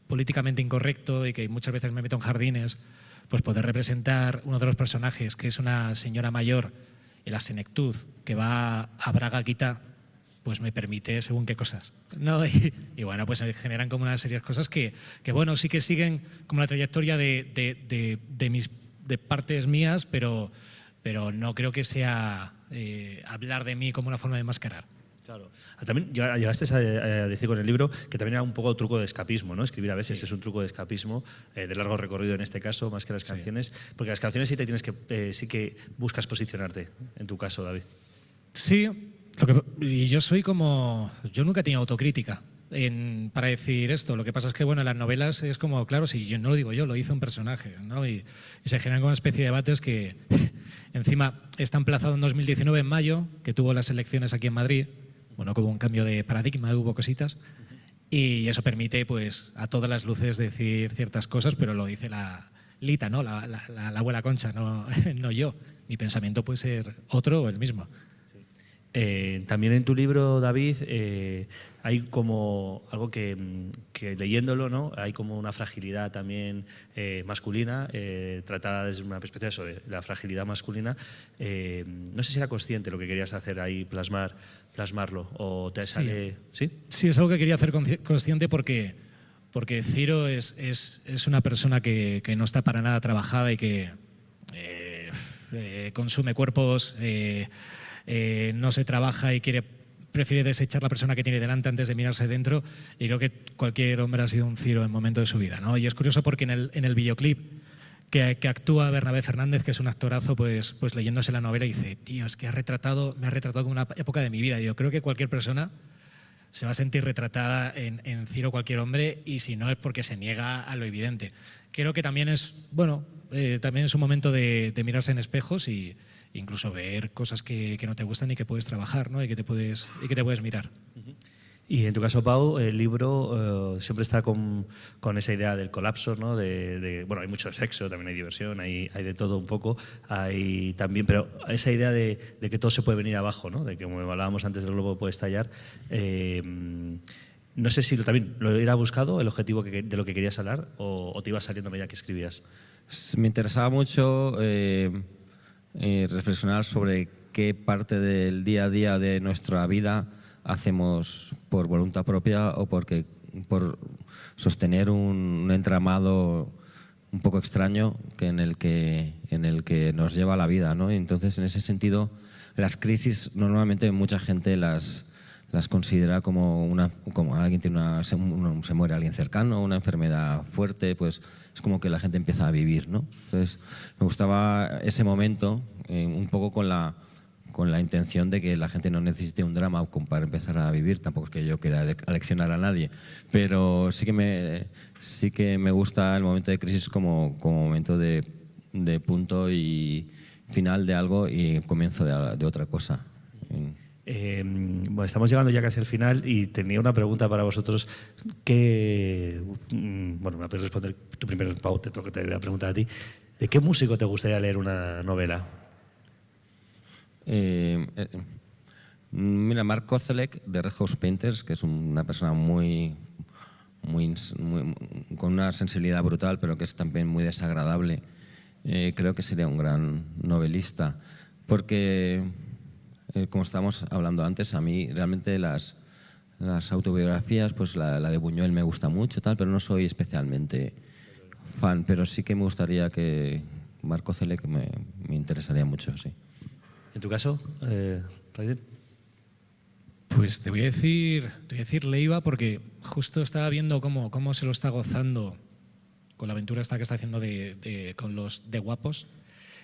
políticamente incorrecto y que muchas veces me meto en jardines, pues poder representar uno de los personajes, que es una señora mayor en la senectud, que va a Braga pues me permite según qué cosas. Y, bueno, pues generan como una serie de cosas que, bueno, sí que siguen como la trayectoria de, mis partes mías, pero, pero no creo que sea eh, hablar de mí como una forma de mascarar. Claro. Ah, también llegaste a, decir con el libro que también era un poco truco de escapismo, ¿no? Escribir a veces es un truco de escapismo, eh, de largo recorrido en este caso, más que las canciones, porque las canciones sí te tienes que, eh, sí que buscas posicionarte, en tu caso, David. Sí, y yo soy como. Yo nunca he tenido autocrítica para decir esto. Lo que pasa es que, bueno, las novelas es como, claro, si yo no lo digo yo, lo hizo un personaje, ¿no? Y, se generan como una especie de debates que, encima, está emplazado en 2019, en mayo, que tuvo las elecciones aquí en Madrid. Bueno, como un cambio de paradigma, hubo cositas. Y eso permite, pues, a todas las luces decir ciertas cosas, pero lo dice la Lita, ¿no? La, abuela Concha, no, no yo. Mi pensamiento puede ser otro o el mismo. Eh, también en tu libro, David, eh, hay como algo que, leyéndolo, ¿no? Hay como una fragilidad también eh, masculina, tratada desde una perspectiva eso, de la fragilidad masculina. no sé si era consciente lo que querías hacer ahí, plasmar, plasmarlo, o te sale. Sí. ¿Sí? es algo que quería hacer consciente porque, porque Ciro es, una persona que, que, no está para nada trabajada y que consume cuerpos eh, no se trabaja y quiere prefiere desechar la persona que tiene delante antes de mirarse dentro y creo que cualquier hombre ha sido un ciro en momento de su vida. Y es curioso porque en el, videoclip que, actúa Bernabé Fernández, que es un actorazo, pues, pues, leyéndose la novela dice, tío, es que ha retratado, me ha retratado como una época de mi vida. yo creo que cualquier persona se va a sentir retratada en, Ciro cualquier hombre y si no es porque se niega a lo evidente. Creo que también es, bueno, eh, también es un momento de mirarse en espejos y, incluso ver cosas que, que, no te gustan y que puedes trabajar ¿no? y, que te puedes, y que te puedes mirar. Y en tu caso, Pau, el libro eh, siempre está con, con, esa idea del colapso, ¿no? De, bueno, hay mucho sexo, también hay diversión, hay, hay de todo un poco, hay también, pero esa idea de, de que todo se puede venir abajo, ¿no? De que, como hablábamos antes, el globo puede estallar. Eh, no sé si lo, también lo hubiera buscado, el objetivo de lo que querías hablar, o, te iba saliendo a medida que escribías. Me interesaba mucho... Eh, eh, reflexionar sobre qué parte del día a día de nuestra vida hacemos por voluntad propia o porque, por sostener un, entramado un poco extraño que en el que en el que nos lleva la vida, ¿no? Entonces, en ese sentido, las crisis normalmente mucha gente las las considera como una como alguien tiene una se, se muere alguien cercano, una enfermedad fuerte, pues como que la gente empieza a vivir, ¿no? Entonces, me gustaba ese momento, eh, un poco con la, con la intención de que la gente no necesite un drama para empezar a vivir, tampoco es que yo quiera aleccionar a nadie, pero sí que me, sí que me gusta el momento de crisis como, como momento de, de punto y final de algo y comienzo de, de otra cosa. Em, bueno, estamos llegando ya casi al final y tenía una pregunta para vosotros ¿qué? Mm, bueno, me puedes responder tu primer Pau, te tengo te la pregunta a ti. ¿De qué músico te gustaría leer una novela? Eh, eh, mira, Mark Kozelek de Red House Painters, que es una persona muy, muy, con una sensibilidad brutal, pero que es también muy desagradable, eh, creo que sería un gran novelista, porque eh, como estábamos hablando antes, a mí realmente las, autobiografías, pues la, de Buñuel me gusta mucho, tal, pero no soy especialmente fan, pero sí que me gustaría que Marco Cele, que me, me interesaría mucho, sí. ¿En tu caso, eh, Pues te voy a decir, voy Leiva porque justo estaba viendo cómo, se lo está gozando con la aventura esta que está haciendo de, con los de guapos,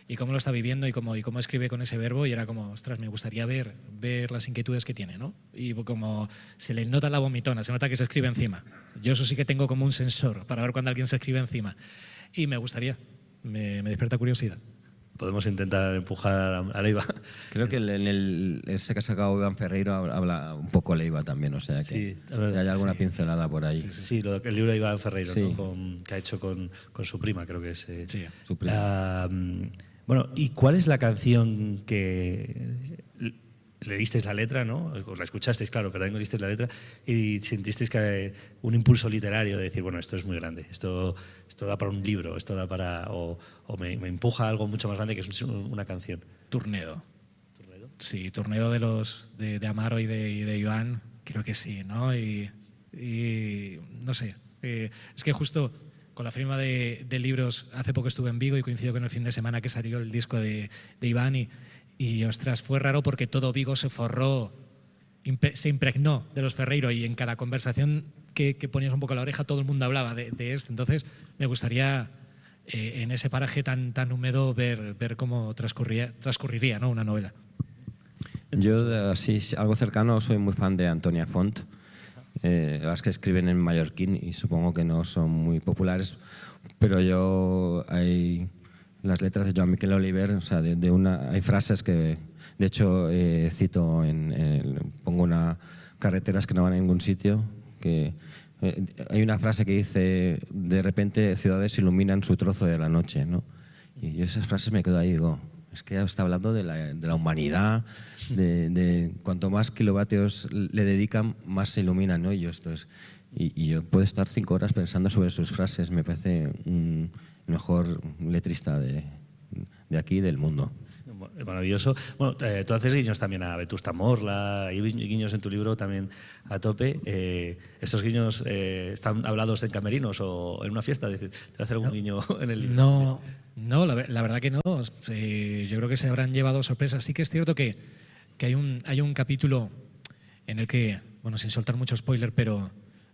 y cómo lo está viviendo y cómo, y cómo escribe con ese verbo y era como, ostras, me gustaría ver, ver las inquietudes que tiene, ¿no? Y como se le nota la vomitona, se nota que se escribe encima. Yo eso sí que tengo como un sensor para ver cuando alguien se escribe encima. Y me gustaría, me, me despierta curiosidad. Podemos intentar empujar a Leiva. Creo que en el, ese que ha sacado Iván Ferreiro habla un poco Leiva también, o sea que sí, hay alguna pincelada por ahí. Sí, el libro de Iván Ferreiro que ha hecho con, con, su prima, creo que es. Eh, sí, su prima. La, ah, mm, bueno, ¿y cuál es la canción que le diste la letra, ¿no? La escuchasteis, claro, pero también leísteis la letra y sentisteis que un impulso literario de decir, bueno, esto es muy grande, esto, esto da para un libro, esto da para. o, me, empuja algo mucho más grande que es una canción. Turnedo. Sí, Turnedo de los de, Amaro y de, Iván, Joan, creo que sí, ¿no? Y, no sé, eh, es que justo con la firma de, libros. Hace poco estuve en Vigo y coincido con el fin de semana que salió el disco de, Iván y, ostras, fue raro porque todo Vigo se forró, se impregnó de los Ferreiros y en cada conversación que, que, ponías un poco la oreja todo el mundo hablaba de, esto. Entonces me gustaría eh, en ese paraje tan, tan húmedo ver, ver cómo transcurría, transcurriría ¿no? una novela. Yo, así, algo cercano, soy muy fan de Antonia Font eh, las que escriben en mallorquín y supongo que no son muy populares, pero yo hay las letras de Joan Miquel Oliver, o sea, de, una, hay frases que, de hecho, eh, cito, en, pongo una carreteras que no van a ningún sitio, que eh, hay una frase que dice, de repente ciudades iluminan su trozo de la noche, ¿no? Y yo esas frases me quedo ahí digo, es que ya está hablando de la, de la humanidad, de, cuanto más kilovatios le dedican, más se iluminan ¿no? ellos. y, yo puedo estar cinco horas pensando sobre sus frases, me parece un mejor letrista de, aquí, del mundo. Maravilloso. Bueno, eh, tú haces guiños también a Vetusta Morla, hay guiños en tu libro también a tope. Eh, ¿Estos guiños eh, están hablados en camerinos o en una fiesta? ¿Te hace algún guiño en el libro? No, no, la, verdad que no. yo creo que se habrán llevado sorpresas. Sí que es cierto que, hay, un, hay un capítulo en el que, bueno, sin soltar mucho spoiler, pero,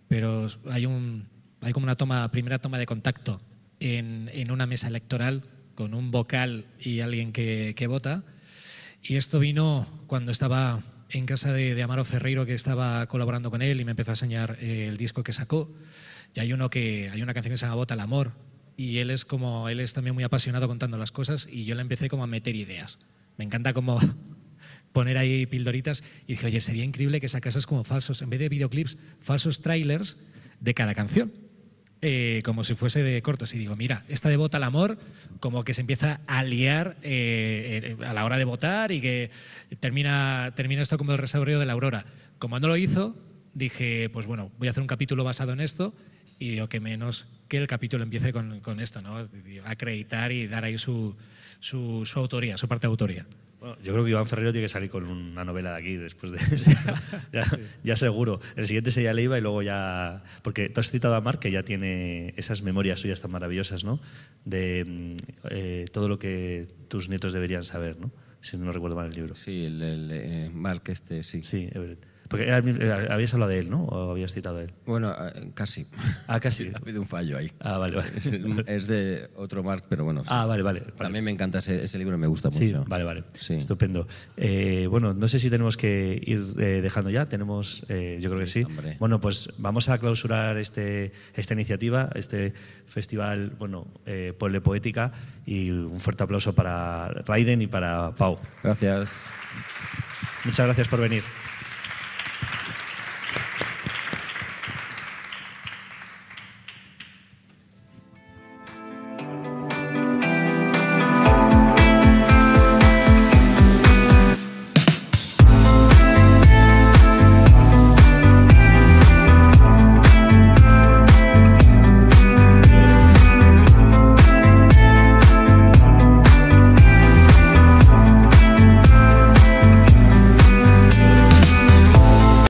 pero hay, un, hay como una primera toma de contacto en, una mesa electoral con un vocal y alguien que, vota. Y esto vino cuando estaba en casa de, Amaro Ferreiro, que estaba colaborando con él y me empezó a enseñar eh, el disco que sacó. Y hay, uno que, hay una canción que se llama Vota el Amor, y él es como, él es también muy apasionado contando las cosas y yo le empecé como a meter ideas. Me encanta como poner ahí pildoritas y dije, oye, sería increíble que sacases como falsos, en vez de videoclips, falsos trailers de cada canción. Eh, como si fuese de cortos y digo, mira, esta de vota al amor como que se empieza a liar eh, eh, a la hora de votar y que termina, termina esto como el resabreo de la aurora. Como no lo hizo, dije, pues bueno, voy a hacer un capítulo basado en esto y o que menos que el capítulo empiece con, esto, ¿no? Acreditar y dar ahí su, autoría, su parte de autoría. yo creo que Iván Ferrero tiene que salir con una novela de aquí después de ya, seguro. El siguiente sería Leiva y luego ya... Porque tú has citado a Marc, que ya tiene esas memorias suyas tan maravillosas, ¿no? De mm, eh, todo lo que tus nietos deberían saber, ¿no? Si no recuerdo mal el libro. Sí, el, de eh, Marc este, sí. Sí, Everett. Porque habías hablado de él, ¿no? ¿O habías citado a él? Bueno, ah, casi. Ah, casi. ha habido un fallo ahí. Ah, vale, vale. es de otro Mark, pero bueno. Ah, vale, vale. A mí me encanta ese, libro, me gusta mucho. vale, vale. Estupendo. Eh, bueno, no sé si tenemos que ir eh, dejando ya. Tenemos, eh, yo creo que sí. Bueno, pues vamos a clausurar este, esta iniciativa, este festival, bueno, eh, Pueblo Poética. Y un fuerte aplauso para Raiden y para Pau. Gracias. Muchas gracias por venir.